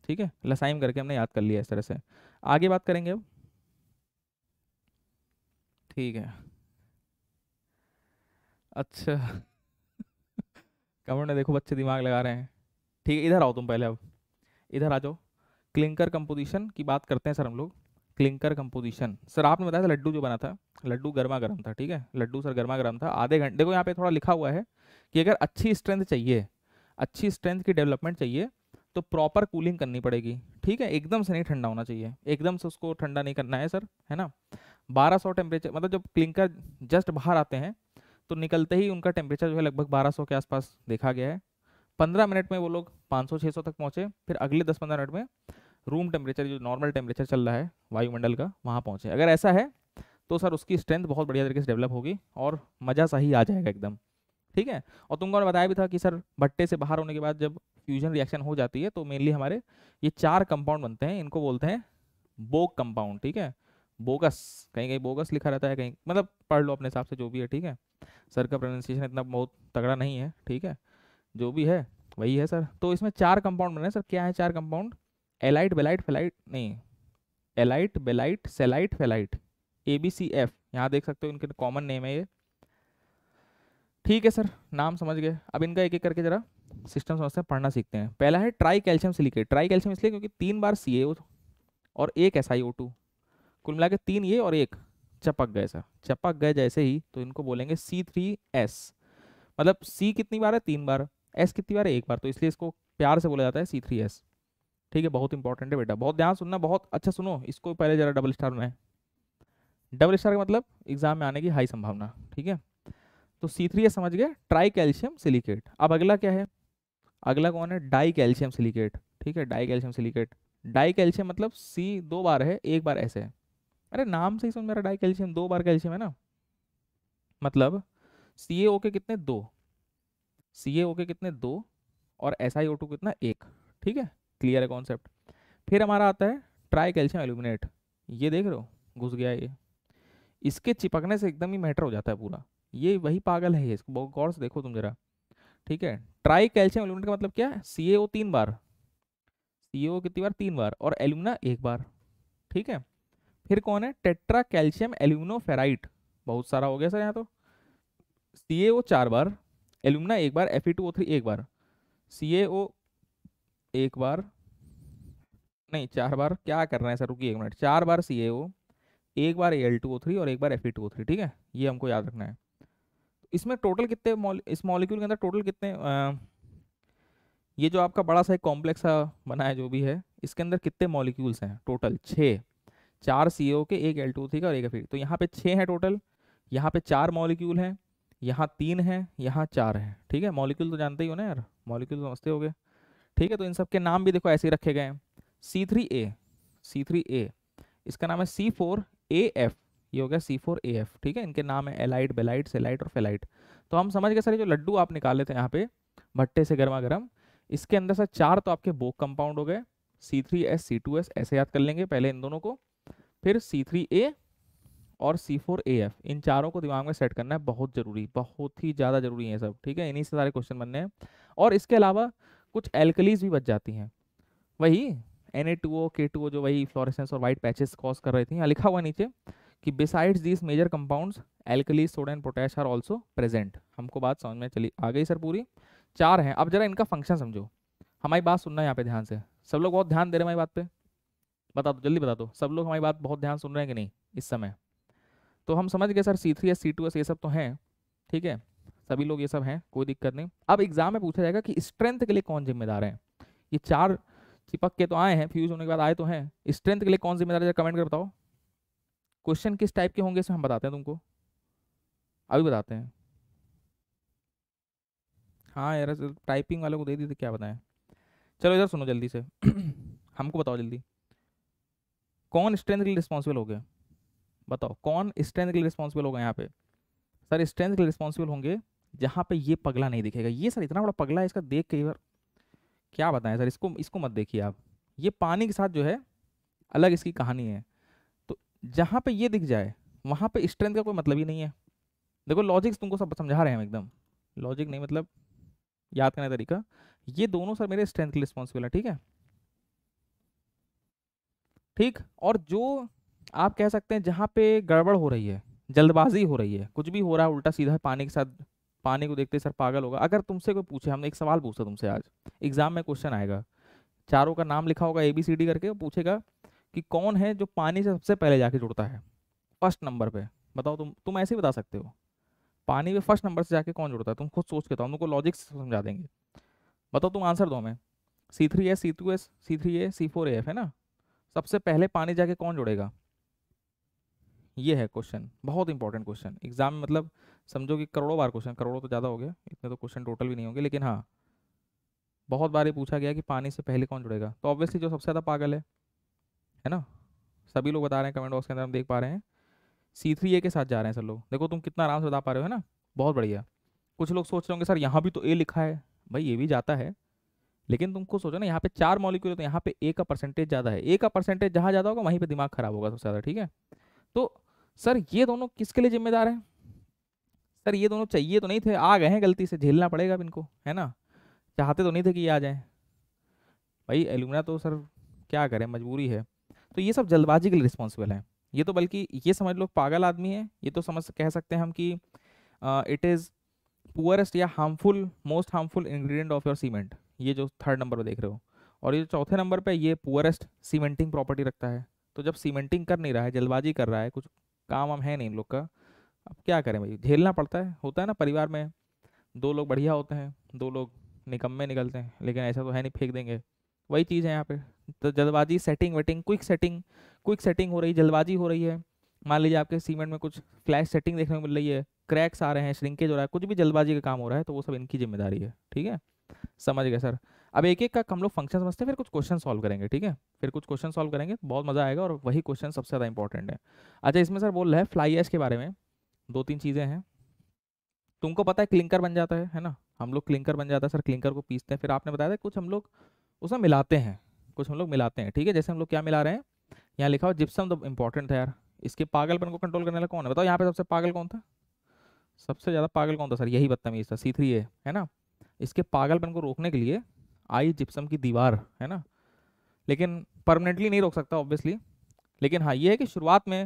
ठीक है लसाइम करके हमने याद कर लिया इस तरह से आगे बात करेंगे अब ठीक है अच्छा कमेंट में देखो बच्चे दिमाग लगा रहे हैं ठीक है इधर आओ तुम पहले अब इधर आ जाओ क्लिंकर कंपोजिशन की बात करते हैं सर हम लोग क्लिंकर कंपोजिशन सर आपने बताया था लड्डू जो बना था लड्डू गर्मा गर्म था ठीक है लड्डू सर गर्मा गर्म था आधे घंटे देखो यहाँ पे थोड़ा लिखा हुआ है कि अगर अच्छी स्ट्रेंथ चाहिए अच्छी स्ट्रेंथ की डेवलपमेंट चाहिए तो प्रॉपर कूलिंग करनी पड़ेगी ठीक है एकदम से नहीं ठंडा होना चाहिए एकदम से उसको ठंडा नहीं करना है सर है ना 1200 टेम्परेचर मतलब जब क्लिंकर जस्ट बाहर आते हैं तो निकलते ही उनका टेम्परेचर जो है लगभग 1200 के आसपास देखा गया है 15 मिनट में वो लोग 500-600 तक पहुंचे फिर अगले 10-15 मिनट में रूम टेम्परेचर जो नॉर्मल टेम्परेचर चल रहा है वायुमंडल का वहाँ पहुँचे अगर ऐसा है तो सर उसकी स्ट्रेंथ बहुत बढ़िया तरीके से डेवलप होगी और मज़ा सा ही आ जाएगा एकदम ठीक है और तुमको उन्होंने बताया भी था कि सर भट्टे से बाहर होने के बाद जब फ्यूजन रिएक्शन हो जाती है तो मेनली हमारे ये चार कंपाउंड बनते हैं इनको बोलते हैं बोक कंपाउंड ठीक है बोगस कहीं कहीं बोगस लिखा रहता है कहीं मतलब पढ़ लो अपने हिसाब से जो भी है ठीक है सर का प्रोनाउंसिएशन इतना बहुत तगड़ा नहीं है ठीक है जो भी है वही है सर तो इसमें चार कंपाउंड बने सर क्या है चार कंपाउंड एलाइट बेलाइट फेलाइट नहीं alite belite celite felite A B C F यहाँ देख सकते हो इनके कॉमन नेम है ये ठीक है सर नाम समझ गए अब इनका एक एक करके जरा सिस्टम समझते हैं पढ़ना सीखते हैं पहला है tri calcium silicate tri calcium इसलिए क्योंकि तीन बार सी और एक एस आई ओ टू कुल मिला के तीन ये और एक चपक गए सर चपक गए जैसे ही तो इनको बोलेंगे सी थ्री एस मतलब सी कितनी बार है तीन बार एस कितनी बार है एक बार तो इसलिए इसको प्यार से बोला जाता है सी थ्री एस ठीक है बहुत इंपॉर्टेंट है बेटा बहुत ध्यान सुनना बहुत अच्छा सुनो इसको पहले जरा डबल स्टार बनाए डबल स्टार का मतलब एग्जाम में आने की हाई संभावना ठीक है तो सी थ्री एस समझ गए ट्राई कैल्शियम सिलिकेट अब अगला क्या है अगला कौन है डाई कैल्शियम सिलिकेट ठीक है di calcium silicate di calcium मतलब सी दो बार है एक बार ऐसे है अरे नाम से ही सुन मेरा डाई कैल्शियम दो बार कैल्शियम है ना मतलब सी ए ओ के कितने दो सी ए ओ के कितने दो और एस आई ओ टू कितना एक ठीक है क्लियर है कॉन्सेप्ट फिर हमारा आता है ट्राई कैल्शियम एल्यूमिनेट ये देख रहे हो घुस गया ये इसके चिपकने से एकदम ही मैटर हो जाता है पूरा ये वही पागल है इसको बहुत गौर से देखो तुम जरा ठीक है ट्राई कैल्शियम एल्यूमिनेट का मतलब क्या है सी ए ओ तीन बार सी ए कितनी बार तीन बार और एल्यूमिना एक बार ठीक है फिर कौन है टेट्रा कैल्शियम एल्यूमिनोफेराइट बहुत सारा हो गया सर यहाँ तो सी ए चार बार एल्यूमिना एक बार F E two O three एक बार सी एक बार नहीं चार बार क्या कर रहे हैं सर रुकी एक मिनट चार बार सी ए एक बार एल टू ओ थ्री और एक बार F E two O three ठीक है ये हमको याद रखना है इसमें टोटल कितने इस मॉलिक्यूल के अंदर टोटल कितने आ, ये जो आपका बड़ा सा एक कॉम्प्लेक्स बना है जो भी है इसके अंदर कितने मॉलिक्यूल्स हैं टोटल छः चार सी के एक एल टू थ्री और एक एफ तो यहाँ पे छः हैं टोटल यहाँ पे चार मॉलिक्यूल हैं यहाँ तीन हैं यहाँ चार हैं ठीक है मॉलिक्यूल तो जानते ही हो ना यार मॉलिक्यूल तो समझते हो गए ठीक है तो इन सब के नाम भी देखो ऐसे ही रखे गए हैं सी थ्री ए सी थ्री ए इसका नाम है सी फोर ए एफ ये हो गया सी फोर ए एफ ठीक है इनके नाम है एलाइट बेलाइट सेलाइट और फेलाइट तो हम समझ गए सर जो लड्डू आप निकाले थे यहाँ पे भट्टे से गर्मा गर्म इसके अंदर सर चार तो आपके बोक कंपाउंड हो गए C three S C two S ऐसे याद कर लेंगे पहले इन दोनों को फिर सी थ्री ए और सी फोर ए एफ इन चारों को दिमाग में सेट करना है बहुत ज़रूरी बहुत ही ज़्यादा ज़रूरी है सब ठीक है इन्हीं से सारे क्वेश्चन बनने हैं और इसके अलावा कुछ एल्कलीज भी बच जाती हैं वही एन ए टू ओ के टू ओ जो वही फ्लोरेसेंस और वाइट पैचेस कॉज कर रही थी लिखा हुआ नीचे कि besides these major compounds alkalis soda and potash are also present हमको बात समझ में चली आ गई सर पूरी चार हैं अब जरा इनका फंक्शन समझो हमारी बात सुनना यहाँ पे ध्यान से सब लोग बहुत ध्यान दे रहे हैं हमारी बात पे बता दो जल्दी बता दो सब लोग हमारी बात बहुत ध्यान सुन रहे हैं कि नहीं इस समय तो हम समझ गए sir C three S C two S ये सब तो हैं ठीक है सभी लोग ये सब हैं कोई दिक्कत नहीं अब एग्जाम में पूछा जाएगा कि स्ट्रेंथ के लिए कौन जिम्मेदार हैं ये चार चिपक के तो आए हैं फ्यूज होने के बाद आए तो हैं स्ट्रेंथ के लिए कौन जिम्मेदार है कमेंट कर बताओ क्वेश्चन किस टाइप के होंगे इसमें हम बताते हैं तुमको अभी बताते हैं हाँ यार टाइपिंग वाले को दे दी थी तो क्या बताएं चलो इधर सुनो जल्दी से हमको बताओ जल्दी कौन स्ट्रेंथ के लिए रिस्पॉन्सिबल हो गए बताओ कौन स्ट्रेंथ के लिए रिस्पॉन्सिबल होगा यहाँ पे सर स्ट्रेंथ के लिए रिस्पॉन्सिबल होंगे जहाँ पे ये पगला नहीं दिखेगा ये सर इतना बड़ा पगला है इसका देख के बार क्या बताएं सर इसको इसको मत देखिए आप ये पानी के साथ जो है अलग इसकी कहानी है तो जहाँ पे ये दिख जाए वहाँ पे स्ट्रेंथ का कोई मतलब ही नहीं है देखो लॉजिक्स तुमको सब समझा रहे हैं एकदम लॉजिक नहीं मतलब याद करने तरीका ये दोनों सर मेरे स्ट्रेंथ के लिए रिस्पॉन्सिबल है ठीक है ठीक और जो आप कह सकते हैं जहाँ पे गड़बड़ हो रही है जल्दबाजी हो रही है कुछ भी हो रहा है उल्टा सीधा पानी के साथ पानी को देखते सर पागल होगा अगर तुमसे कोई पूछे हमने एक सवाल पूछा तुमसे आज एग्जाम में क्वेश्चन आएगा चारों का नाम लिखा होगा ए बी सी डी करके पूछेगा कि कौन है जो पानी से सबसे पहले जाके जुड़ता है फर्स्ट नंबर पे बताओ तुम तुम ऐसे बता सकते हो पानी में फर्स्ट नंबर से जाके कौन जुड़ता है तुम खुद सोच के बताओ तुमको लॉजिक से समझा देंगे बताओ तुम आंसर दो हमें C three S C two S C three A C four A F है ना सबसे पहले पानी जाके कौन जुड़ेगा ये है क्वेश्चन बहुत इंपॉर्टेंट क्वेश्चन एग्जाम में मतलब समझो कि करोड़ों बार क्वेश्चन करोड़ों तो ज़्यादा हो गया इतने तो क्वेश्चन टोटल भी नहीं होंगे लेकिन हाँ बहुत बार ये पूछा गया कि पानी से पहले कौन जुड़ेगा तो ऑब्वियसली जो सबसे ज़्यादा पागल है है ना सभी लोग बता रहे हैं कमेंट बॉक्स के अंदर हम देख पा रहे हैं सी थ्री ए के साथ जा रहे हैं सर लोग देखो तुम कितना आराम से बता पा रहे हो है ना बहुत बढ़िया कुछ लोग सोच रहे होंगे सर यहाँ भी तो ए लिखा है भाई ये भी जाता है लेकिन तुमको सोचो ना यहाँ पे चार मॉलिक्यूल तो यहाँ पे ए का परसेंटेज ज़्यादा है ए का परसेंटेज जहाँ ज़्यादा होगा वहीं पे दिमाग खराब होगा सबसे ज़्यादा ठीक है तो सर ये दोनों किसके लिए जिम्मेदार है सर ये दोनों चाहिए तो नहीं थे आ गए हैं गलती से झेलना पड़ेगा इनको है ना चाहते तो नहीं थे कि ये आ जाए भाई एलुमिना तो सर क्या करें मजबूरी है तो ये सब जल्दबाजी के लिए रिस्पॉन्सिबल है ये तो बल्कि ये समझ लो पागल आदमी है ये तो समझ कह सकते हैं हम कि इट इज़ पुअरेस्ट या harmful most harmful ingredient of your cement ये जो थर्ड नंबर पर देख रहे हो और ये चौथे नंबर पर ये पुअरेस्ट सीमेंटिंग प्रॉपर्टी रखता है तो जब सीमेंटिंग कर नहीं रहा है जल्दबाजी कर रहा है कुछ काम वाम है नहीं इन लोग का अब क्या करें भाई झेलना पड़ता है होता है ना परिवार में दो लोग बढ़िया होते हैं दो लोग निकम्मे निकलते हैं लेकिन ऐसा तो है नहीं फेंक देंगे वही चीज़ है यहाँ पे तो जल्दबाजी setting waiting quick setting quick setting हो रही जल्दबाजी हो रही है मान लीजिए आपके सीमेंट में कुछ फ्लैश सेटिंग देखने को मिल रही है क्रैक्स आ रहे हैं श्रिंकेज हो रहा है कुछ भी जल्दबाजी का काम हो रहा है तो वो सब इनकी जिम्मेदारी है ठीक है समझ गए सर अब एक एक का हम लोग फंक्शन समझते हैं फिर कुछ क्वेश्चन सॉल्व करेंगे ठीक है फिर कुछ क्वेश्चन सॉल्व करेंगे बहुत मजा आएगा और वही क्वेश्चन सबसे ज़्यादा इंपॉर्टेंट है अच्छा इसमें सर बोल रहे हैं फ्लाई एश के बारे में दो तीन चीज़ें हैं तुमको पता है क्लिंकर बन जाता है है ना हम लोग क्लिंकर बन जाता है सर क्लिंकर को पीसते हैं फिर आपने बताया था कुछ हम लोग उसमें मिलाते हैं कुछ हम लोग मिलाते हैं ठीक है जैसे हम लोग क्या मिला रहे हैं यहाँ लिखा हो जिप्सम तो इंपॉर्टेंट है यार इसके पागलपन को कंट्रोल करने वाला कौन है बताओ यहाँ पे सबसे पागल कौन था सबसे ज़्यादा पागल कौन था सर यही बदतमीज था सी थ्री है ना इसके पागलपन को रोकने के लिए आई जिप्सम की दीवार है ना लेकिन परमानेंटली नहीं रोक सकता ऑब्वियसली लेकिन हाँ ये है कि शुरुआत में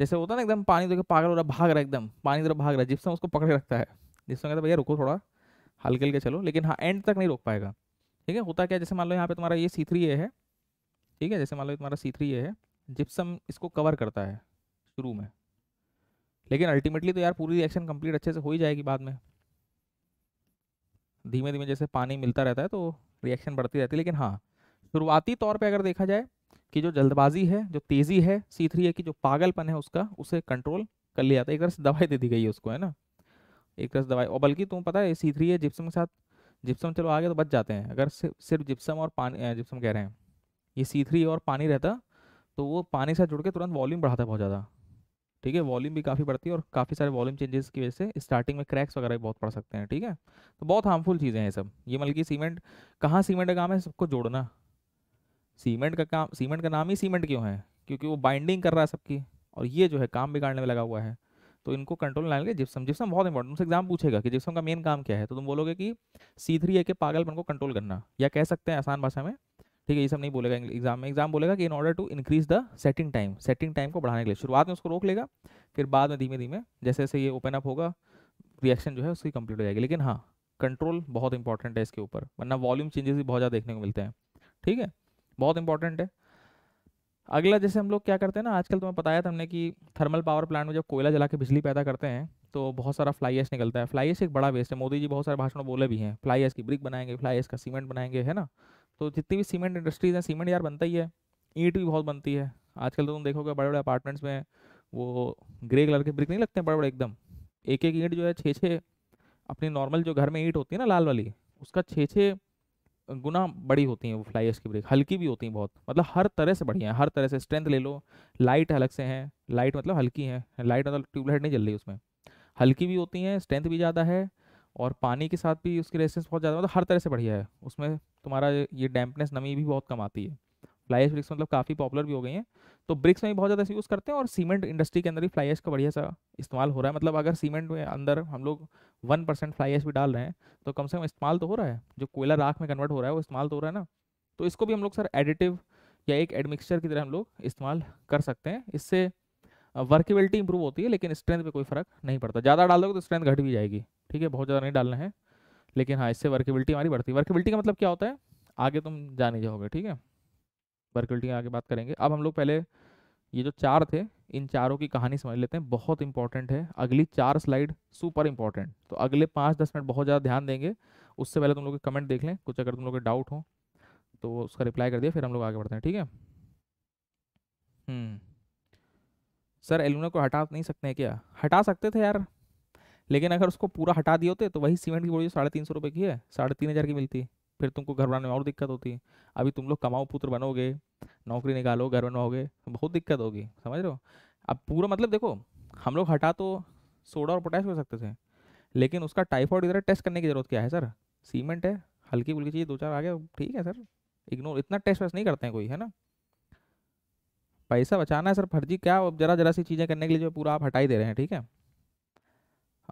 जैसे होता है ना एकदम पानी देखो पागल हो रहा भाग रहा है एकदम पानी तरफ भाग रहा है जिप्सम उसको पकड़े रखता है जिप्सम कहता भैया रुको थोड़ा हल्के हल्के चलो लेकिन हाँ एंड तक नहीं रोक पाएगा ठीक है होता क्या जैसे मान लो यहाँ पे तुम्हारा ये सी ये है ठीक है जैसे मान लो तुम्हारा सी ये है जिप्सम इसको कवर करता है शुरू में लेकिन अल्टीमेटली तो यार पूरी रिएक्शन कंप्लीट अच्छे से हो ही जाएगी बाद में धीमे धीमे जैसे पानी मिलता रहता है तो रिएक्शन बढ़ती रहती है लेकिन हाँ शुरुआती तौर पे अगर देखा जाए कि जो जल्दबाजी है जो तेज़ी है सी थ्री ए की जो पागलपन है उसका उसे कंट्रोल कर लिया जाता है एक तरह से दवाई दे दी गई है उसको है ना एक तरह से दवाई और बल्कि तुम पता है सी थ्री ए जिप्सम के साथ जिप्सम चलो आगे तो बच जाते हैं अगर सिर्फ जिप्सम और पानी जिप्सम कह रहे हैं ये सी थ्री और पानी रहता तो वो पानी से जुड़ के तुरंत वॉल्यूम बढ़ाता बहुत ज़्यादा ठीक है वॉल्यूम भी काफ़ी बढ़ती है और काफ़ी सारे वॉल्यूम चेंजेस की वजह से स्टार्टिंग में क्रैक्स वगैरह भी बहुत पड़ सकते हैं ठीक है तो बहुत हार्मफुल चीज़ें हैं सब ये मतलब कि सीमेंट कहाँ सीमेंट का काम है सबको जोड़ना सीमेंट का काम सीमेंट का नाम ही सीमेंट क्यों है क्योंकि वो बाइंडिंग कर रहा है सबकी और ये जो है काम बिगाड़ने में लगा हुआ है तो इनको कंट्रोल लाएंगे जिप्सम जिप्सम बहुत इंपॉर्टेंट उनसे एग्जाम पूछेगा कि जिप्सम का मेन काम क्या है तो तुम बोलोगे कि सी थ्री ए के पागलपन को कंट्रोल करना या कह सकते हैं आसान भाषा में ठीक है ये सब नहीं बोलेगा एग्जाम में एग्जाम बोलेगा कि in order to increase the setting time setting time को बढ़ाने के लिए शुरुआत में उसको रोक लेगा फिर बाद में धीमे धीमे जैसे जैसे ये ओपन अप होगा रिएक्शन जो है उसकी कंप्लीट हो जाएगी लेकिन हाँ कंट्रोल बहुत इंपॉर्टेंट है इसके ऊपर वरना वॉल्यूम चेंजेस भी बहुत ज़्यादा देखने को मिलते हैं ठीक है बहुत इंपॉर्टेंट है अगला जैसे हम लोग क्या करते हैं ना आजकल तुम्हें तो बताया था हमने कि थर्मल पावर प्लांट में जब कोयला जला के बिजली पैदा करते हैं तो बहुत सारा फ्लाई ऐश निकलता है फ्लाई ऐश एक बड़ा वेस्ट है मोदी जी बहुत सारे भाषण बोले भी हैं फ्लाई ऐश की ब्रिक बनाएंगे फ्लाई एस का सीमेंट बनाएंगे है ना तो जितनी भी सीमेंट इंडस्ट्रीज़ हैं सीमेंट यार बनता ही है ईंट भी बहुत बनती है आजकल तो तुम देखोगे बड़े बड़े अपार्टमेंट्स में वो ग्रे कलर के ब्रिक नहीं लगते हैं बड़े बड़े एकदम एक एक ईंट जो है छः छः अपनी नॉर्मल जो घर में ईंट होती है ना लाल वाली उसका छः छः गुना बड़ी होती हैं वो फ्लाई एश की ब्रेक हल्की भी होती हैं बहुत मतलब हर तरह से बढ़िया है हर तरह से स्ट्रेंथ ले लो लाइट अलग से हैं लाइट मतलब हल्की हैं लाइट मतलब ट्यूबलाइट नहीं जल रही उसमें हल्की भी होती हैं स्ट्रेंथ भी ज़्यादा है और पानी के साथ भी उसकी रेजिस्टेंस बहुत ज़्यादा मतलब हर तरह से बढ़िया है उसमें तुम्हारा ये डैम्पनेस नमी भी बहुत कम आती है फ्लाइश ब्रिक्स मतलब काफ़ी पॉपुलर भी हो गई हैं तो ब्रिक्स में भी बहुत ज़्यादा यूज़ करते हैं और सीमेंट इंडस्ट्री के अंदर भी फ्लाइश का बढ़िया सा इस्तेमाल हो रहा है मतलब अगर सीमेंट में अंदर हम लोग वन परसेंट फ्लाई भी डाल रहे हैं तो कम से कम इस्तेमाल तो हो रहा है जो कोयला राख में कन्वर्ट हो रहा है वो इस्तेमाल तो हो रहा है ना तो इसको भी हम लोग सर एडिटिव या एक एडमिक्सचर की तरह हम लोग इस्तेमाल कर सकते हैं इससे वर्केबिलिटी इंप्रूव होती है लेकिन स्ट्रेंथ पे कोई फर्क नहीं पड़ता ज़्यादा डालोगे तो स्ट्रेंथ घट भी जाएगी ठीक है बहुत ज़्यादा नहीं डालना है लेकिन हाँ इससे वर्केबिलिटी हमारी बढ़ती है वर्केबिलिटी का मतलब क्या होता है आगे तुम जाने जाओगे ठीक है वर्केबिलिटी आगे बात करेंगे अब हम लोग पहले ये जो चार थे इन चारों की कहानी समझ लेते हैं बहुत इंपॉर्टेंट है अगली चार स्लाइड सुपर इंपॉर्टेंट तो अगले पाँच दस मिनट बहुत ज़्यादा ध्यान देंगे उससे पहले तुम लोग कमेंट देख लें कुछ अगर तुम लोग के डाउट हो तो उसका रिप्लाई कर दिया फिर हम लोग आगे बढ़ते हैं ठीक है हम्म। सर एलुना को हटा नहीं सकते हैं क्या हटा सकते थे यार लेकिन अगर उसको पूरा हटा दिए होते तो वही सीमेंट की बोरी साढ़े तीन सौ रुपये की है साढ़े तीन हज़ार की मिलती है फिर तुमको घर बनाने में और दिक्कत होती है अभी तुम लोग कमाओ पुत्र बनोगे नौकरी निकालो घर बनवाओगे तो बहुत दिक्कत होगी समझ रहे हो अब पूरा मतलब देखो हम लोग हटा तो सोडा और पोटैश हो सकते थे लेकिन उसका टाइफॉइड इधर टेस्ट करने की ज़रूरत क्या है सर सीमेंट है हल्की फुल्की चीज़ दो चार आ गया ठीक है सर इग्नोर इतना टेस्ट वेस्ट नहीं करते हैं कोई है ना पैसा बचाना है सर फर्जी क्या ज़रा ज़रा सी चीज़ें करने के लिए जो पूरा आप हटाई दे रहे हैं ठीक है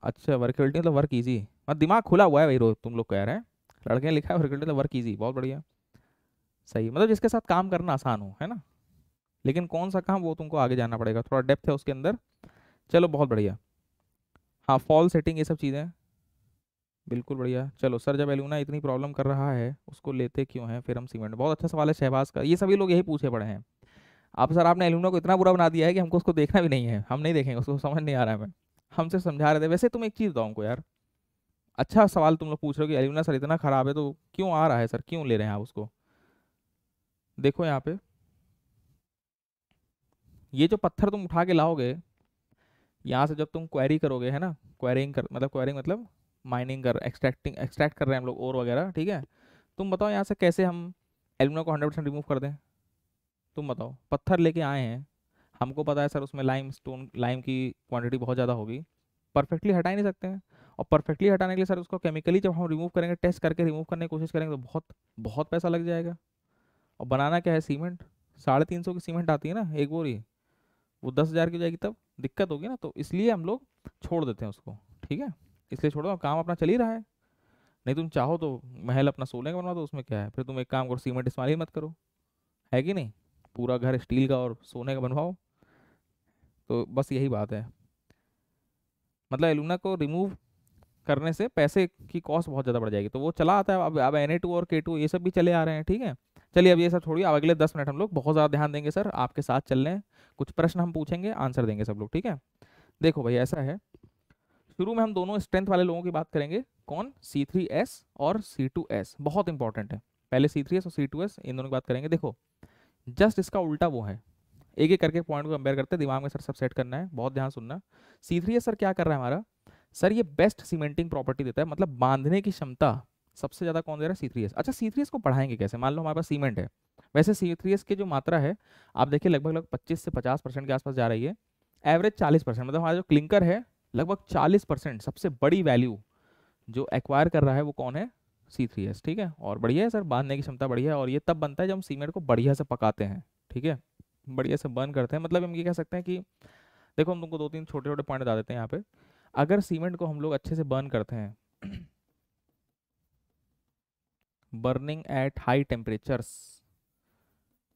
अच्छा वर्केबिलिटी मतलब वर्क ईजी मतलब दिमाग खुला हुआ है भाई रोज तुम लोग कह रहे हैं लड़के ने लिखा है वर्केबिलिटी मतलब वर्क ईजी बहुत बढ़िया सही मतलब जिसके साथ काम करना आसान हो है ना लेकिन कौन सा काम वो तुमको आगे जाना पड़ेगा थोड़ा डेप्थ है उसके अंदर चलो बहुत बढ़िया हाँ फॉल सेटिंग ये सब चीज़ें बिल्कुल बढ़िया चलो सर जब एलूना इतनी प्रॉब्लम कर रहा है उसको लेते क्यों हैं फिर हम सीमेंट बहुत अच्छा सवाल है शहबाज का ये सभी लोग यही पूछे पड़े हैं आप सर आपने एलूना को इतना बुरा बना दिया है कि हमको उसको देखना भी नहीं है हम नहीं देखेंगे उसको समझ नहीं आ रहा है हमें हमसे समझा रहे थे वैसे तुम एक चीज़ बताओ को यार अच्छा सवाल तुम लोग पूछ रहे हो कि एल्यूमिना सर इतना ख़राब है तो क्यों आ रहा है सर क्यों ले रहे हैं आप उसको देखो यहाँ पे ये जो पत्थर तुम उठा के लाओगे यहाँ से जब तुम क्वेरी करोगे है ना क्वेरिंग कर मतलब क्वेरिंग मतलब माइनिंग कर एक्सट्रैक्टिंग एक्सट्रैक्ट कर रहे हैं हम लोग और वगैरह ठीक है तुम बताओ यहाँ से कैसे हम एलमिना को हंड्रेड परसेंट रिमूव कर दें तुम बताओ पत्थर लेके आए हैं हमको पता है सर उसमें लाइम स्टोन लाइम की क्वांटिटी बहुत ज़्यादा होगी परफेक्टली हटा ही नहीं सकते हैं और परफेक्टली हटाने के लिए सर उसको केमिकली जब हम रिमूव करेंगे टेस्ट करके रिमूव करने की कोशिश करेंगे तो बहुत बहुत पैसा लग जाएगा और बनाना क्या है सीमेंट साढ़े तीन सौ की सीमेंट आती है ना एक बोरी वो दस हज़ार की हो जाएगी तब दिक्कत होगी ना तो इसलिए हम लोग छोड़ देते हैं उसको ठीक है इसलिए छोड़ दो काम अपना चल ही रहा है नहीं तुम चाहो तो महल अपना सोने का बनवा दो उसमें क्या है फिर तुम एक काम करो सीमेंट इस्तेमाल ही मत करो है कि नहीं पूरा घर स्टील का और सोने का बनवाओ तो बस यही बात है मतलब एलुना को रिमूव करने से पैसे की कॉस्ट बहुत ज़्यादा बढ़ जाएगी तो वो चला आता है अब अब एन और के ये सब भी चले आ रहे हैं ठीक है चलिए अब ये सब छोड़िए अब अगले दस मिनट हम लोग बहुत ज़्यादा ध्यान देंगे सर आपके साथ चल रहे हैं कुछ प्रश्न हम पूछेंगे आंसर देंगे सब लोग ठीक है देखो भाई ऐसा है शुरू में हम दोनों स्ट्रेंथ वाले लोगों की बात करेंगे कौन सी थ्री एस और सी टू एस बहुत इंपॉर्टेंट है पहले सी थ्री एस और सी टू एस इन दोनों की बात करेंगे देखो जस्ट इसका उल्टा वो है एक एक करके पॉइंट को कंपेयर करते हैं दिमाग में सर सब सेट करना है बहुत ध्यान सुनना सी थ्री सर क्या कर रहा है हमारा सर ये बेस्ट सीमेंटिंग प्रॉपर्टी देता है मतलब बांधने की क्षमता सबसे ज़्यादा कौन दे रहा है सी थ्री एस अच्छा सी थ्री एस को बढ़ाएंगे कैसे मान लो हमारे पास सीमेंट है वैसे सी थ्री एस की जो मात्रा है आप देखिए लगभग लगभग पच्चीस से पचास परसेंट के आसपास जा रही है एवरेज चालीस परसेंट मतलब हमारा जो क्लिंकर है लगभग चालीस परसेंट सबसे बड़ी वैल्यू जो एक्वायर कर रहा है वो कौन है सी थ्री एस ठीक है और बढ़िया है सर बांधने की क्षमता बढ़िया है और ये तब बनता है जब हम सीमेंट को बढ़िया से पकाते हैं ठीक है बढ़िया से बर्न करते हैं मतलब हम ये कह सकते हैं कि देखो हम तुमको दो तीन छोटे छोटे पॉइंट बता देते हैं यहाँ पे अगर सीमेंट को हम लोग अच्छे से बर्न करते हैं बर्निंग एट हाई टेम्परेचर्स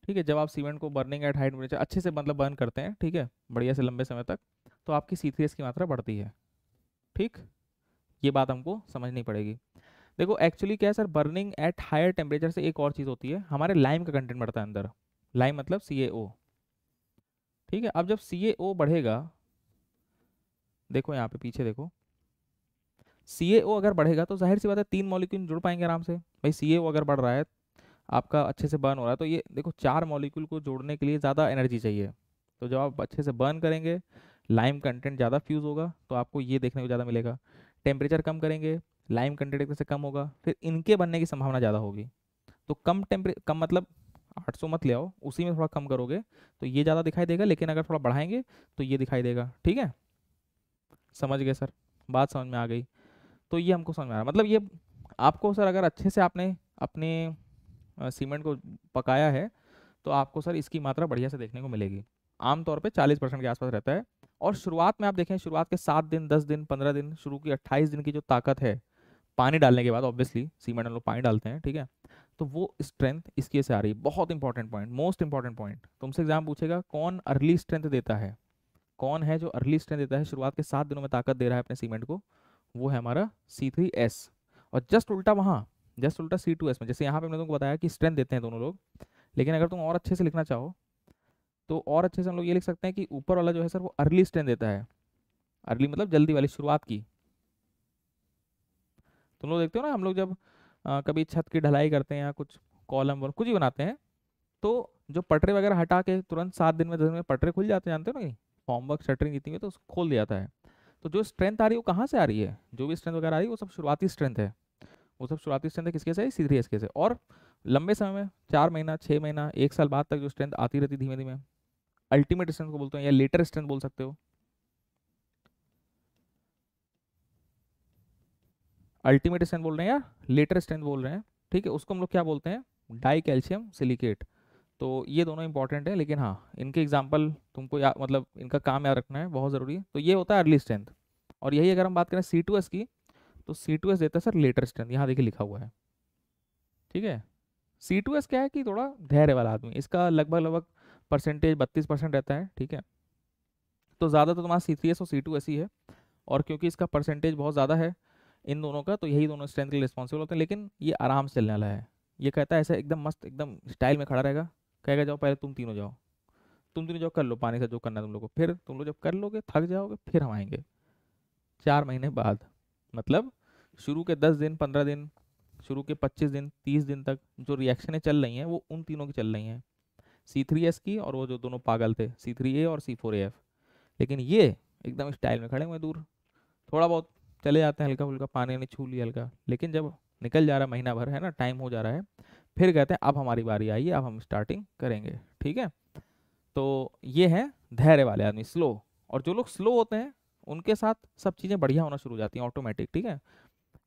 ठीक है जब आप सीमेंट को बर्निंग एट हाई टेम्परेचर अच्छे से मतलब बर्न करते हैं ठीक है बढ़िया से लंबे समय तक तो आपकी सी की मात्रा बढ़ती है ठीक ये बात हमको समझनी पड़ेगी देखो एक्चुअली क्या है sir burning at higher temperature से एक और चीज़ होती है हमारे लाइम का कंटेंट बढ़ता है अंदर लाइम मतलब सी ठीक है अब जब सी बढ़ेगा देखो यहाँ पे पीछे देखो सी अगर बढ़ेगा तो जाहिर सी बात है तीन मॉलिक्यूल जुड़ पाएंगे आराम से भाई सी अगर बढ़ रहा है आपका अच्छे से बर्न हो रहा है तो ये देखो चार मॉलिक्यूल को जोड़ने के लिए ज़्यादा एनर्जी चाहिए तो जब आप अच्छे से बर्न करेंगे लाइम कंटेंट ज़्यादा फ्यूज़ होगा तो आपको ये देखने को ज़्यादा मिलेगा टेम्परेचर कम करेंगे लाइम कंटेंट से कम होगा फिर इनके बनने की संभावना ज़्यादा होगी तो कम टेम्परे कम मतलब आठ मत ले आओ उसी में थोड़ा कम करोगे तो ये ज़्यादा दिखाई देगा लेकिन अगर थोड़ा बढ़ाएंगे तो ये दिखाई देगा ठीक है समझ गए सर बात समझ में आ गई तो ये हमको समझ में आ रहा मतलब ये आपको सर अगर अच्छे से आपने अपने सीमेंट को पकाया है तो आपको सर इसकी मात्रा बढ़िया से देखने को मिलेगी आमतौर पे 40 परसेंट के आसपास रहता है और शुरुआत में आप देखें शुरुआत के सात दिन दस दिन पंद्रह दिन शुरू की अट्ठाईस दिन की जो ताकत है पानी डालने के बाद ऑब्वियसली सीमेंट हम लोग पानी डालते हैं ठीक है तो वो स्ट्रेंथ इसके से आ रही है बहुत important point most important point तुमसे एग्जाम पूछेगा कौन अर्ली स्ट्रेंथ देता है कौन है जो अर्ली स्ट्रेंथ देता है शुरुआत के सात दिनों में ताकत दे रहा है अपने सीमेंट को वो है हमारा सी थ्री एस और जस्ट उल्टा वहाँ जस्ट उल्टा सी टू एस में जैसे यहाँ पे मैंने तुमको बताया कि स्ट्रेंथ देते हैं दोनों लोग लेकिन अगर तुम और अच्छे से लिखना चाहो तो और अच्छे से हम लोग ये लिख सकते हैं कि ऊपर वाला जो है सर वो अर्ली स्ट्रेंथ देता है अर्ली मतलब जल्दी वाली शुरुआत की तुम लोग देखते हो ना हम लोग जब आ, कभी छत की ढलाई करते हैं या कुछ कॉलम वॉलम कुछ ही बनाते हैं तो जो पटरे वगैरह हटा के तुरंत सात दिन में दस दिन में पटरे खुल जाते हैं जानते हो ना फॉर्म वर्क शटरिंग जीती है तो उसको खोल दिया जाता है तो जो स्ट्रेंथ आ रही है वो कहाँ से आ रही है जो भी स्ट्रेंथ वगैरह आ रही है वो सब शुरुआती स्ट्रेंथ है वो सब शुरुआती स्ट्रेंथ है किसके से सी थ्री एस के से और लंबे समय में चार महीना छः महीना एक साल बाद तक जो स्ट्रेंथ आती रहती धीमे धीमे अल्टीमेट स्ट्रेंथ को बोलते हैं या लेटर स्ट्रेंथ बोल सकते हो अल्टीमेट स्ट्रेंथ बोल रहे हैं या लेटर स्ट्रेंथ बोल रहे हैं ठीक है उसको हम लोग क्या बोलते हैं डाई कैल्शियम सिलिकेट तो ये दोनों इंपॉर्टेंट है लेकिन हाँ इनके एग्जाम्पल तुमको या मतलब इनका काम याद रखना है बहुत ज़रूरी है तो ये होता है अर्ली स्ट्रेंथ और यही अगर हम बात करें सी की तो सी देता है सर लेटर स्ट्रेंथ यहाँ देखिए लिखा हुआ है ठीक है सी क्या है कि थोड़ा धैर्य वाला आदमी इसका लगभग लगभग परसेंटेज बत्तीस परसेंट रहता है ठीक है तो ज़्यादा तो तुम्हारा सी थ्री एस और सी टू ऐसी है और क्योंकि इसका परसेंटेज बहुत ज़्यादा है इन दोनों का तो यही दोनों स्ट्रेंथ के लिए रिस्पॉन्सिबल होते हैं लेकिन ये आराम से चलने वाला है ये कहता है ऐसा एकदम मस्त एकदम स्टाइल में खड़ा रहेगा कहेगा जाओ पहले तुम तीनों जाओ तुम तीनों जाओ कर लो पानी से जो करना है तुम लोग को फिर तुम लोग जब कर लोगे थक जाओगे फिर हम आएंगे चार महीने बाद मतलब शुरू के दस दिन पंद्रह दिन शुरू के पच्चीस दिन तीस दिन तक जो रिएक्शनें चल रही हैं वो उन तीनों की चल रही हैं सी थ्री एस की और वो जो दोनों पागल थे सी थ्री ए और सी फोर ए एफ लेकिन ये एकदम स्टाइल में खड़े हुए दूर थोड़ा बहुत चले जाते हैं हल्का फुल्का पानी ने छू लिया हल्का लेकिन जब निकल जा रहा है महीना भर है ना टाइम हो जा रहा है फिर कहते हैं अब हमारी बारी आई है अब हम स्टार्टिंग करेंगे ठीक है तो ये है धैर्य वाले आदमी स्लो और जो लोग स्लो होते हैं उनके साथ सब चीज़ें बढ़िया होना शुरू हो जाती हैं ऑटोमेटिक ठीक है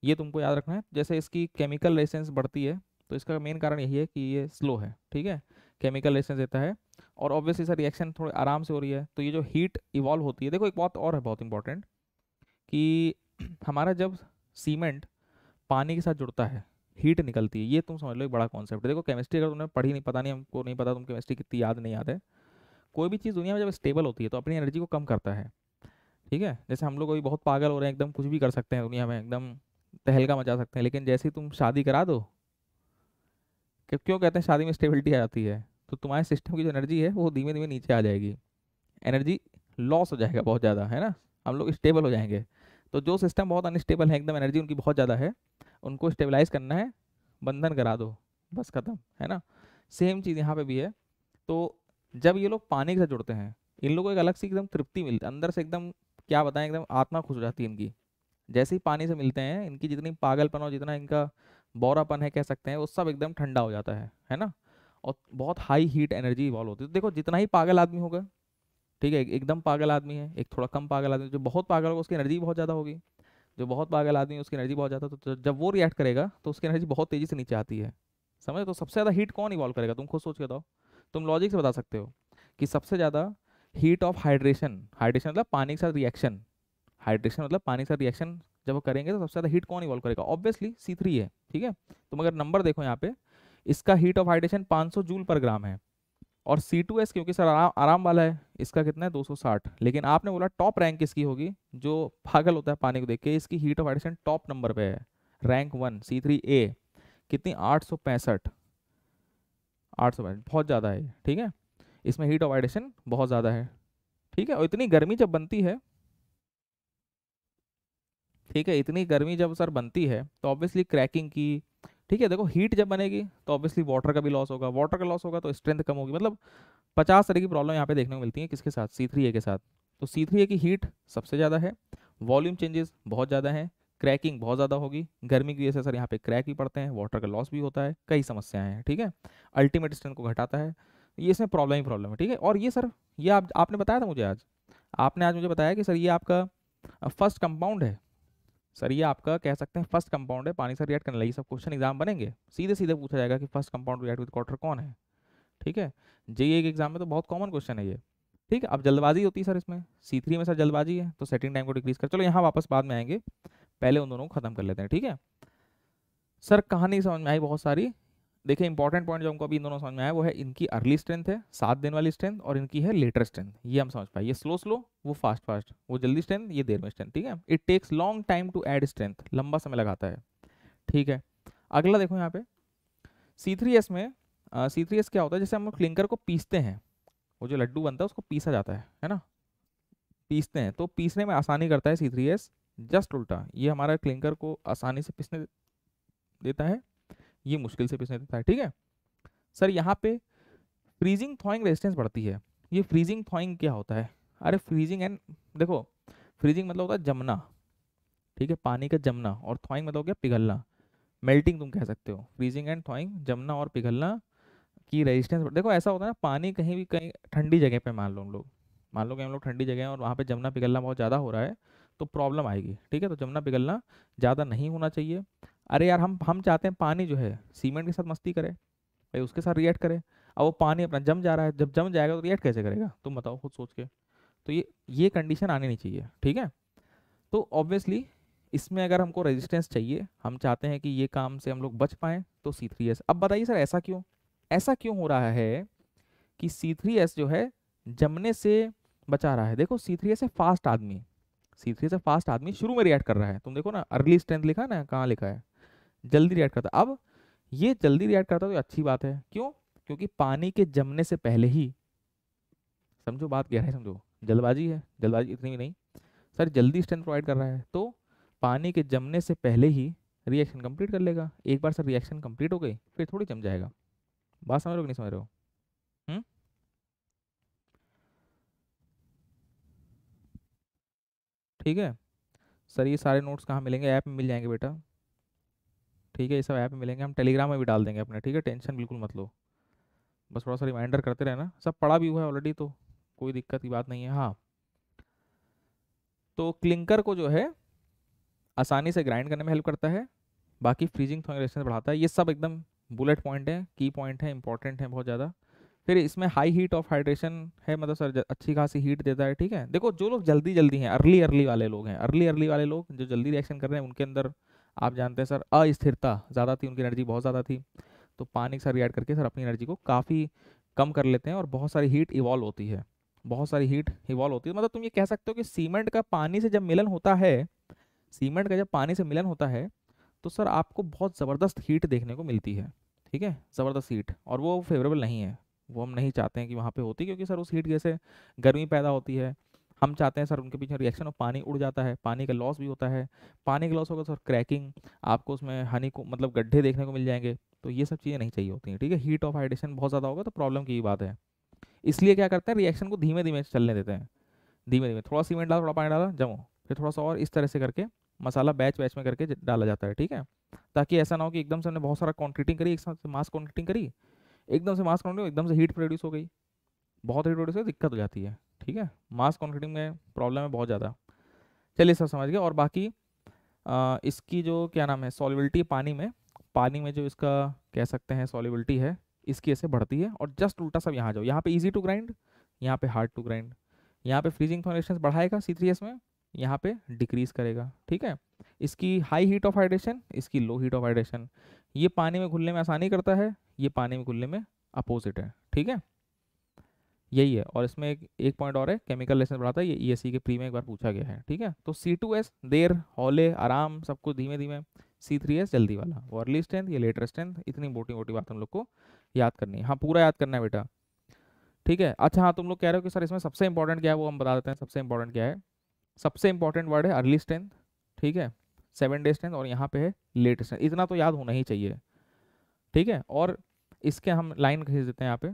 ये तुमको याद रखना है जैसे इसकी केमिकल रेसेंस बढ़ती है तो इसका मेन कारण यही है कि ये स्लो है ठीक है केमिकल रेसेंस देता है और ऑब्वियसली सर रिएक्शन थोड़े आराम से हो रही है तो ये जो हीट इवॉल्व होती है देखो एक बात और है बहुत इंपॉर्टेंट कि हमारा जब सीमेंट पानी के साथ जुड़ता है हीट निकलती है ये तुम समझ लो एक बड़ा कॉन्सेप्ट देखो केमिस्ट्री अगर तुमने पढ़ी नहीं पता नहीं हमको नहीं पता तुम केमिस्ट्री कितनी याद नहीं याद है कोई भी चीज़ दुनिया में जब स्टेबल होती है तो अपनी एनर्जी को कम करता है ठीक है जैसे हम लोग अभी बहुत पागल हो रहे हैं एकदम कुछ भी कर सकते हैं दुनिया में एकदम तहलका मचा सकते हैं लेकिन जैसे ही तुम शादी करा दो क्यों कहते हैं शादी में स्टेबिलिटी आ जाती है तो तुम्हारे सिस्टम की जो एनर्जी है वो धीमे धीमे नीचे आ जाएगी एनर्जी लॉस हो जाएगा बहुत ज़्यादा है ना हम लोग स्टेबल हो जाएंगे तो जो सिस्टम बहुत अनस्टेबल है एकदम एनर्जी उनकी बहुत ज़्यादा है उनको स्टेबलाइज करना है बंधन करा दो बस ख़त्म है ना सेम चीज़ यहाँ पे भी है तो जब ये लोग पानी के साथ जुड़ते हैं इन लोगों को एक अलग सी एकदम तृप्ति मिलती है अंदर से एकदम क्या बताएं एकदम आत्मा खुश हो जाती है इनकी जैसे ही पानी से मिलते हैं इनकी जितनी पागलपन और जितना इनका बौरापन है कह सकते हैं वो सब एकदम ठंडा हो जाता है है ना और बहुत हाई हीट एनर्जी इवॉल्व होती है तो देखो जितना ही पागल आदमी होगा ठीक है एकदम पागल आदमी है एक थोड़ा कम पागल आदमी जो बहुत पागल होगा उसकी एनर्जी बहुत ज़्यादा होगी जो बहुत पागल आदमी है उसकी एनर्जी बहुत ज़्यादा तो, तो जब वो रिएक्ट करेगा तो उसकी एनर्जी बहुत तेज़ी से नीचे आती है समझ तो सबसे ज़्यादा हीट कौन इवॉल्व करेगा तुम खुद सोच के दो तुम लॉजिक से बता सकते हो कि सबसे ज़्यादा हीट ऑफ हाइड्रेशन हाइड्रेशन मतलब पानी के साथ रिएक्शन हाइड्रेशन मतलब पानी के साथ रिएक्शन जब वो करेंगे तो सबसे ज़्यादा हीट कौन इवॉल्व करेगा ऑब्वियसली सी थ्री है ठीक है तुम अगर नंबर देखो यहाँ पे इसका हीट ऑफ हाइड्रेशन 500 जूल पर ग्राम है और सी टू एस क्योंकि सर आराम आराम वाला है इसका कितना है 260 लेकिन आपने बोला टॉप रैंक किसकी होगी जो पागल होता है पानी को देख के इसकी heat of addition top number पे है rank one C three A कितनी आठ सौ पैंसठ आठ सौ पैंसठ बहुत ज़्यादा है ठीक है इसमें हीट ऑफ एडिशन बहुत ज़्यादा है ठीक है और इतनी गर्मी जब बनती है ठीक है इतनी गर्मी जब सर बनती है तो ऑब्वियसली क्रैकिंग की ठीक है देखो हीट जब बनेगी तो ऑब्वियसली वाटर का भी लॉस होगा वाटर का लॉस होगा तो स्ट्रेंथ कम होगी मतलब पचास तरह की प्रॉब्लम यहाँ पे देखने को मिलती है किसके साथ सी थ्री ए के साथ तो सी थ्री ए की हीट सबसे ज़्यादा है वॉल्यूम चेंजेस बहुत ज़्यादा है क्रैकिंग बहुत ज़्यादा होगी गर्मी की वजह से सर यहाँ पे क्रैक भी पड़ते हैं वाटर का लॉस भी होता है कई समस्याएं हैं ठीक है अल्टीमेट स्ट्रेंथ को घटाता है ये इसमें प्रॉब्लम ही प्रॉब्लम है ठीक है और ये सर ये आप आपने बताया था मुझे आज आपने आज मुझे बताया कि सर ये आपका फर्स्ट कंपाउंड है सर ये आपका कह सकते हैं फर्स्ट कंपाउंड है पानी से रिएक्ट करने लगी सब क्वेश्चन एग्जाम बनेंगे सीधे सीधे पूछा जाएगा कि first compound react with water कौन है ठीक है जे एक एग्जाम में तो बहुत कॉमन क्वेश्चन है ये ठीक है अब जल्दबाजी होती है सर इसमें सी थ्री में सर जल्दबाजी है तो सेटिंग टाइम को डिक्रीज कर चलो यहाँ वापस बाद में आएंगे पहले उन दोनों को खत्म कर लेते हैं ठीक है सर कहानी समझ में आई बहुत सारी देखिए इंपॉर्टेंट पॉइंट जो हमको अभी इन दोनों समझ में आया वो है इनकी अर्ली स्ट्रेंथ है सात दिन वाली स्ट्रेंथ और इनकी है लेटर स्ट्रेंथ ये हम समझ पाए ये स्लो स्लो वो फास्ट फास्ट वो जल्दी स्ट्रेंथ ये देर में स्ट्रेंथ ठीक है it takes long time to add strength लंबा समय लगाता है ठीक है अगला देखो यहाँ पे सी थ्री एस में सी थ्री एस क्या होता है जैसे हम क्लिंकर को पीसते हैं वो जो लड्डू बनता है उसको पीसा जाता है है ना पीसते हैं तो पीसने में आसानी करता है सी थ्री एस जस्ट उल्टा ये हमारा क्लिंकर को आसानी से पीसने देता है ये मुश्किल से पिसने देता है ठीक है सर यहाँ पे फ्रीजिंग थॉइंग रेजिस्टेंस बढ़ती है ये फ्रीजिंग थॉइंग क्या होता है अरे फ्रीजिंग एंड देखो फ्रीजिंग मतलब होता है जमना ठीक है पानी का जमना और थॉइंग मतलब हो गया पिघलना मेल्टिंग तुम कह सकते हो फ्रीजिंग एंड थॉइंग जमना और पिघलना की रेजिस्टेंस देखो ऐसा होता है ना पानी कहीं भी कहीं ठंडी जगह पे मान लो हम लोग मान लो कि हम लोग ठंडी जगह हैं और वहाँ पे जमना पिघलना बहुत ज़्यादा हो रहा है तो प्रॉब्लम आएगी ठीक है तो जमना पिघलना ज़्यादा नहीं होना चाहिए अरे यार हम हम चाहते हैं पानी जो है सीमेंट के साथ मस्ती करे भाई उसके साथ रिएक्ट करे अब वो पानी अपना जम जा रहा है जब जम जाएगा तो रिएक्ट कैसे करेगा तुम बताओ खुद सोच के तो ये ये कंडीशन आनी नहीं चाहिए ठीक है तो ऑब्वियसली इसमें अगर हमको रेजिस्टेंस चाहिए हम चाहते हैं कि ये काम से हम लोग बच पाएँ तो सी थ्री एस अब बताइए सर ऐसा क्यों ऐसा क्यों हो रहा है कि सी थ्री एस जो है जमने से बचा रहा है देखो C three S A fast आदमी सी थ्री एस फास्ट आदमी शुरू में रिएक्ट कर रहा है तुम देखो ना अर्ली स्ट्रेंथ लिखा ना कहाँ लिखा है जल्दी रिएक्ट करता अब ये जल्दी रिएक्ट करता तो अच्छी बात है क्यों क्योंकि पानी के जमने से पहले ही समझो बात गहरा है समझो जल्दबाजी है जल्दबाजी इतनी भी नहीं सर जल्दी स्ट्रेंथ प्रोवाइड कर रहा है तो पानी के जमने से पहले ही रिएक्शन कंप्लीट कर लेगा एक बार सर रिएक्शन कंप्लीट हो गई फिर थोड़ी जम जाएगा बात समझ रहे हो नहीं समझ रहे हो हम्म? ठीक है सर ये सारे नोट्स कहाँ मिलेंगे ऐप में मिल जाएंगे बेटा ठीक है ये सब ऐप मिलेंगे हम टेलीग्राम में भी डाल देंगे अपने ठीक है टेंशन बिल्कुल मत लो बस थोड़ा सा रिमाइंडर करते रहना सब पढ़ा भी हुआ है ऑलरेडी तो कोई दिक्कत की बात नहीं है हाँ तो क्लिंकर को जो है आसानी से ग्राइंड करने में हेल्प करता है बाकी फ्रीजिंग थर्मल बढ़ाता है ये सब एकदम बुलेट पॉइंट है की पॉइंट है इंपॉर्टेंट है बहुत ज़्यादा फिर इसमें हाई हीट ऑफ हाइड्रेशन है मतलब सर अच्छी खासी हीट देता है ठीक है देखो जो लोग जल्दी जल्दी हैं अर्ली अर्ली वाले लोग हैं अर्ली अर्ली वाले लोग जो जल्दी रिएक्शन कर रहे हैं उनके अंदर आप जानते हैं सर अस्थिरता ज़्यादा थी उनकी एनर्जी बहुत ज़्यादा थी तो पानी के साथ रिएक्ट करके सर अपनी एनर्जी को काफ़ी कम कर लेते हैं और बहुत सारी हीट इवॉल्व होती है बहुत सारी हीट इवॉल्व होती है मतलब तुम ये कह सकते हो कि सीमेंट का पानी से जब मिलन होता है सीमेंट का जब पानी से मिलन होता है तो सर आपको बहुत ज़बरदस्त हीट देखने को मिलती है ठीक है ज़बरदस्त हीट और वो फेवरेबल नहीं है वो हम नहीं चाहते हैं कि वहाँ पे होती क्योंकि सर उस हीट जैसे गर्मी पैदा होती है हम चाहते हैं सर उनके पीछे रिएक्शन और पानी उड़ जाता है पानी का लॉस भी होता है पानी का लॉस होगा तो सर क्रैकिंग आपको उसमें हनी को मतलब गड्ढे देखने को मिल जाएंगे तो ये सब चीज़ें नहीं चाहिए होती हैं ठीक है हीट ऑफ हाइड्रेशन बहुत ज़्यादा होगा तो प्रॉब्लम की बात है इसलिए क्या करते हैं रिएक्शन को धीमे धीमे चलने देते हैं धीमे धीमे थोड़ा सीमेंट डाला थोड़ा पानी डाला जमो फिर थोड़ा सा और इस तरह से करके मसाला बैच बैच में करके डाला जाता है ठीक है ताकि ऐसा ना हो कि एकदम से हमने बहुत सारा क्वान्टिटिंग करी एक साथ से मास क्वान्टिटिंग करी एकदम से मास क्वान्टिटी एकदम से हीट प्रोड्यूस हो गई बहुत हीट प्रोड्यूस हो दिक्कत हो जाती है ठीक है मास कॉन्क्रीटिंग में प्रॉब्लम है बहुत ज़्यादा चलिए सब समझ गए और बाकी आ, इसकी जो क्या नाम है सॉलिबिलिटी पानी में पानी में जो इसका कह सकते हैं सॉलिबिलिटी है इसकी ऐसे बढ़ती है और जस्ट उल्टा सब यहाँ जाओ यहाँ पे इजी टू ग्राइंड यहाँ पे हार्ड टू ग्राइंड यहाँ पे फ्रीजिंग फॉर्मेशन बढ़ाएगा सी थ्री एस में यहाँ पे डिक्रीज करेगा ठीक है इसकी हाई हीट ऑफ हाइड्रेशन इसकी लो हीट ऑफ हाइड्रेशन ये पानी में घुलने में आसानी करता है ये पानी में घुलने में अपोजिट है ठीक है यही है और इसमें एक एक पॉइंट और है केमिकल लेसन बढ़ाता है ये ई e के प्री में एक बार पूछा गया है ठीक है तो सी टू एस देर हौले आराम सब कुछ धीमे धीमे सी थ्री एस जल्दी वाला वो अर्ली स्ट्रेंथ ये लेटर स्ट्रेंथ इतनी मोटी मोटी बात हम लोग को याद करनी है हाँ पूरा याद करना है बेटा ठीक है अच्छा हाँ तुम लोग कह रहे हो कि सर इसमें सबसे इंपॉर्टेंट क्या है वो हम बता देते हैं सबसे इंपॉर्टेंट क्या है सबसे इंपॉर्टेंट वर्ड है अर्ली स्ट्रेंथ ठीक है सेवन डे स्ट्रेंथ और यहाँ पे है लेट स्ट्रेंथ इतना तो याद होना ही चाहिए ठीक है और इसके हम लाइन खींच देते हैं यहाँ पे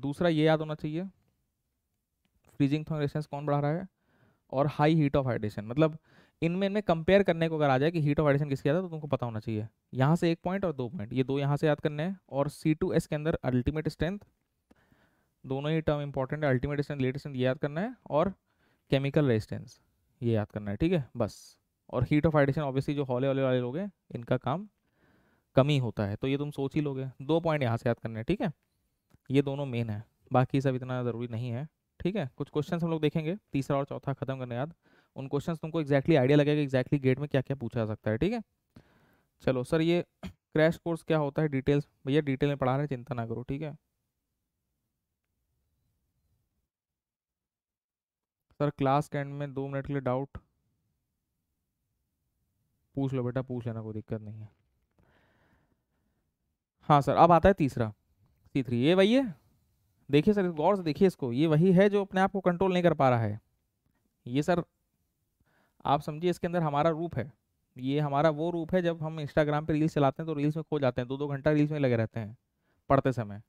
दूसरा ये याद होना चाहिए फ्रीजिंग थर्मल कौन बढ़ा रहा है और हाई हीट ऑफ हाइड्रेशन मतलब इनमें इनमें कंपेयर करने को अगर आ जाए कि हीट ऑफ हाइड्रेशन किसके आता है तो तुमको पता होना चाहिए यहाँ से एक पॉइंट और दो पॉइंट ये दो यहाँ से याद करने हैं और सी टू एस के अंदर अल्टीमेट स्ट्रेंथ दोनों ही टर्म इंपॉर्टेंट है अल्टीमेट स्ट्रेंथ लेट स्ट्रेंथ ये याद करना है और केमिकल रेजिस्टेंस ये याद करना है ठीक है बस और हीट ऑफ हाइड्रेशन ऑब्वियसली जो हॉले वाले वाले लोग हैं इनका काम कम ही होता है तो ये तुम सोच ही लोगे दो पॉइंट यहाँ से याद करना है ठीक है ये दोनों मेन है बाकी सब इतना ज़रूरी नहीं है ठीक है कुछ क्वेश्चन हम लोग देखेंगे तीसरा और चौथा खत्म करने याद उन क्वेश्चन तुमको एक्जैक्टली आइडिया लगेगा एग्जैक्टली गेट में क्या क्या पूछा जा सकता है ठीक है चलो सर ये क्रैश कोर्स क्या होता है डिटेल्स भैया डिटेल में पढ़ा रहे चिंता ना करो ठीक है सर क्लास के एंड में दो मिनट के लिए डाउट पूछ लो बेटा पूछ लेना कोई दिक्कत नहीं है हाँ सर अब आता है तीसरा सी थ्री ये वही है देखिए सर गौर से देखिए इसको ये वही है जो अपने आप को कंट्रोल नहीं कर पा रहा है ये सर आप समझिए इसके अंदर हमारा रूप है ये हमारा वो रूप है जब हम इंस्टाग्राम पे रील्स चलाते हैं तो रील्स में खो जाते हैं दो दो घंटा रील्स में लगे रहते हैं पढ़ते समय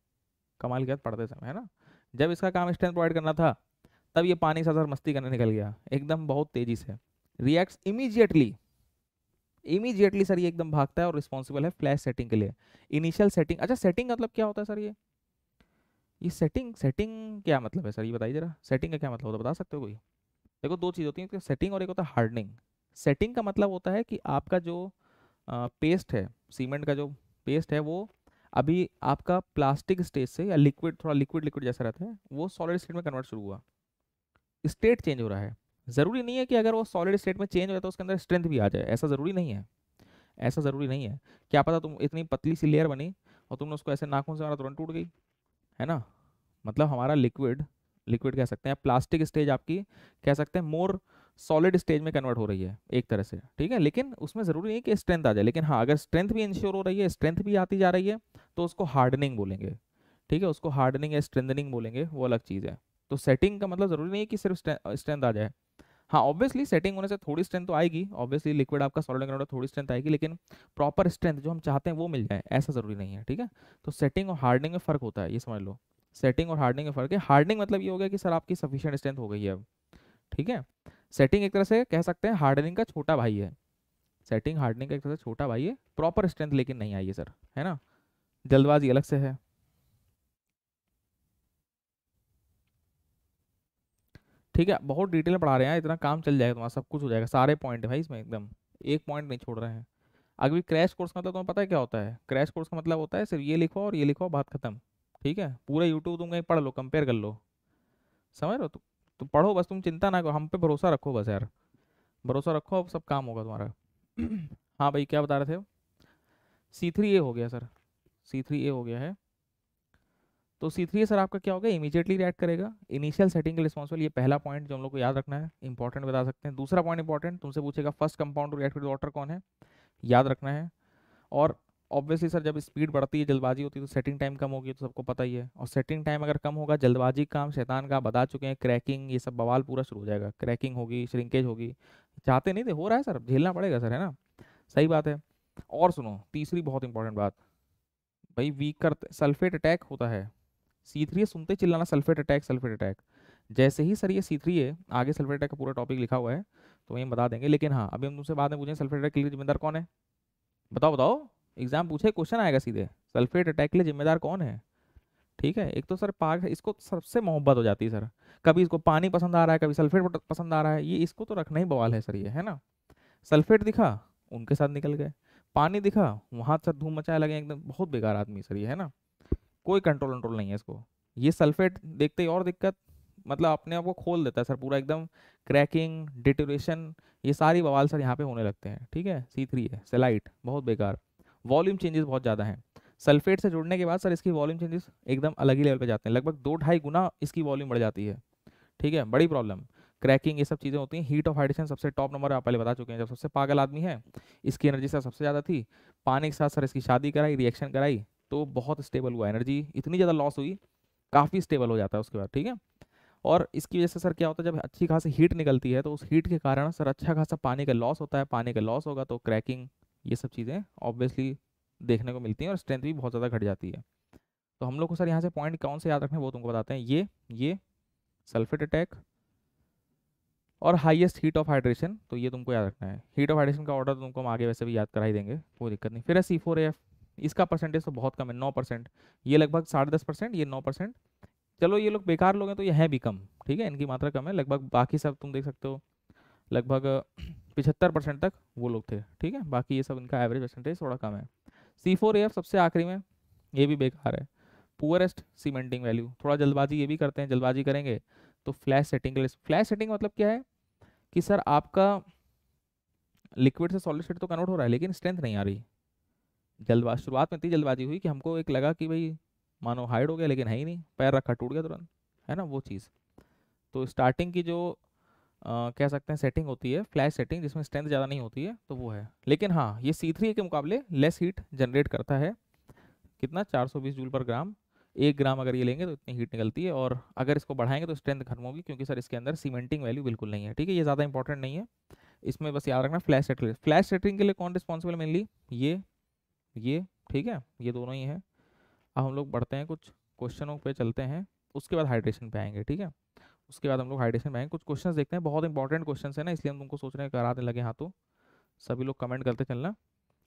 कमाल के पढ़ते समय है ना जब इसका काम स्ट्रेंथ प्रोवाइड करना था तब ये पानी सा सर मस्ती करने निकल गया एकदम बहुत तेज़ी से रिएक्ट्स इमीजिएटली इमीजिएटली सर ये एकदम भागता है और रिस्पॉन्सिबल है फ्लैश सेटिंग के लिए इनिशियल सेटिंग अच्छा सेटिंग मतलब क्या होता है सर ये ये सेटिंग सेटिंग क्या मतलब है सर ये बताइए जरा सेटिंग का क्या मतलब होता है बता सकते हो कोई देखो दो चीज़ होती है सेटिंग और एक होता है हार्डनिंग सेटिंग का मतलब होता है कि आपका जो आ, पेस्ट है सीमेंट का जो पेस्ट है वो अभी आपका प्लास्टिक स्टेज से या लिक्विड थोड़ा लिक्विड लिक्विड जैसा रहता है वो सॉलिड स्टेट में कन्वर्ट शुरू हुआ स्टेट चेंज हो रहा है ज़रूरी नहीं है कि अगर वो सॉलिड स्टेट में चेंज हो जाए तो उसके अंदर स्ट्रेंथ भी आ जाए ऐसा ज़रूरी नहीं है ऐसा ज़रूरी नहीं है क्या पता तुम इतनी पतली सी लेयर बनी और तुमने उसको ऐसे नाखून से मारा तुरंत टूट गई है ना मतलब हमारा लिक्विड लिक्विड कह सकते हैं प्लास्टिक स्टेज आपकी कह सकते हैं मोर सॉलिड स्टेज में कन्वर्ट हो रही है एक तरह से ठीक है लेकिन उसमें ज़रूरी नहीं कि स्ट्रेंथ आ जाए लेकिन हाँ अगर स्ट्रेंथ भी इंश्योर हो रही है स्ट्रेंथ भी आती जा रही है तो उसको हार्डनिंग बोलेंगे ठीक है उसको हार्डनिंग या स्ट्रेंथनिंग बोलेंगे वो अलग चीज़ है तो सेटिंग का मतलब ज़रूरी नहीं है कि सिर्फ स्ट्रेंथ आ जाए हाँ ऑब्वियसली सेटिंग होने से थोड़ी स्ट्रेंथ तो आएगी ऑब्वियसली लिक्विड आपका सॉलिड ग्राउंड थोड़ी स्ट्रेंथ आएगी लेकिन प्रॉपर स्ट्रेंथ जो हम चाहते हैं वो मिल जाए ऐसा जरूरी नहीं है ठीक है तो सेटिंग और हार्डनिंग में फर्क होता है ये समझ लो सेटिंग और हार्डनिंग में फर्क है हार्डनिंग मतलब ये हो गया कि सर आपकी सफिशियंट स्ट्रेंथ हो गई है अब ठीक है सेटिंग एक तरह से कह सकते हैं हार्डनिंग का छोटा भाई है सेटिंग हार्डनिंग का एक तरह से छोटा भाई है प्रॉपर स्ट्रेंथ लेकिन नहीं आई है सर है ना जल्दबाजी अलग से है ठीक है बहुत डिटेल में पढ़ा रहे हैं इतना काम चल जाएगा तुम्हारा सब कुछ हो जाएगा सारे पॉइंट भाई इसमें एकदम एक पॉइंट नहीं छोड़ रहे हैं अभी क्रैश कोर्स का मतलब तुम्हें पता है क्या होता है क्रैश कोर्स का मतलब होता है सिर्फ ये लिखो और ये लिखो बात खत्म ठीक है पूरा यूट्यूब तुम कहीं पढ़ लो कंपेयर कर लो समझ रहे हो तुम पढ़ो बस तुम चिंता ना करो हम पे भरोसा रखो बस यार भरोसा रखो अब सब काम होगा तुम्हारा हाँ भाई क्या बता रहे थे सी थ्री ए हो गया सर सी थ्री ए हो गया है तो सी थ्री सर आपका क्या होगा इमीजिएटली रिएक्ट करेगा इनिशियल सेटिंग के रिस्पॉन्सिबल ये पहला पॉइंट जो हम लोग को याद रखना है इंपॉर्टेंट बता सकते हैं दूसरा पॉइंट इंपॉर्टेंट तुमसे पूछेगा first compound react with water कौन है याद रखना है और ऑब्वियसली सर जब स्पीड बढ़ती है जल्दबाजी होती है तो सेटिंग टाइम कम होगी तो सबको पता ही है और सेटिंग टाइम अगर कम होगा जल्दबाजी काम शैतान का बता चुके हैं क्रैकिंग ये सब बवाल पूरा शुरू हो जाएगा क्रैकिंग होगी श्रिंकेज होगी चाहते नहीं थे हो रहा है सर झेलना पड़ेगा सर है ना सही बात है और सुनो तीसरी बहुत इंपॉर्टेंट बात भाई वीकर सल्फेट अटैक होता है सी थ्री सुनते चिल्लाना सल्फेट अटैक सल्फेट अटैक जैसे ही सर ये सी थ्री है आगे सल्फेट अटैक का पूरा टॉपिक लिखा हुआ है तो वहीं बता देंगे लेकिन हाँ अभी हम तुमसे बाद में पूछें सल्फेट अटैक के लिए जिम्मेदार कौन है बताओ बताओ एग्जाम पूछे क्वेश्चन आएगा सीधे सल्फेट अटैक के लिए जिम्मेदार कौन है ठीक है एक तो सर पाक इसको सबसे मोहब्बत हो जाती है सर कभी इसको पानी पसंद आ रहा है कभी सल्फेट पसंद आ रहा है ये इसको तो रखना ही बवाल है सर ये है ना सल्फेट दिखा उनके साथ निकल गए पानी दिखा वहाँ सर धूम मचाया लगे एकदम बहुत बेकार आदमी सर ये है ना कोई कंट्रोल वंट्रोल नहीं है इसको ये सल्फेट देखते ही और दिक्कत मतलब अपने आप को खोल देता है सर पूरा एकदम क्रैकिंग डिटोरेशन ये सारी बवाल सर यहाँ पे होने लगते हैं ठीक है सी थ्री है सेलाइट बहुत बेकार वॉल्यूम चेंजेस बहुत ज़्यादा हैं सल्फेट से जुड़ने के बाद सर इसकी वॉल्यूम चेंजेस एकदम अलग ही लेवल पर जाते हैं लगभग दो ढाई गुना इसकी वॉल्यूम बढ़ जाती है ठीक है बड़ी प्रॉब्लम क्रैकिंग ये सब चीज़ें होती हैं हीट ऑफ हाइड्रेशन सबसे टॉप नंबर आप पहले बता चुके हैं जब सबसे पागल आदमी है इसकी एनर्जी सर सबसे ज़्यादा थी पानी के साथ सर इसकी शादी कराई रिएक्शन कराई तो बहुत स्टेबल हुआ एनर्जी इतनी ज़्यादा लॉस हुई काफ़ी स्टेबल हो जाता है उसके बाद ठीक है और इसकी वजह से सर क्या होता है जब अच्छी खासी हीट निकलती है तो उस हीट के कारण सर अच्छा खासा पानी का लॉस होता है पानी का लॉस होगा तो क्रैकिंग ये सब चीज़ें ऑब्वियसली देखने को मिलती हैं और स्ट्रेंथ भी बहुत ज़्यादा घट जाती है तो हम लोग को सर यहाँ से पॉइंट कौन से याद रखने वो तुमको बताते हैं ये ये सल्फेट अटैक और हाईएस्ट हीट ऑफ हाइड्रेशन तो ये तुमको याद रखना है हीट ऑफ हाइड्रेशन का ऑर्डर तुमको हम आगे वैसे भी याद करा ही देंगे कोई दिक्कत नहीं फिर है सी फोर एफ इसका परसेंटेज तो बहुत कम है नौ परसेंट ये लगभग साढ़े दस परसेंट ये नौ परसेंट चलो ये लोग बेकार लोग हैं तो ये हैं भी कम ठीक है इनकी मात्रा कम है लगभग बाकी सब तुम देख सकते हो लगभग पिछहत्तर परसेंट तक वो लोग थे ठीक है बाकी ये सब इनका एवरेज परसेंटेज थोड़ा कम है सी फोर एफ सबसे आखिरी में ये भी बेकार है पुअरेस्ट सीमेंटिंग वैल्यू थोड़ा जल्दबाजी ये भी करते हैं जल्दबाजी करेंगे तो फ्लैश सेटिंग फ्लैश सेटिंग मतलब क्या है कि सर आपका लिक्विड से सॉलिड स्टेट तो कन्वर्ट हो रहा है लेकिन स्ट्रेंथ नहीं आ रही जल्दबाज शुरुआत में इतनी जल्दबाजी हुई कि हमको एक लगा कि भाई मानो हाइड हो गया लेकिन है ही नहीं पैर रखा टूट गया तुरंत है ना वो चीज़ तो स्टार्टिंग की जो आ, कह सकते हैं सेटिंग होती है फ्लैश सेटिंग जिसमें स्ट्रेंथ ज़्यादा नहीं होती है तो वो है लेकिन हाँ ये सी थ्री के मुकाबले लेस हीट जनरेट करता है कितना 420 जूल पर ग्राम एक ग्राम अगर ये लेंगे तो इतनी हीट निकलती है और अगर इसको बढ़ाएंगे तो स्ट्रेंथ खत्म होगी क्योंकि सर इसके अंदर सीमेंटिंग वैल्यू बिल्कुल नहीं है ठीक है ये ज़्यादा इंपॉर्टेंट नहीं है इसमें बस याद रखना फ्लैश सेटरिंग फ्लैश सेटरिंग के लिए कौन रिस्पॉन्सिबल मेनली ये ये ठीक है ये दोनों ही हैं अब हम लोग बढ़ते हैं कुछ क्वेश्चनों पे चलते हैं उसके बाद हाइड्रेशन पे आएंगे ठीक है उसके बाद हम लोग हाइड्रेशन पे आएंगे कुछ क्वेश्चंस देखते हैं बहुत इंपॉर्टेंट क्वेश्चंस है ना इसलिए हम तुमको सोच रहे हैं कराने लगे हाँ तो सभी लोग कमेंट करते चलना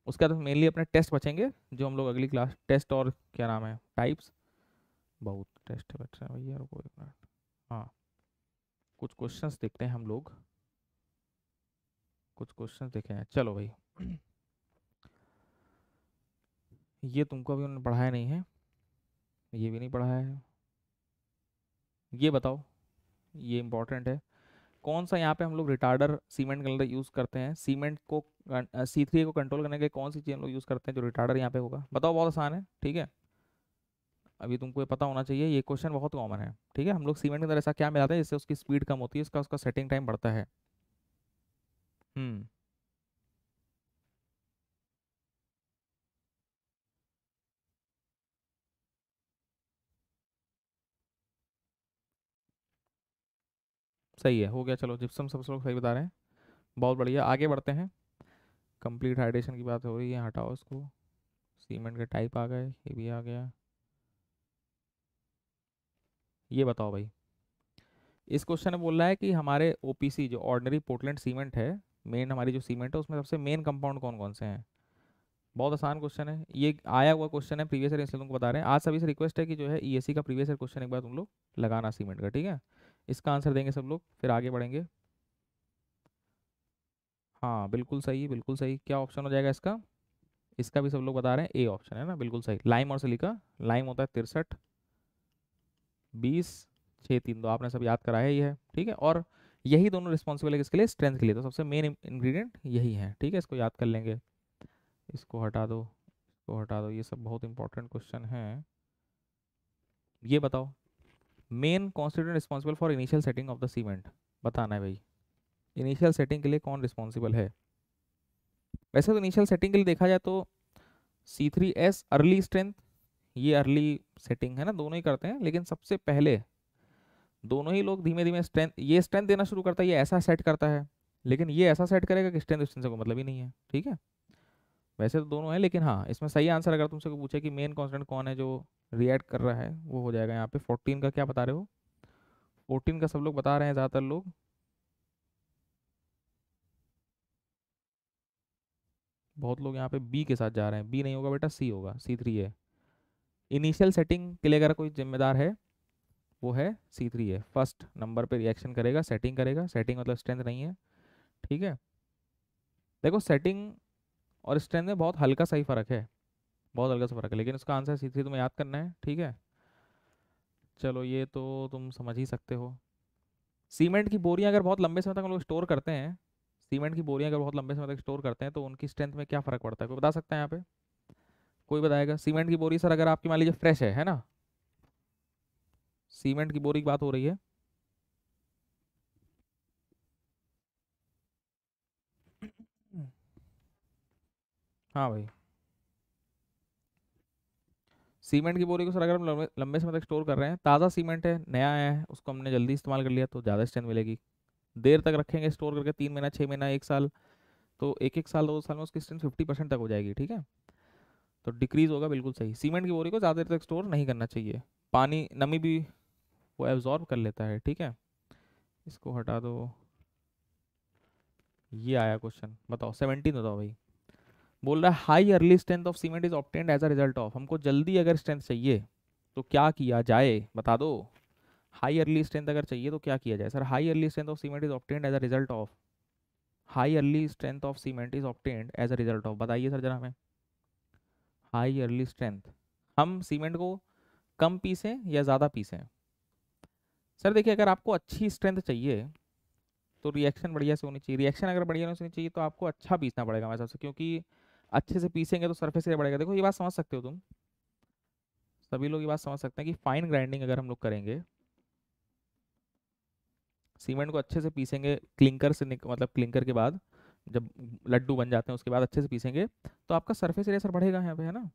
उसके बाद मेनली अपने टेस्ट बचेंगे जो हम लोग अगली क्लास टेस्ट और क्या नाम है टाइप्स बहुत टेस्ट बच रहे हैं भैया रुको एक मिनट हाँ कुछ क्वेश्चंस देखते हैं हम लोग कुछ क्वेश्चंस देखे हैं चलो भाई ये तुमको अभी उन्होंने पढ़ाया नहीं है ये भी नहीं पढ़ाया है ये बताओ ये इम्पोर्टेंट है कौन सा यहाँ पे हम लोग रिटार्डर सीमेंट कलर यूज़ करते हैं सीमेंट को सी थ्री को कंट्रोल करने के कौन सी चीज़ हम लोग यूज़ करते हैं जो रिटार्डर यहाँ पे होगा बताओ बहुत आसान है ठीक है अभी तुमको ये पता होना चाहिए ये क्वेश्चन बहुत कॉमन है ठीक है हम लोग सीमेंट के अंदर ऐसा क्या मिलाते हैं जिससे उसकी स्पीड कम होती है इसका उसका सेटिंग टाइम बढ़ता है हम्म सही है हो गया चलो जिप्सम सब लोग सही बता रहे हैं बहुत बढ़िया आगे बढ़ते हैं कंप्लीट हाइड्रेशन की बात हो रही है हटाओ इसको सीमेंट के टाइप आ गए ये भी आ गया ये बताओ भाई इस क्वेश्चन में बोल रहा है कि हमारे ओपीसी जो ऑर्डनरी पोर्टलैंड सीमेंट है मेन हमारी जो सीमेंट है उसमें सबसे मेन कंपाउंड कौन कौन से हैं बहुत आसान क्वेश्चन है ये आया हुआ क्वेश्चन है प्रीवियस ईयर इसलिए तुमको बता रहे हैं आज सभी से रिक्वेस्ट है कि जो है ई e का प्रीवियस ईयर क्वेश्चन एक बार तुम लोग लगाना सीमेंट का ठीक है इसका आंसर देंगे सब लोग फिर आगे बढ़ेंगे हाँ बिल्कुल सही बिल्कुल सही क्या ऑप्शन हो जाएगा इसका इसका भी सब लोग बता रहे हैं ए ऑप्शन है ना बिल्कुल सही लाइम और सिलिका लाइम होता है तिरसठ बीस छः तीन दो आपने सब याद कराया ही है ठीक है और यही दोनों रिस्पॉन्सिबल है इसके लिए स्ट्रेंथ के लिए तो सबसे मेन इंग्रेडिएंट यही है ठीक है इसको याद कर लेंगे इसको हटा दो इसको हटा दो ये सब बहुत इंपॉर्टेंट क्वेश्चन है ये बताओ main constitute responsible for initial setting of the cement बताना है भाई इनिशियल सेटिंग के लिए कौन रिस्पॉन्सिबल है वैसे तो इनिशियल सेटिंग के लिए देखा जाए तो C three S early strength ये अर्ली सेटिंग है ना दोनों ही करते हैं लेकिन सबसे पहले दोनों ही लोग धीमे धीमे स्ट्रेंथ ये स्ट्रेंथ देना शुरू करता है ये ऐसा सेट करता है लेकिन ये ऐसा सेट करेगा कि स्ट्रेंथ स्ट्रेंथ को मतलब ही नहीं है ठीक है वैसे तो दोनों है लेकिन हाँ इसमें सही आंसर अगर तुमसे को पूछे कि मेन कॉन्स्टेंट कौन है जो रिएक्ट कर रहा है वो हो जाएगा यहाँ पे फोर्टीन का क्या बता रहे हो फोर्टीन का सब लोग बता रहे हैं ज़्यादातर लोग बहुत लोग यहाँ पे बी के साथ जा रहे हैं बी नहीं होगा बेटा सी होगा सी थ्री है इनिशियल सेटिंग के लिए अगर कोई जिम्मेदार है वो है सी थ्री है फर्स्ट नंबर पे रिएक्शन करेगा सेटिंग करेगा सेटिंग मतलब स्ट्रेंथ नहीं है ठीक है देखो सेटिंग और स्ट्रेंथ में बहुत हल्का सही फ़र्क है बहुत हल्का सा फर्क है लेकिन उसका आंसर सीधे तुम्हें याद करना है ठीक है चलो ये तो तुम समझ ही सकते हो सीमेंट की बोरियां अगर बहुत लंबे समय तक हम लोग स्टोर करते हैं सीमेंट की बोरियां अगर बहुत लंबे समय तक स्टोर करते हैं तो उनकी स्ट्रेंथ में क्या फ़र्क पड़ता है कोई बता सकते हैं यहाँ पे कोई बताएगा सीमेंट की बोरी सर अगर आपकी मान लीजिए फ्रेश है है ना सीमेंट की बोरी की बात हो रही है हाँ भाई सीमेंट की बोरी को सर अगर हम लंबे, समय तक स्टोर कर रहे हैं ताज़ा सीमेंट है नया आया है उसको हमने जल्दी इस्तेमाल कर लिया तो ज़्यादा स्ट्रेंथ मिलेगी देर तक रखेंगे स्टोर करके तीन महीना छः महीना एक साल तो एक एक साल दो साल में उसकी स्ट्रेंथ फिफ्टी परसेंट तक हो जाएगी ठीक है तो डिक्रीज़ होगा बिल्कुल सही सीमेंट की बोरी को ज़्यादा देर तक स्टोर नहीं करना चाहिए पानी नमी भी वो एब्जॉर्ब कर लेता है ठीक है इसको हटा दो ये आया क्वेश्चन बताओ सेवेंटीन बताओ भाई बोल रहा है high early strength of cement is obtained as a result of हमको जल्दी अगर स्ट्रेंथ चाहिए तो क्या किया जाए बता दो हाई अर्ली स्ट्रेंथ अगर चाहिए तो क्या किया जाए sir high early strength of cement is obtained as a result of high early strength of cement is obtained as a result of बताइए सर जरा हमें हाई अर्ली स्ट्रेंथ हम सीमेंट को कम पीसें या ज़्यादा पीसें सर देखिए अगर आपको अच्छी स्ट्रेंथ चाहिए तो रिएक्शन बढ़िया से होनी चाहिए रिएक्शन अगर बढ़िया से होनी चाहिए तो आपको अच्छा पीसना पड़ेगा मेरे हिसाब से क्योंकि अच्छे से पीसेंगे तो सरफेस एरिया बढ़ेगा देखो ये बात समझ सकते हो तुम सभी लोग ये बात समझ सकते हैं कि फाइन ग्राइंडिंग अगर हम लोग करेंगे सीमेंट को अच्छे से पीसेंगे क्लिंकर से मतलब क्लिंकर के बाद जब लड्डू बन जाते हैं उसके बाद अच्छे से पीसेंगे तो आपका सरफेस एरिया सर बढ़ेगा यहाँ पे है ना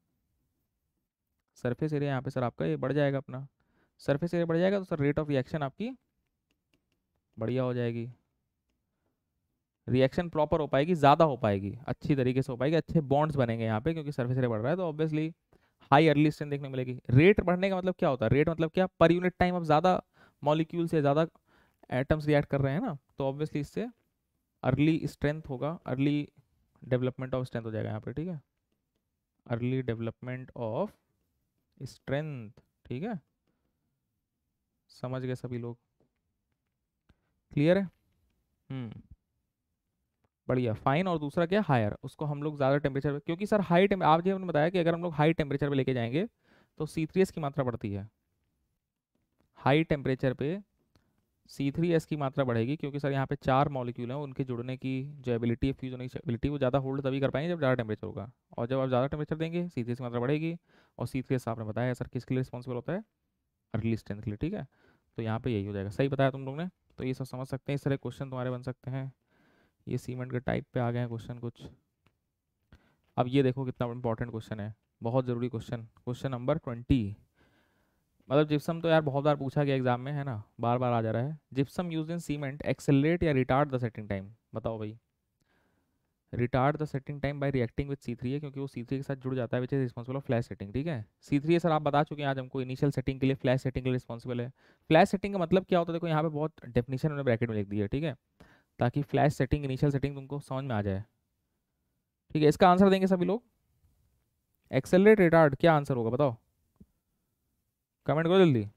सरफेस एरिया यहाँ पे सर आपका ये बढ़ जाएगा अपना सरफेस एरिया बढ़ जाएगा तो सर रेट ऑफ रिएक्शन आपकी बढ़िया हो जाएगी रिएक्शन प्रॉपर हो पाएगी ज़्यादा हो पाएगी अच्छी तरीके से हो पाएगी अच्छे बॉन्ड्स बनेंगे यहाँ पे क्योंकि सर्फेस एरिया बढ़ रहा है तो ऑब्वियसली हाई अर्ली स्ट्रेंथ देखने मिलेगी रेट बढ़ने का मतलब क्या होता है रेट मतलब क्या पर यूनिट टाइम अब ज़्यादा मॉलिक्यूल से ज़्यादा एटम्स रिएक्ट कर रहे हैं ना तो ऑब्वियसली इससे अर्ली स्ट्रेंथ होगा अर्ली डेवलपमेंट ऑफ स्ट्रेंथ हो जाएगा यहाँ पर ठीक है अर्ली डेवलपमेंट ऑफ स्ट्रेंथ ठीक है समझ गए सभी लोग क्लियर है हम्म बढ़िया फाइन और दूसरा क्या हायर उसको हम लोग ज़्यादा टेम्परेचर क्योंकि सर हाई टेम आप जी हमने बताया कि अगर हम लोग हाई टेम्परेचर पर लेके जाएंगे तो सी थ्री एस की मात्रा बढ़ती है हाई टेम्परेचर पे सी थ्री एस की मात्रा बढ़ेगी क्योंकि सर यहाँ पे चार मॉलिक्यूल हैं उनके जुड़ने की जो एबिलिटी फ्यूज होने की एबिलिटी वो ज़्यादा होल्ड तभी कर पाएंगे जब ज़्यादा टेम्परेचर होगा और जब आप ज़्यादा टेम्परेचर देंगे सी थ्री की मात्रा बढ़ेगी और सी थ्री एस आपने बताया सर किसके लिए रिस्पॉन्सिबल होता है अर्ली स्ट्रेंथ के लिए ठीक है तो यहाँ पे यही हो जाएगा सही बताया तुम लोग ने तो ये सब समझ सकते हैं इस तरह क्वेश्चन तुम्हारे बन सकते हैं ये सीमेंट के टाइप पे आ गए हैं क्वेश्चन कुछ अब ये देखो कितना इंपॉर्टेंट क्वेश्चन है बहुत ज़रूरी क्वेश्चन क्वेश्चन नंबर ट्वेंटी मतलब जिप्सम तो यार बहुत बार पूछा गया एग्जाम में है ना बार बार आ जा रहा है gypsum use in cement accelerate या रिटार्ड द सेटिंग टाइम बताओ भाई retard the setting time by reacting with C three है क्योंकि वो सी थ्री के साथ जुड़ जाता है which is responsible of flash setting ठीक है सी थ्री सर आप बता चुके हैं आज हमको इनिशियल सेटिंग के लिए फ्लैश सेटिंग के लिए रिस्पॉन्सिबल है फ्लैश सेटिंग का मतलब क्या होता है देखो यहाँ पे बहुत डेफिनेशन उन्होंने ब्रैकेट में लिख दिया है ठीक है ताकि फ्लैश सेटिंग इनिशियल सेटिंग तुमको समझ में आ जाए ठीक है इसका आंसर देंगे सभी लोग एक्सेलरेट रिटार्ड क्या आंसर होगा बताओ कमेंट करो जल्दी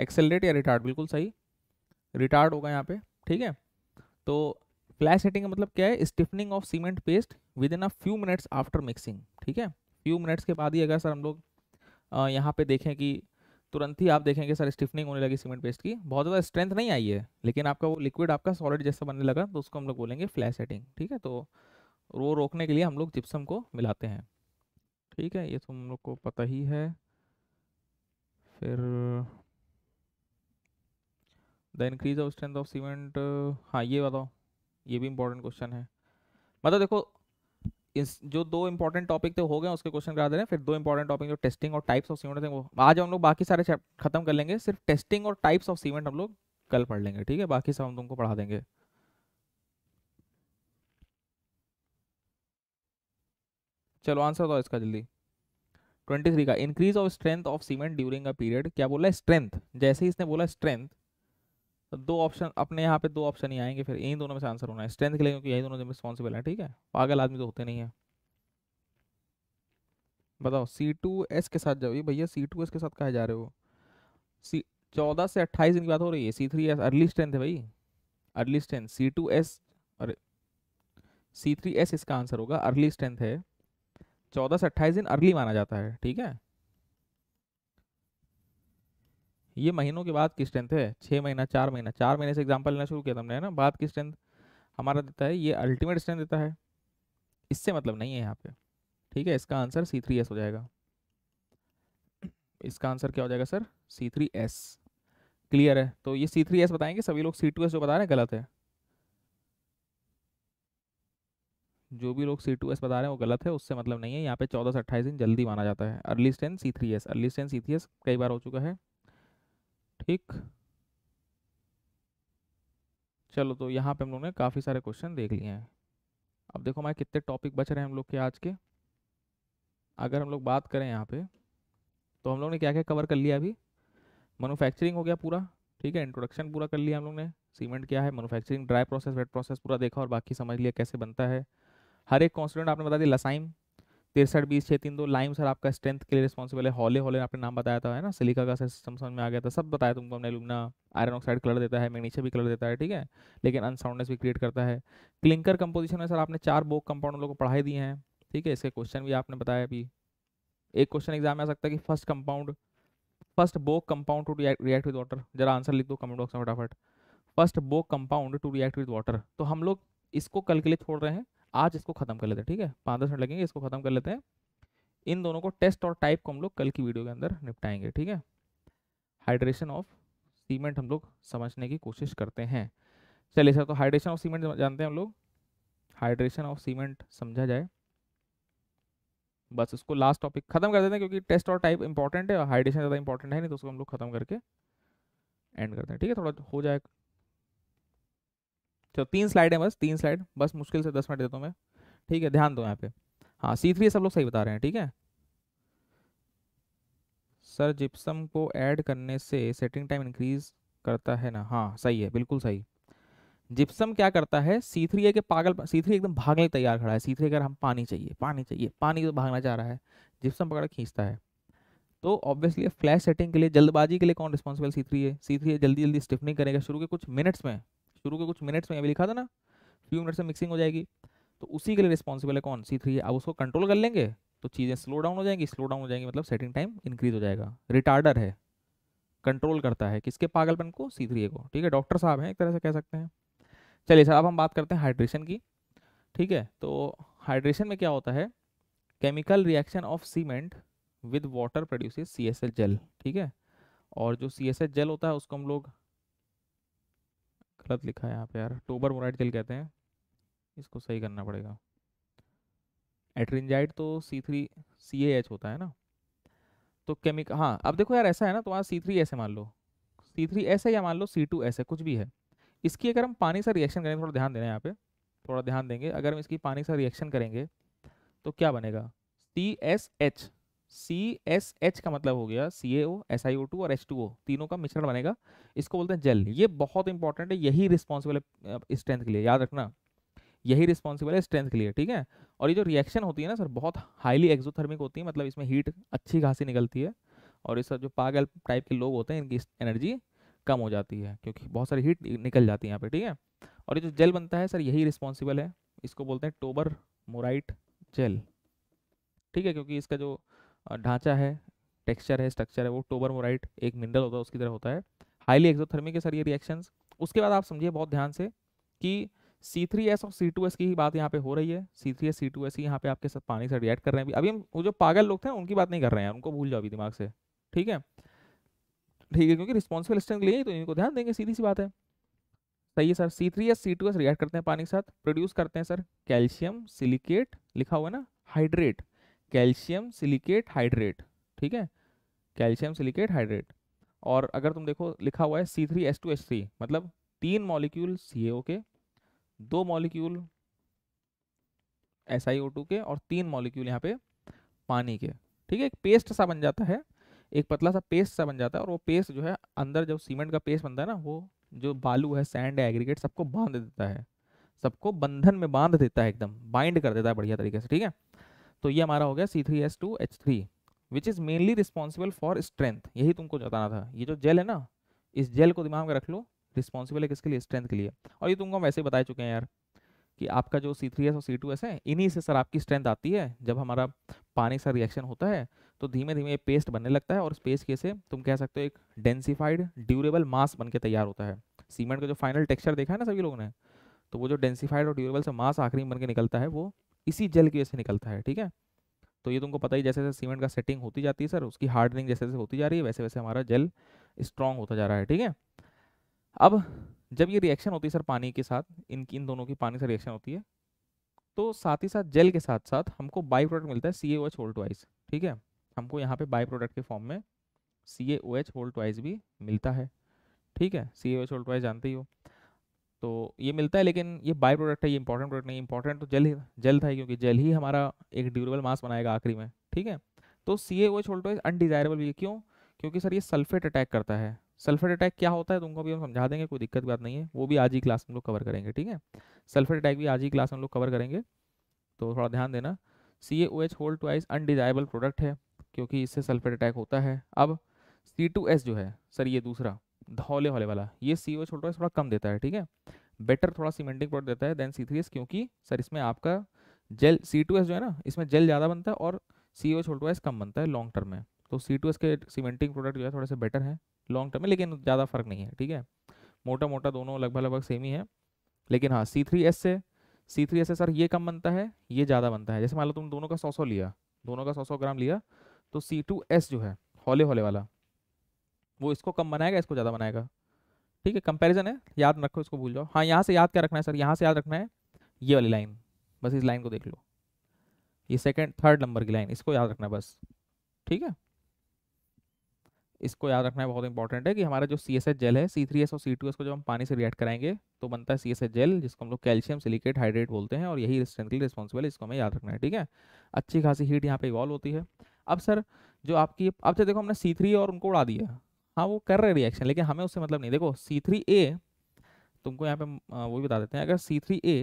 एक्सेलरेट हम्म, या रिटार्ड बिल्कुल सही रिटार्ड होगा यहाँ पे ठीक है तो फ्लैश सेटिंग का मतलब क्या है stiffening of cement paste within a few minutes after mixing ठीक है फ्यू मिनट्स के बाद ही अगर सर हम लोग यहाँ पे देखें कि तुरंत ही आप देखेंगे सर स्टिफनिंग होने लगी सीमेंट पेस्ट की बहुत ज़्यादा स्ट्रेंथ नहीं आई है लेकिन आपका वो लिक्विड आपका सॉलिड जैसा बनने लगा तो उसको हम लोग बोलेंगे फ्लैश सेटिंग ठीक है तो वो रोकने के लिए हम लोग जिप्सम को मिलाते हैं ठीक है ये तो हम लोग को पता ही है फिर the increase of strength of cement हाँ ये बताओ ये भी इंपॉर्टेंट क्वेश्चन है मतलब देखो इस जो दो इंपॉर्टेंट टॉपिक तो हो गए उसके क्वेश्चन करा दे रहे हैं फिर दो इंपॉर्टेंट टॉपिक जो टेस्टिंग और टाइप्स ऑफ सीमेंट थे वो आज हम लोग बाकी सारे खत्म कर लेंगे सिर्फ टेस्टिंग और टाइप्स ऑफ सीमेंट हम लोग कल पढ़ लेंगे ठीक है बाकी सब हम तुमको पढ़ा देंगे चलो आंसर दो इसका जल्दी 23 का increase of strength of cement during a period क्या बोला स्ट्रेंथ जैसे ही इसने बोला स्ट्रेंथ दो ऑप्शन अपने यहाँ पे दो ऑप्शन ही आएंगे फिर यही दोनों में से आंसर होना है स्ट्रेंथ के लिए क्योंकि यही दोनों रिस्पॉन्सिबल है ठीक है पागल आदमी तो होते नहीं है बताओ सी टू एस के साथ जाओ भैया सी टू एस के साथ कहा जा रहे हो सी चौदह से अट्ठाईस दिन की बात हो रही है C three S early strength है भाई early strength C two S अरे सी थ्री एस इसका आंसर होगा अर्ली स्ट्रेंथ है चौदह से अट्ठाईस दिन अर्ली माना जाता है ठीक है ये महीनों के बाद की स्ट्रेंथ है छः महीना चार महीना चार महीने से एग्जाम्पल लेना शुरू किया था हमने है ना बाद की स्ट्रेंथ हमारा देता है ये अल्टीमेट स्ट्रेंथ देता है इससे मतलब नहीं है यहाँ पे ठीक है इसका आंसर सी थ्री एस हो जाएगा इसका आंसर क्या हो जाएगा sir C three S clear है तो ये सी थ्री एस बताएंगे सभी लोग सी टू एस जो बता रहे हैं गलत है जो भी लोग सी टू एस बता रहे हैं वो गलत है उससे मतलब नहीं है यहाँ पे चौदह से अट्ठाईस दिन जल्दी माना जाता है early strength C three S early strength C three S कई बार हो चुका है एक चलो तो यहाँ पे हम लोग ने काफ़ी सारे क्वेश्चन देख लिए हैं अब देखो हमारे कितने टॉपिक बच रहे हैं हम लोग के आज के अगर हम लोग बात करें यहाँ पे तो हम लोग ने क्या क्या कवर कर लिया अभी मैनुफैक्चरिंग हो गया पूरा ठीक है इंट्रोडक्शन पूरा कर लिया हम लोग ने सीमेंट क्या है manufacturing dry process wet process पूरा देखा और बाकी समझ लिया कैसे बनता है हर एक कॉन्स्टेंट आपने बता दिया लसाइम तिरसठ बीस छः तीन दो लाइम सर आपका स्ट्रेंथ के लिए रिस्पॉन्सिबल है हॉले हॉले आपने नाम बताया था है ना सिलिका का सिस्टम समझ में आ गया था सब बताया तुमको हमने लुमना आयरन ऑक्साइड कलर देता है मैग्नीशियम भी कलर देता है ठीक है लेकिन अनसाउंडनेस भी क्रिएट करता है क्लिंकर कंपोजिशन में सर आपने चार बोक कंपाउंड लोग को पढ़ाई दिए हैं ठीक है इसके क्वेश्चन भी आपने बताया अभी एक क्वेश्चन एग्जाम में आ सकता है कि first compound first Bogue compound to react with water जरा आंसर लिख दो कमेंट बॉक्स में फटाफट first Bogue compound to react with water तो हम लोग इसको कल के लिए छोड़ रहे हैं आज इसको खत्म कर लेते हैं ठीक है पाँच दस मिनट लगेंगे इसको खत्म कर लेते हैं इन दोनों को टेस्ट और टाइप को हम लोग कल की वीडियो के अंदर निपटाएंगे ठीक है हाइड्रेशन ऑफ सीमेंट हम लोग समझने की कोशिश करते हैं चलिए सर तो हाइड्रेशन ऑफ सीमेंट जानते हैं हम लोग हाइड्रेशन ऑफ सीमेंट समझा जाए बस उसको लास्ट टॉपिक खत्म कर देते हैं क्योंकि टेस्ट और टाइप इंपॉर्टेंट है और हाइड्रेशन ज़्यादा इंपॉर्टेंट है नहीं तो उसको हम लोग खत्म करके एंड करते हैं ठीक है थोड़ा हो जाए चलो तीन स्लाइड है बस तीन स्लाइड बस मुश्किल से दस मिनट देता हूँ मैं ठीक है ध्यान दो यहाँ पे हाँ सी थ्री सब लोग सही बता रहे हैं ठीक है सर जिप्सम को ऐड करने से सेटिंग टाइम इंक्रीज करता है ना हाँ सही है बिल्कुल सही जिप्सम क्या करता है सी थ्री के पागल सी थ्री एकदम भागने तैयार खड़ा है सी थ्री अगर हम पानी चाहिए पानी चाहिए पानी तो भागना चाह रहा है जिप्सम पकड़ खींचता है तो ऑब्वियसली फ्लैश सेटिंग के लिए जल्दबाजी के लिए कौन रिस्पॉन्सिबल सी थ्री है सी थ्री जल्दी जल्दी स्टिफनिंग करेगा शुरू के कुछ मिनट्स में शुरू के कुछ मिनट्स में अभी लिखा था ना फ्यू मिनट्स में मिक्सिंग हो जाएगी तो उसी के लिए रिस्पॉन्सिबल है कौन सी थ्री अब उसको कंट्रोल कर लेंगे तो चीज़ें स्लो डाउन हो जाएंगी स्लो डाउन हो जाएंगी मतलब सेटिंग टाइम इंक्रीज हो जाएगा रिटार्डर है कंट्रोल करता है किसके पागलपन को सी थ्री को ठीक है डॉक्टर साहब हैं एक तरह से कह सकते हैं चलिए सर अब हम बात करते हैं हाइड्रेशन की ठीक है तो हाइड्रेशन में क्या होता है chemical reaction of cement with water produce C S gel ठीक है और जो सी एस जेल होता है उसको हम लोग गलत लिखा है यहाँ पे यार टोबर मोराइट जेल कहते हैं इसको सही करना पड़ेगा एट्रिंजाइट तो सी थ्री सी एच होता है ना तो केमिक हाँ अब देखो यार ऐसा है ना तो वहाँ सी थ्री ऐसे मान लो सी थ्री ऐसे या मान लो सी टू ऐसे कुछ भी है इसकी अगर हम पानी से रिएक्शन करेंगे थोड़ा ध्यान देना यहाँ पे थोड़ा ध्यान देंगे अगर हम इसकी पानी से रिएक्शन करेंगे तो क्या बनेगा C S H C S H का मतलब हो गया C A O S I O two और एच टू ओ तीनों का मिश्रण बनेगा इसको बोलते हैं जल ये बहुत इंपॉर्टेंट है यही रिस्पॉन्सिबल है स्ट्रेंथ के लिए याद रखना यही रिस्पॉन्सिबल है स्ट्रेंथ के लिए ठीक है और ये जो रिएक्शन होती है ना सर बहुत हाईली एक्जोथर्मिक होती है मतलब इसमें हीट अच्छी खासी निकलती है और इस जो पागल टाइप के लोग होते हैं इनकी एनर्जी कम हो जाती है क्योंकि बहुत सारी हीट निकल जाती है यहाँ पे ठीक है और ये जो जेल बनता है सर यही रिस्पॉन्सिबल है इसको बोलते हैं टोबर मोराइट जेल ठीक है क्योंकि इसका जो ढांचा है टेक्सचर है स्ट्रक्चर है वो टोबर मोराइट एक मिनरल होता है उसकी तरह होता है हाईली एक्सोथर्मिक है सर ये रिएक्शंस उसके बाद आप समझिए बहुत ध्यान से कि सी थ्री एस और सी टू एस की ही बात यहाँ पे हो रही है C three S two S ही यहाँ पे आपके साथ पानी से रिएक्ट कर रहे हैं अभी हम वो जो पागल लोग थे उनकी बात नहीं कर रहे हैं उनको भूल जाओ अभी दिमाग से ठीक है ठीक है क्योंकि रिस्पॉन्सिबल स्टेंट लिए तो इनको ध्यान देंगे सीधी सी बात है सही है sir C three S C two S react करते हैं पानी के साथ प्रोड्यूस करते हैं सर कैल्शियम सिलिकेट लिखा हुआ है ना हाइड्रेट कैल्शियम सिलिकेट हाइड्रेट ठीक है कैल्शियम सिलिकेट हाइड्रेट और अगर तुम देखो लिखा हुआ है C three S two S three मतलब तीन मॉलिक्यूल सी ए के दो molecule S I O two के और तीन मॉलिक्यूल यहाँ पे पानी के ठीक है एक पेस्ट सा बन जाता है एक पतला सा पेस्ट सा बन जाता है और वो पेस्ट जो है अंदर जब सीमेंट का पेस्ट बनता है ना वो जो बालू है सैंड है एग्रीगेट सबको बांध देता है सबको बंधन में बांध देता है एकदम बाइंड कर देता है बढ़िया तरीके से ठीक है तो ये हमारा हो गया C three S two H three which is mainly responsible for strength यही तुमको बताना था ये जो जेल है ना इस जेल को दिमाग में रख लो रिस्पॉन्सिबल है किसके लिए स्ट्रेंथ के लिए और ये तुमको हम वैसे ही बता चुके हैं यार कि आपका जो सी थ्री एस और सी टू एस है इन्हीं से सर आपकी स्ट्रेंथ आती है जब हमारा पानी सा रिएक्शन होता है तो धीमे धीमे पेस्ट बनने लगता है और इस पेस्ट के से तुम कह सकते हो एक डेंसीफाइड ड्यूरेबल मास बन के तैयार होता है सीमेंट का जो फाइनल टेक्सचर देखा है ना सभी लोगों ने तो वो जो डेंसीफाइड और ड्यूरेबल से मास आखिरी में बन के निकलता है वो इसी जेल की वजह से निकलता है ठीक है तो ये तुमको पता ही जैसे जैसे सीमेंट का सेटिंग होती जाती है सर उसकी हार्डनिंग जैसे जैसे होती जा रही है वैसे वैसे हमारा जल स्ट्रांग होता जा रहा है ठीक है अब जब ये रिएक्शन होती है सर पानी के साथ इनकी इन दोनों की पानी से रिएक्शन होती है तो साथ ही साथ जेल के साथ साथ हमको बाई प्रोडक्ट मिलता है C A O H hold wise ठीक है हमको यहाँ पे बाई प्रोडक्ट के फॉर्म में C A O H hold wise भी मिलता है ठीक है C A O H hold wise जानते ही हो तो ये मिलता है लेकिन ये बाई प्रोडक्ट है ये इंपॉर्टेंट प्रोडक्ट नहीं इंपॉर्टेंट तो जल ही जल था क्योंकि जल ही हमारा एक ड्यूरेबल मास बनाएगा आखिरी में ठीक है तो सी ए ओ होल्टो अनडिजायरेबल भी क्यों क्योंकि सर ये सल्फेट अटैक करता है सल्फेट अटैक क्या होता है तुमको भी हम समझा देंगे कोई दिक्कत बात नहीं है वो भी आज ही क्लास में लोग कवर करेंगे ठीक है सल्फेट अटैक भी आज ही क्लास में लोग कवर करेंगे तो थोड़ा ध्यान देना C A O H hold two is undesirable product है क्योंकि इससे सल्फेट अटैक होता है अब सी टू एस जो है सर ये दूसरा धौले वाले वाला ये सी ओ छोटा थोड़ा कम देता है ठीक है बेटर थोड़ा सीमेंटिंग प्रोडक्ट देता है देन सी थ्री एस क्योंकि सर इसमें आपका जेल सी टू एस जो है ना इसमें जेल ज़्यादा बनता है और सी ओ छोटा एस कम बनता है लॉन्ग टर्म में तो सी टू एस के सीमेंटिंग प्रोडक्ट जो है थोड़े से बेटर है लॉन्ग टर्म में लेकिन ज़्यादा फर्क नहीं है ठीक है मोटा मोटा दोनों लगभग लगभग सेम ही है लेकिन हाँ सी थ्री एस से सी थ्री एस से सर ये कम बनता है ये ज़्यादा बनता है जैसे मान लो तुम दोनों का सौ सौ लिया दोनों का सौ सौ ग्राम लिया तो सी टू एस जो है हौले हौले वाला वो इसको कम बनाएगा इसको ज़्यादा बनाएगा ठीक है कंपेरिजन है याद रखो इसको भूल जाओ हाँ यहाँ से याद क्या रखना है सर यहाँ से याद रखना है ये वाली लाइन बस इस लाइन को देख लो ये सेकेंड थर्ड नंबर की लाइन इसको याद रखना है बस ठीक है इसको याद रखना है बहुत इंपॉर्टेंट है कि हमारा जो सी एस एच जेल है सी थ्री एस और सी टू एस को जब हम पानी से रिएक्ट कराएंगे तो बनता है सी एस एच जेल जिसको हम लोग कैल्शियम सिलिकेट हाइड्रेट बोलते हैं और यही स्ट्रेंथ के लिए रिस्पॉन्सिबल है इसको हमें याद रखना है ठीक है अच्छी खासी हीट यहाँ पे इवॉल्व होती है अब सर जो आपकी अब से देखो हमने सी थ्री और उनको उड़ा दिया हाँ वो कर रहे रिएक्शन लेकिन हमें उससे मतलब नहीं देखो सी थ्री ए तुमको यहाँ पे वो भी बता देते हैं अगर सी थ्री ए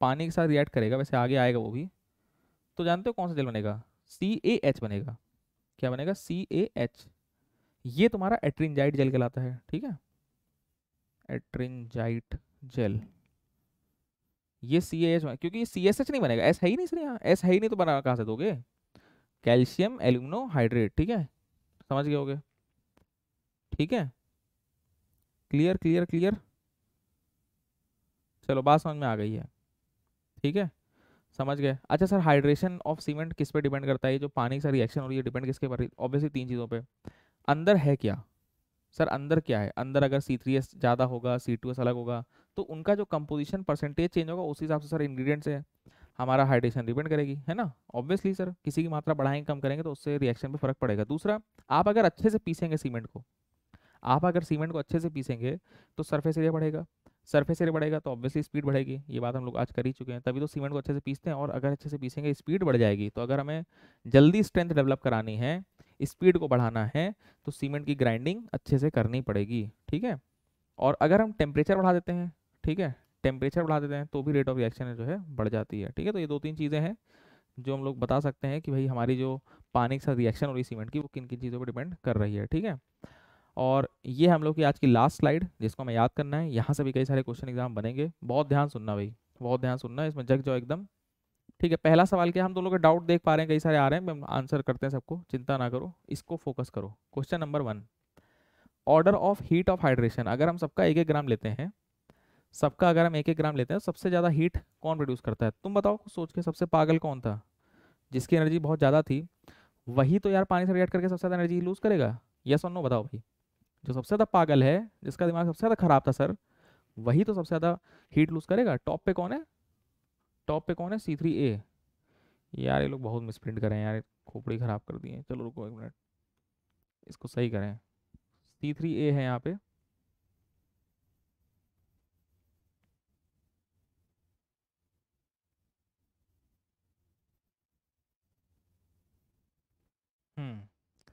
पानी के साथ रिएक्ट करेगा वैसे आगे आएगा वो भी तो जानते हो कौन सा जेल बनेगा सी ए एच बनेगा क्या बनेगा सी ए एच ये तुम्हारा एट्रिनजाइट जेल कहलाता है ठीक है एट्रिनजाइट जेल ये सी ए एच क्योंकि सी एस एच नहीं बनेगा एस है ही नहीं सर यहाँ एस है ही नहीं तो बना कहाँ से दोगे कैल्शियम एल्यूमिनो हाइड्रेट ठीक है समझ गए होगे ठीक है क्लियर क्लियर क्लियर चलो बात समझ में आ गई है ठीक है समझ गए अच्छा सर हाइड्रेशन ऑफ सीमेंट किस पे डिपेंड करता है ये जो पानी का रिएक्शन हो रही है डिपेंड किसके पर ऑब्वियसली तीन चीज़ों पे अंदर है क्या सर अंदर क्या है अंदर अगर सी थ्री एस ज़्यादा होगा सी टू एस अलग होगा तो उनका जो कंपोजिशन परसेंटेज चेंज होगा उस हिसाब से सर इन्ग्रीडियंट्स है हमारा हाइड्रेशन डिपेंड करेगी है ना ऑब्वियसली सर किसी की मात्रा बढ़ाएंगे कम करेंगे तो उससे रिएक्शन पर फर्क पड़ेगा दूसरा आप अगर अच्छे से पीसेंगे सीमेंट को आप अगर सीमेंट को अच्छे से पीसेंगे तो सरफेस एरिया बढ़ेगा सरफेस एरिया बढ़ेगा तो ऑब्वियसली स्पीड बढ़ेगी ये बात हम लोग आज कर ही चुके हैं तभी तो सीमेंट को अच्छे से पीसते हैं और अगर अच्छे से पीसेंगे स्पीड बढ़ जाएगी तो अगर हमें जल्दी स्ट्रेंथ डेवलप करानी है स्पीड को बढ़ाना है तो सीमेंट की ग्राइंडिंग अच्छे से करनी पड़ेगी ठीक है और अगर हम टेम्परेचर बढ़ा देते हैं ठीक है टेम्परेचर बढ़ा देते हैं तो भी रेट ऑफ रिएक्शन जो है बढ़ जाती है ठीक है तो ये दो तीन चीज़ें हैं जो हम लोग बता सकते हैं कि भाई हमारी जो पानी के साथ रिएक्शन हो रही सीमेंट की वो किन किन चीज़ों पर डिपेंड कर रही है ठीक है और ये हम लोग की आज की लास्ट स्लाइड जिसको हमें याद करना है यहाँ से भी कई सारे क्वेश्चन एग्जाम बनेंगे बहुत ध्यान सुनना भाई बहुत ध्यान सुनना इसमें जग जाओ एकदम ठीक है पहला सवाल क्या हम दोनों के डाउट देख पा रहे हैं कई सारे आ रहे हैं आंसर करते हैं सबको चिंता ना करो इसको फोकस करो question number one order of heat of hydration अगर हम सबका एक एक ग्राम लेते हैं सबका अगर हम एक एक ग्राम लेते हैं तो सबसे ज़्यादा हीट कौन प्रोड्यूस करता है तुम बताओ सोच के सबसे पागल कौन था जिसकी एनर्जी बहुत ज़्यादा थी वही तो यार पानी से रिएक्ट करके सबसे ज़्यादा एनर्जी लूज करेगा यस और नो बताओ भाई जो सबसे ज़्यादा पागल है जिसका दिमाग सबसे ज़्यादा खराब था सर वही तो सबसे ज़्यादा हीट लूज करेगा टॉप पे कौन है टॉप पे कौन है सी थ्री ए यार ये लोग बहुत मिसप्रिंट करें यार खोपड़ी ख़राब कर दिए चलो रुको एक मिनट इसको सही करें सी थ्री ए है यहाँ पे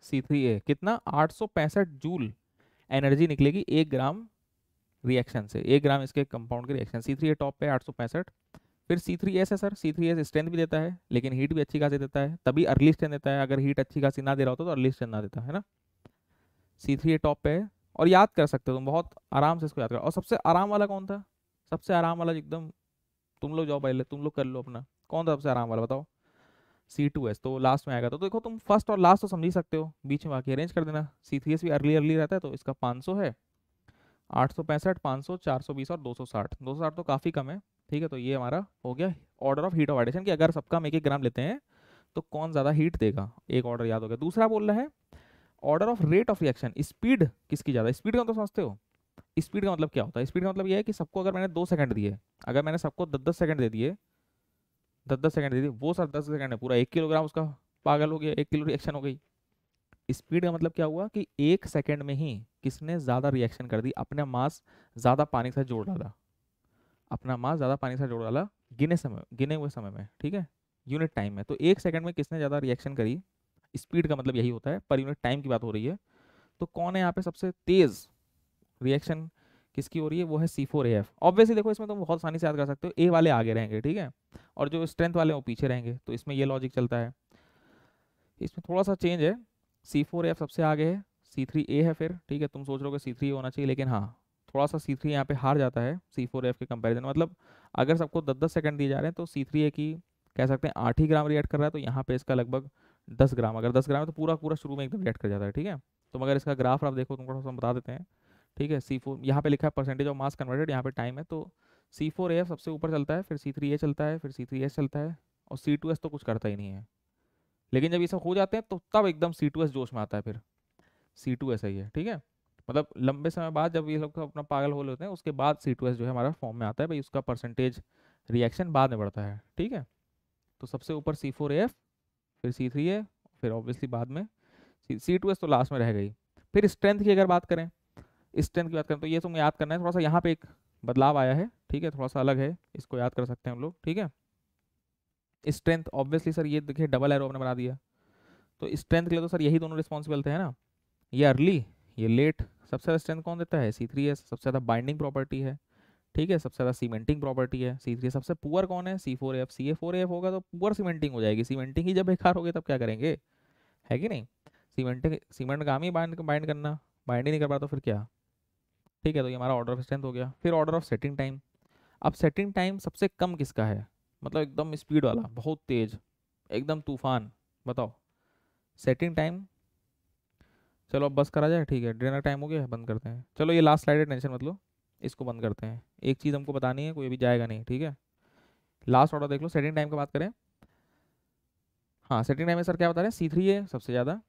सी थ्री ए कितना आठ सौ पैंसठ जूल एनर्जी निकलेगी एक ग्राम रिएक्शन से एक ग्राम इसके कंपाउंड के reaction C three A top पे आठ सौ पैंसठ फिर सी थ्री एस है sir C three S strength भी देता है लेकिन हीट भी अच्छी खासी देता है तभी अर्ली स्ट्रेंथ देता है अगर हीट अच्छी खासी ना दे रहा होता तो अर्ली तो स्ट्रेंथ ना देता है ना सी थ्री ए टॉप पे है और याद कर सकते हो तुम बहुत आराम से इसको याद करो और सबसे आराम वाला कौन था सबसे आराम वाला एकदम तुम लोग जाओ पहले तुम लोग कर लो अपना कौन था सबसे आराम वाला बताओ सी टू एस तो लास्ट में आएगा तो देखो तुम फर्स्ट और लास्ट तो समझ ही सकते हो बीच में बाकी अरेंज कर देना सी थ्री एस भी अर्ली अर्ली रहता है तो इसका पाँच सौ है आठ सौ पैंसठ पाँच सौ चार सौ बीस और दो सौ साठ दो सौ साठ तो काफ़ी कम है ठीक है तो ये हमारा हो गया order of heat of addition कि अगर सबका हम एक एक ग्राम लेते हैं तो कौन ज़्यादा हीट देगा एक ऑर्डर याद हो गया दूसरा बोल रहा है order of rate of reaction speed किसकी ज़्यादा स्पीड का तो समझते हो स्पीड का मतलब क्या होता है स्पीड का मतलब यह है कि सबको अगर मैंने दो सेकंड दिए अगर मैंने सबको दस दस सेकंड दे दिए दस दस सेकेंड दे दी वो सर दस सेकेंड है पूरा एक किलोग्राम उसका पागल हो गया एक किलो रिएक्शन हो गई स्पीड का मतलब क्या हुआ कि एक सेकेंड में ही किसने ज़्यादा रिएक्शन कर दी अपना मास ज़्यादा पानी के साथ जोड़ डाला अपना मास ज़्यादा पानी के साथ जोड़ डाला गिने समय गिने हुए समय में ठीक है यूनिट टाइम में तो एक सेकेंड में किसने ज़्यादा रिएक्शन करी स्पीड का मतलब यही होता है पर यूनिट टाइम की बात हो रही है तो कौन है यहाँ पे सबसे तेज़ रिएक्शन किसकी हो रही है वो है C four A F obviously देखो इसमें तुम तो बहुत आसानी से याद कर सकते हो ए वाले आगे रहेंगे ठीक है और जो स्ट्रेंथ वाले वो पीछे रहेंगे तो इसमें ये लॉजिक चलता है इसमें थोड़ा सा चेंज है सी फोर एफ सबसे आगे है सी थ्री ए है फिर ठीक है तुम सोच रहे हो कि सी थ्री होना चाहिए लेकिन हाँ थोड़ा सा सी थ्री यहाँ पर हार जाता है सी फोर एफ के कंपेरिजन मतलब अगर सबको दस दस सेकेंड दिए जा रहे हैं तो सी थ्री ए की कह सकते हैं आठ ही ग्राम रिएक्ट कर रहा है तो यहाँ पे इसका लगभग दस ग्राम अगर दस ग्राम है तो पूरा पूरा शुरू में एकदम रिएक्ट कर जाता है ठीक है तो मगर इसका ग्राफ आप देखो तुम थोड़ा सा बता देते हैं ठीक है सी फोर यहाँ पर लिखा है परसेंटेज ऑफ मास कन्वर्टेड यहाँ पे टाइम है तो सी फोर ए सबसे ऊपर चलता है फिर सी थ्री ए चलता है फिर सी थ्री एस चलता है और सी टू एस तो कुछ करता ही नहीं है लेकिन जब ये सब हो जाते हैं तो तब एकदम सी टू एस जोश में आता है फिर सी टू एस ही है ठीक है मतलब लंबे समय बाद जब ये लोग अपना पागल होल होते हैं उसके बाद सी टू एस जो है हमारा फॉर्म में आता है भाई उसका परसेंटेज रिएक्शन बाद में बढ़ता है ठीक है तो सबसे ऊपर सी फोर एफ फिर सी थ्री ए फिर ऑब्वियसली बाद में सी टू एस तो लास्ट में रह गई फिर स्ट्रेंथ की अगर बात करें स्ट्रेंथ की बात करें तो ये तुम्हें याद करना है थोड़ा सा यहाँ पे एक बदलाव आया है ठीक है थोड़ा सा अलग है इसको याद कर सकते हैं हम लोग ठीक है स्ट्रेंथ ऑब्वियसली सर ये देखिए डबल एरो बना दिया तो स्ट्रेंथ के लिए तो सर यही दोनों रिस्पॉन्सिबल थे ना ये अर्ली ये लेट सबसे ज़्यादा स्ट्रेंथ कौन देता है सी थ्री एस सबसे ज़्यादा बाइंडिंग प्रॉपर्टी है ठीक है सबसे ज़्यादा सीमेंटिंग प्रॉपर्टी है सी थ्री सबसे पुअर कौन है C four F C A four F होगा तो पुअर सीमेंटिंग हो जाएगी सीमेंटिंग ही जब बेकार होगी तब क्या करेंगे है कि नहीं सीमेंटिंग सीमेंट का हम ही बाइंड बाइंड करना बाइंड ही नहीं कर पा तो फिर क्या ठीक है तो ये हमारा ऑर्डर ऑफ स्ट्रेंथ हो गया फिर ऑर्डर ऑफ सेटिंग टाइम अब सेटिंग टाइम सबसे कम किसका है मतलब एकदम स्पीड वाला बहुत तेज एकदम तूफान बताओ सेटिंग टाइम चलो अब बस करा जाए ठीक है डिनर टाइम हो गया बंद करते हैं चलो ये लास्ट स्लाइड है टेंशन मतलब इसको बंद करते हैं एक चीज़ हमको बतानी है कोई अभी जाएगा नहीं ठीक है लास्ट ऑर्डर देख लो सेटिंग टाइम की बात करें हाँ सेटिंग टाइम में सर क्या बता रहे हैं सी थ्री ए सबसे ज़्यादा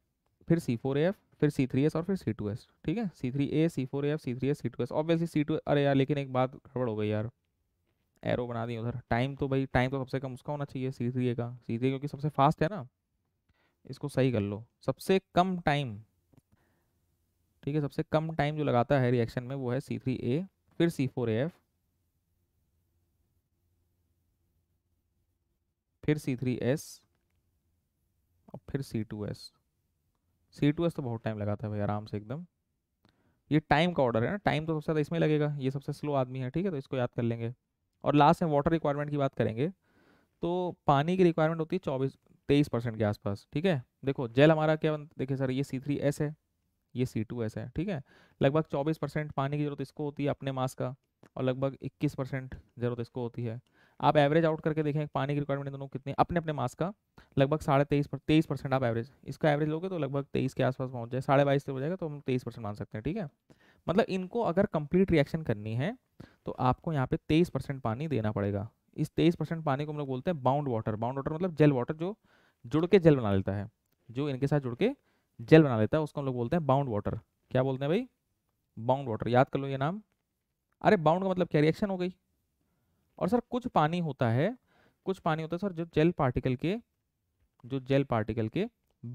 फिर सी फोर ए एफ फिर सी थ्री एस और फिर सी टू एस ठीक है C three A C four F C three S C two S obviously C two अरे यार लेकिन एक बात गड़बड़ हो गई यार एरो बना दी उधर टाइम तो भाई टाइम तो सबसे कम उसका होना चाहिए सी थ्री ए का सी थ्री क्योंकि सबसे फास्ट है ना इसको सही कर लो सबसे कम टाइम ठीक है सबसे कम टाइम जो लगाता है रिएक्शन में वो है सी थ्री ए फिर सी फोर ए एफ फिर सी थ्री एस और फिर C two S C two S तो बहुत टाइम लगाता है भाई आराम से एकदम ये टाइम का ऑर्डर है ना टाइम तो सबसे ज़्यादा इसमें लगेगा ये सबसे स्लो आदमी है ठीक है तो इसको याद कर लेंगे और लास्ट में वाटर रिक्वायरमेंट की बात करेंगे तो पानी की रिक्वायरमेंट होती है चौबीस तेईस परसेंट के आसपास ठीक है देखो जेल हमारा क्या देखिए सर ये सी थ्री एस है ये सी टू एस है ठीक है लगभग चौबीस परसेंट पानी की जरूरत इसको होती है अपने मास का और लगभग इक्कीस परसेंट जरूरत इसको होती है आप एवरेज आउट करके देखें पानी की रिक्वायरमेंट दोनों कितने अपने अपने मास का लगभग साढ़े तेईस पर तेईस परसेंट आप एवरेज इसका एवरेज लोगे तो लगभग तेईस के आसपास पहुंच जाए साढ़े बाईस हो जाएगा तो हम तेईस परसेंट मान सकते हैं ठीक है मतलब इनको अगर कंप्लीट रिएक्शन करनी है तो आपको यहाँ पे तेईस परसेंट पानी देना पड़ेगा इस तेईस परसेंट पानी को हम लोग बोलते हैं बाउंड वाटर बाउंड वाटर मतलब जेल वाटर जो जुड़ के जेल बना लेता है जो इनके साथ जुड़ के जेल बना लेता है उसको हम लोग बोलते हैं बाउंड वाटर क्या बोलते हैं भाई बाउंड वाटर याद कर लो ये नाम अरे बाउंड का मतलब क्या रिएक्शन हो गई और सर कुछ पानी होता है कुछ पानी होता है सर जो जेल पार्टिकल के जो जेल पार्टिकल के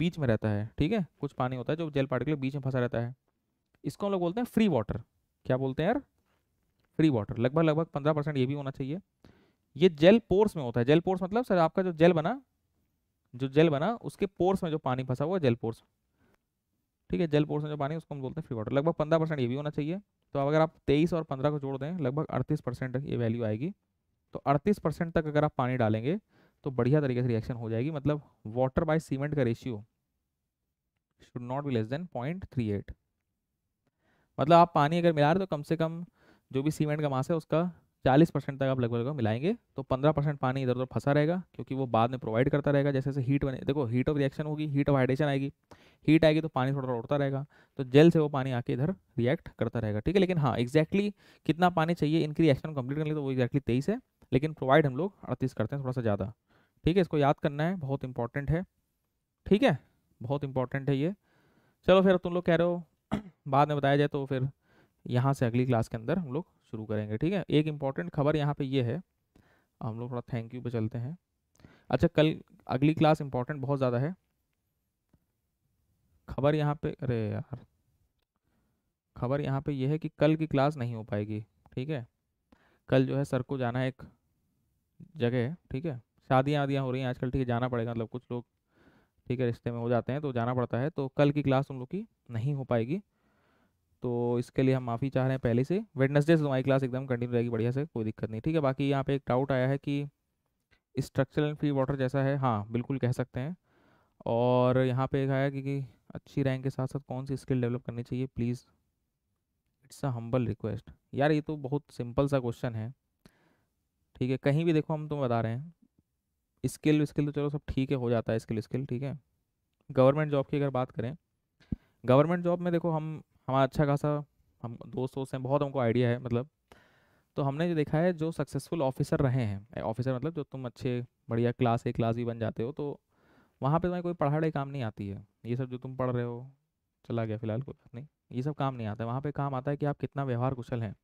बीच में रहता है ठीक है कुछ पानी होता है जो जेल पार्टिकल के बीच में फंसा रहता है इसको हम लोग बोलते हैं फ्री वाटर क्या बोलते हैं यार फ्री वाटर लगभग लगभग पंद्रह परसेंट ये भी होना चाहिए ये जेल पोर्स में होता है जेल पोर्स मतलब सर आपका जो जेल बना जो जेल बना उसके पोर्स में जो पानी फंसा हुआ है जेल पोर्स ठीक है जेल पोर्स में जो पानी उसको हम बोलते हैं फ्री वाटर लगभग पंद्रह परसेंट ये भी होना चाहिए तो अगर आप तेईस और पंद्रह को जोड़ दें लगभग अड़तीस परसेंट ये वैल्यू आएगी तो 38 परसेंट तक अगर आप पानी डालेंगे तो बढ़िया तरीके से रिएक्शन हो जाएगी मतलब वाटर बाय सीमेंट का ratio should not be less than point three eight मतलब आप पानी अगर मिला रहे तो कम से कम जो भी सीमेंट का मास है उसका 40 परसेंट तक आप लगभग लगभग मिलाएंगे तो 15 परसेंट पानी इधर उधर फंसा रहेगा क्योंकि वो बाद में प्रोवाइड करता रहेगा जैसे जैसे हीट बने देखो हीट ऑफ रिएक्शन होगी हीट ऑफ हाइड्रेशन आएगी हीट आएगी तो पानी थोड़ा थोड़ा उड़ता रहेगा तो जेल से वो पानी आके इधर रिएक्ट करता रहेगा ठीक है लेकिन हाँ एक्जैक्टली exactly कितना पानी चाहिए इनकी रिएक्शन कंप्लीट करने तो वो एक्जैक्टली तेईस है लेकिन प्रोवाइड हम लोग अड़तीस करते हैं थोड़ा सा ज़्यादा ठीक है इसको याद करना है बहुत इंपॉर्टेंट है ठीक है बहुत इंपॉर्टेंट है ये चलो फिर तुम लोग कह रहे हो बाद में बताया जाए तो फिर यहाँ से अगली क्लास के अंदर हम लोग शुरू करेंगे ठीक है एक इम्पॉर्टेंट खबर यहाँ पे ये है हम लोग थोड़ा थैंक यू पे चलते हैं अच्छा कल अगली क्लास इम्पॉर्टेंट बहुत ज़्यादा है खबर यहाँ पे अरे यार खबर यहाँ पे ये है कि कल की क्लास नहीं हो पाएगी ठीक है कल जो है सर को जाना है एक जगह है ठीक है शादियाँ वादियाँ हो रही हैं आजकल ठीक है जाना पड़ेगा मतलब कुछ लोग ठीक है रिश्ते में हो जाते हैं तो जाना पड़ता है तो कल की क्लास उन लोग की नहीं हो पाएगी तो इसके लिए हम माफ़ी चाह रहे हैं पहले से वेडनेसडे से तुम्हारी क्लास एकदम कंटिन्यू रहेगी बढ़िया से कोई दिक्कत नहीं ठीक है बाकी यहाँ पे एक डाउट आया है कि स्ट्रक्चरल फ्री वाटर जैसा है हाँ बिल्कुल कह सकते हैं और यहाँ पे एक आया कि, कि अच्छी रैंक के साथ साथ कौन सी स्किल डेवलप करनी चाहिए please it's a humble request यार ये तो बहुत सिंपल सा क्वेश्चन है ठीक है कहीं भी देखो हम तुम्हें बता रहे हैं स्किल स्किल तो चलो सब ठीक है हो जाता है स्किल स्किल ठीक है गवर्नमेंट जॉब की अगर बात करें गवर्नमेंट जॉब में देखो हम हमारा अच्छा खासा हम दोस्त वोस्त हैं बहुत हमको आइडिया है मतलब तो हमने जो देखा है जो सक्सेसफुल ऑफिसर रहे हैं ऑफिसर मतलब जो तुम अच्छे बढ़िया क्लास ए क्लास भी बन जाते हो तो वहाँ पे तुम्हें कोई पढ़ाई काम नहीं आती है ये सब जो तुम पढ़ रहे हो चला गया फिलहाल कोई बात नहीं ये सब काम नहीं आता है वहाँ पर काम आता है कि आप कितना व्यवहार कुशल हैं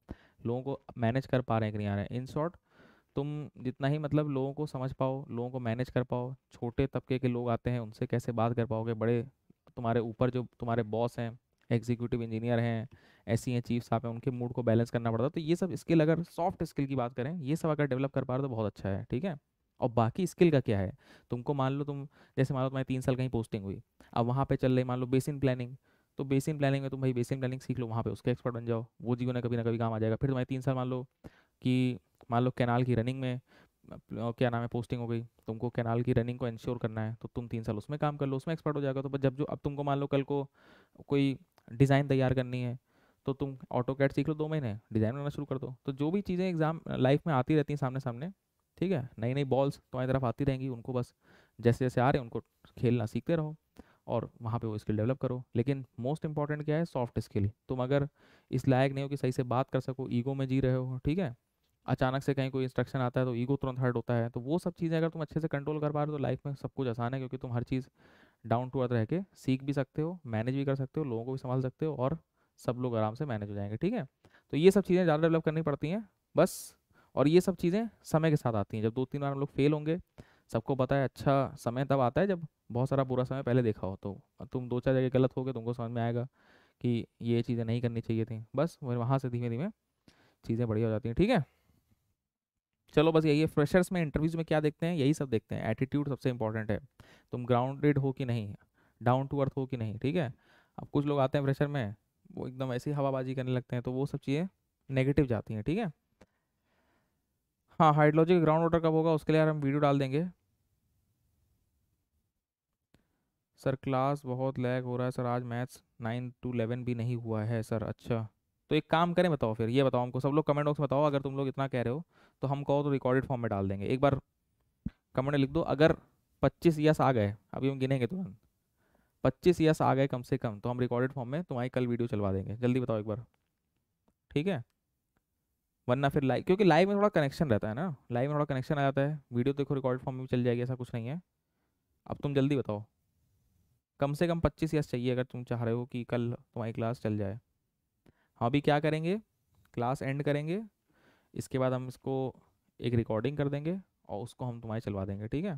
लोगों को मैनेज कर पा रहे हैं कि नहीं आ रहे हैं इन शॉर्ट तुम जितना ही मतलब लोगों को समझ पाओ लोगों को मैनेज कर पाओ छोटे तबके के लोग आते हैं उनसे कैसे बात कर पाओगे बड़े तुम्हारे ऊपर जो तुम्हारे बॉस हैं एग्जीक्यूटिव इंजीनियर हैं ऐसी e हैं चीफ साहब हैं उनके मूड को बैलेंस करना पड़ता है तो ये सब स्किल अगर सॉफ्ट स्किल की बात करें ये सब अगर डेवलप कर पा रहे हो तो बहुत अच्छा है ठीक है और बाकी स्किल का क्या है तुमको मान लो तुम जैसे मान लो तुम्हारी तीन साल कहीं पोस्टिंग हुई अब वहाँ पर चल रही मान लो बेसिन प्लानिंग तो बेसिन प्लानिंग में तुम भाई बेसिन प्लानिंग सीख लो वहाँ पर उसके एक्सपर्ट बन जाओ वो जीवन कभी ना कभी काम आ जाएगा फिर तुम्हारे तीन साल मान लो कि मान लो कैनाल की रनिंग में क्या नाम है पोस्टिंग हो गई तुमको कैनाल की रनिंग को इंश्योर करना है तो तुम तीन साल उसमें काम कर लो उसमें एक्सपर्ट हो जाएगा तो जब जो अब तुमको मान लो कल को कोई डिज़ाइन तैयार करनी है तो तुम ऑटो कैट सीख लो दो महीने डिज़ाइन बनाना शुरू कर दो तो जो भी चीज़ें एग्जाम लाइफ में आती रहती हैं सामने सामने ठीक है नई नई बॉल्स तुम्हारी तरफ आती रहेंगी उनको बस जैसे जैसे आ रहे हैं उनको खेलना सीखते रहो और वहाँ पे वो स्किल डेवलप करो लेकिन मोस्ट इंपॉर्टेंट क्या है सॉफ्ट स्किल तुम अगर इस लायक नहीं हो कि सही से बात कर सको ईगो में जी रहे हो ठीक है अचानक से कहीं कोई इंस्ट्रक्शन आता है तो ईगो तुरंत हर्ट होता है तो वो सब चीज़ें अगर तुम अच्छे से कंट्रोल कर पा रहे हो तो लाइफ में सब कुछ आसान है क्योंकि तुम हर चीज़ डाउन टू अर्थ रह के सीख भी सकते हो मैनेज भी कर सकते हो लोगों को भी संभाल सकते हो और सब लोग आराम से मैनेज हो जाएंगे ठीक है तो ये सब चीज़ें ज़्यादा डेवलप करनी पड़ती हैं बस और ये सब चीज़ें समय के साथ आती हैं जब दो तीन बार हम लोग फेल होंगे सबको पता है अच्छा समय तब आता है जब बहुत सारा बुरा समय पहले देखा हो तो तुम दो चार जगह गलत हो गए तुमको तो समझ में आएगा कि ये चीज़ें नहीं करनी चाहिए थी बस वहाँ से धीमे धीमे चीज़ें बढ़िया हो जाती हैं ठीक है चलो बस यही है फ्रेशर्स में इंटरव्यूज में क्या देखते हैं यही सब देखते हैं एटीट्यूड सबसे इंपॉर्टेंट है तुम ग्राउंडेड हो कि नहीं डाउन टू अर्थ हो कि नहीं ठीक है अब कुछ लोग आते हैं फ्रेशर में वो एकदम ऐसी हवाबाजी करने लगते हैं तो वो सब चीज़ें नेगेटिव जाती हैं ठीक है हाँ हाइड्रोलॉजी ग्राउंड वाटर कब होगा उसके लिए यार हम वीडियो डाल देंगे सर क्लास बहुत लैग हो रहा है सर आज मैथ्स नाइन टू इलेवन भी नहीं हुआ है सर अच्छा तो एक काम करें बताओ फिर ये बताओ हमको सब लोग कमेंट बॉक्स में बताओ अगर तुम लोग इतना कह रहे हो तो हम कहो तो रिकॉर्डेड फॉर्म में डाल देंगे एक बार कमेंट लिख दो अगर पच्चीस यस आ गए अभी हम गिनेंगे तुरंत पच्चीस यस आ गए कम से कम तो हम रिकॉर्डेड फॉर्म में तुम्हारी कल वीडियो चलवा देंगे जल्दी बताओ एक बार ठीक है वरना फिर लाइव क्योंकि लाइव में थोड़ा कनेक्शन रहता है ना लाइव में थोड़ा कनेक्शन आ जाता है वीडियो देखो रिकॉर्डेड फॉर्म में चल जाएगी ऐसा कुछ नहीं है अब तुम जल्दी बताओ कम से कम पच्चीस यस चाहिए अगर तुम चाह रहे हो कि कल तुम्हारी क्लास चल जाए हम हाँ, अभी क्या करेंगे क्लास एंड करेंगे इसके बाद हम इसको एक रिकॉर्डिंग कर देंगे और उसको हम तुम्हारे चलवा देंगे ठीक है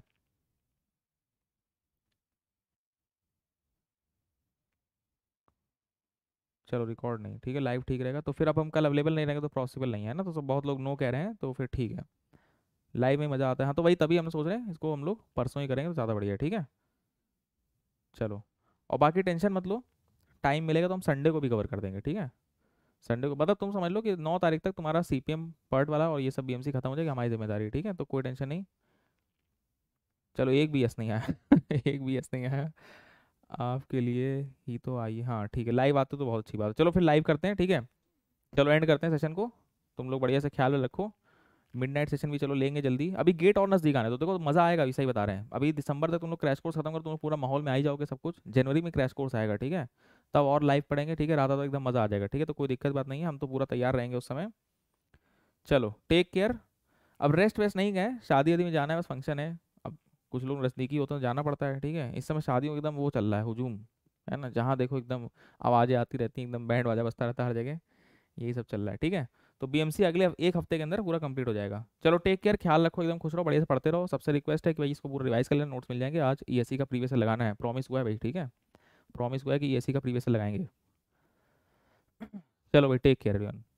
चलो रिकॉर्ड नहीं ठीक है लाइव ठीक रहेगा तो फिर अब हम कल अवेलेबल नहीं रहेंगे तो पॉसिबल नहीं है ना तो सब बहुत लोग नो कह रहे हैं तो फिर ठीक है लाइव में मज़ा आता है हाँ तो वही तभी हम सोच रहे हैं इसको हम लोग परसों ही करेंगे तो ज़्यादा बढ़िया ठीक है चलो और बाकी टेंशन मत लो टाइम मिलेगा तो हम संडे को भी कवर कर देंगे ठीक है संडे को मतलब तुम समझ लो कि नौ तारीख तक तुम्हारा सी पी एम पार्ट वाला और ये सब बी एम सी खत्म हो जाएगी हमारी जिम्मेदारी ठीक है तो कोई टेंशन नहीं चलो एक बी एस नहीं आया एक बी एस नहीं आया आपके लिए ही तो आई हाँ ठीक है लाइव आते तो, तो बहुत अच्छी बात है चलो फिर लाइव करते हैं ठीक है चलो एंड करते हैं सेशन को तुम लोग बढ़िया से ख्याल रखो मिडनाइट सेशन भी चलो लेंगे जल्दी अभी गेट और नजदीक आने तो देखो मजा आएगा अभी सही बता रहे हैं अभी दिसंबर तक तुम लोग क्रैश कोर्स खत्म करो तो तुम पूरा माहौल में आई जाओगे सब कुछ जनवरी में क्रैश कोर्स आएगा ठीक है तब और लाइव पढ़ेंगे ठीक है राधा तो एकदम मज़ा आ जाएगा ठीक है तो कोई दिक्कत बात नहीं है हम तो पूरा तैयार रहेंगे उस समय चलो टेक केयर अब रेस्ट वेस्ट नहीं गए शादी यदि में जाना है बस फंक्शन है अब कुछ लोग नज़दीकी होते हैं तो जाना पड़ता है ठीक है इस समय शादियों में एकदम वो चल रहा है हुजूम है ना जहाँ देखो एकदम आवाज़ें आती रहती हैं एकदम बैंड बाजा बजता रहता है हर जगह यही सब चल रहा है ठीक है तो बी अगले एक हफ्ते के अंदर पूरा कंप्लीट हो जाएगा चलो टेक केयर ख्याल रखो एकदम खुश रहो बढ़िया से पढ़ते रहो सबसे रिक्वेस्ट है कि भाई इसको पूरा रिवाइज कर लेना नोट्स मिल जाएंगे आज ई e का प्रीवियस लगाना है प्रॉमिस हुआ है भाई ठीक है प्रॉमिस हुआ है कि ए e का प्रीवियस लगाएंगे चलो भाई टेक केयर एवरीवन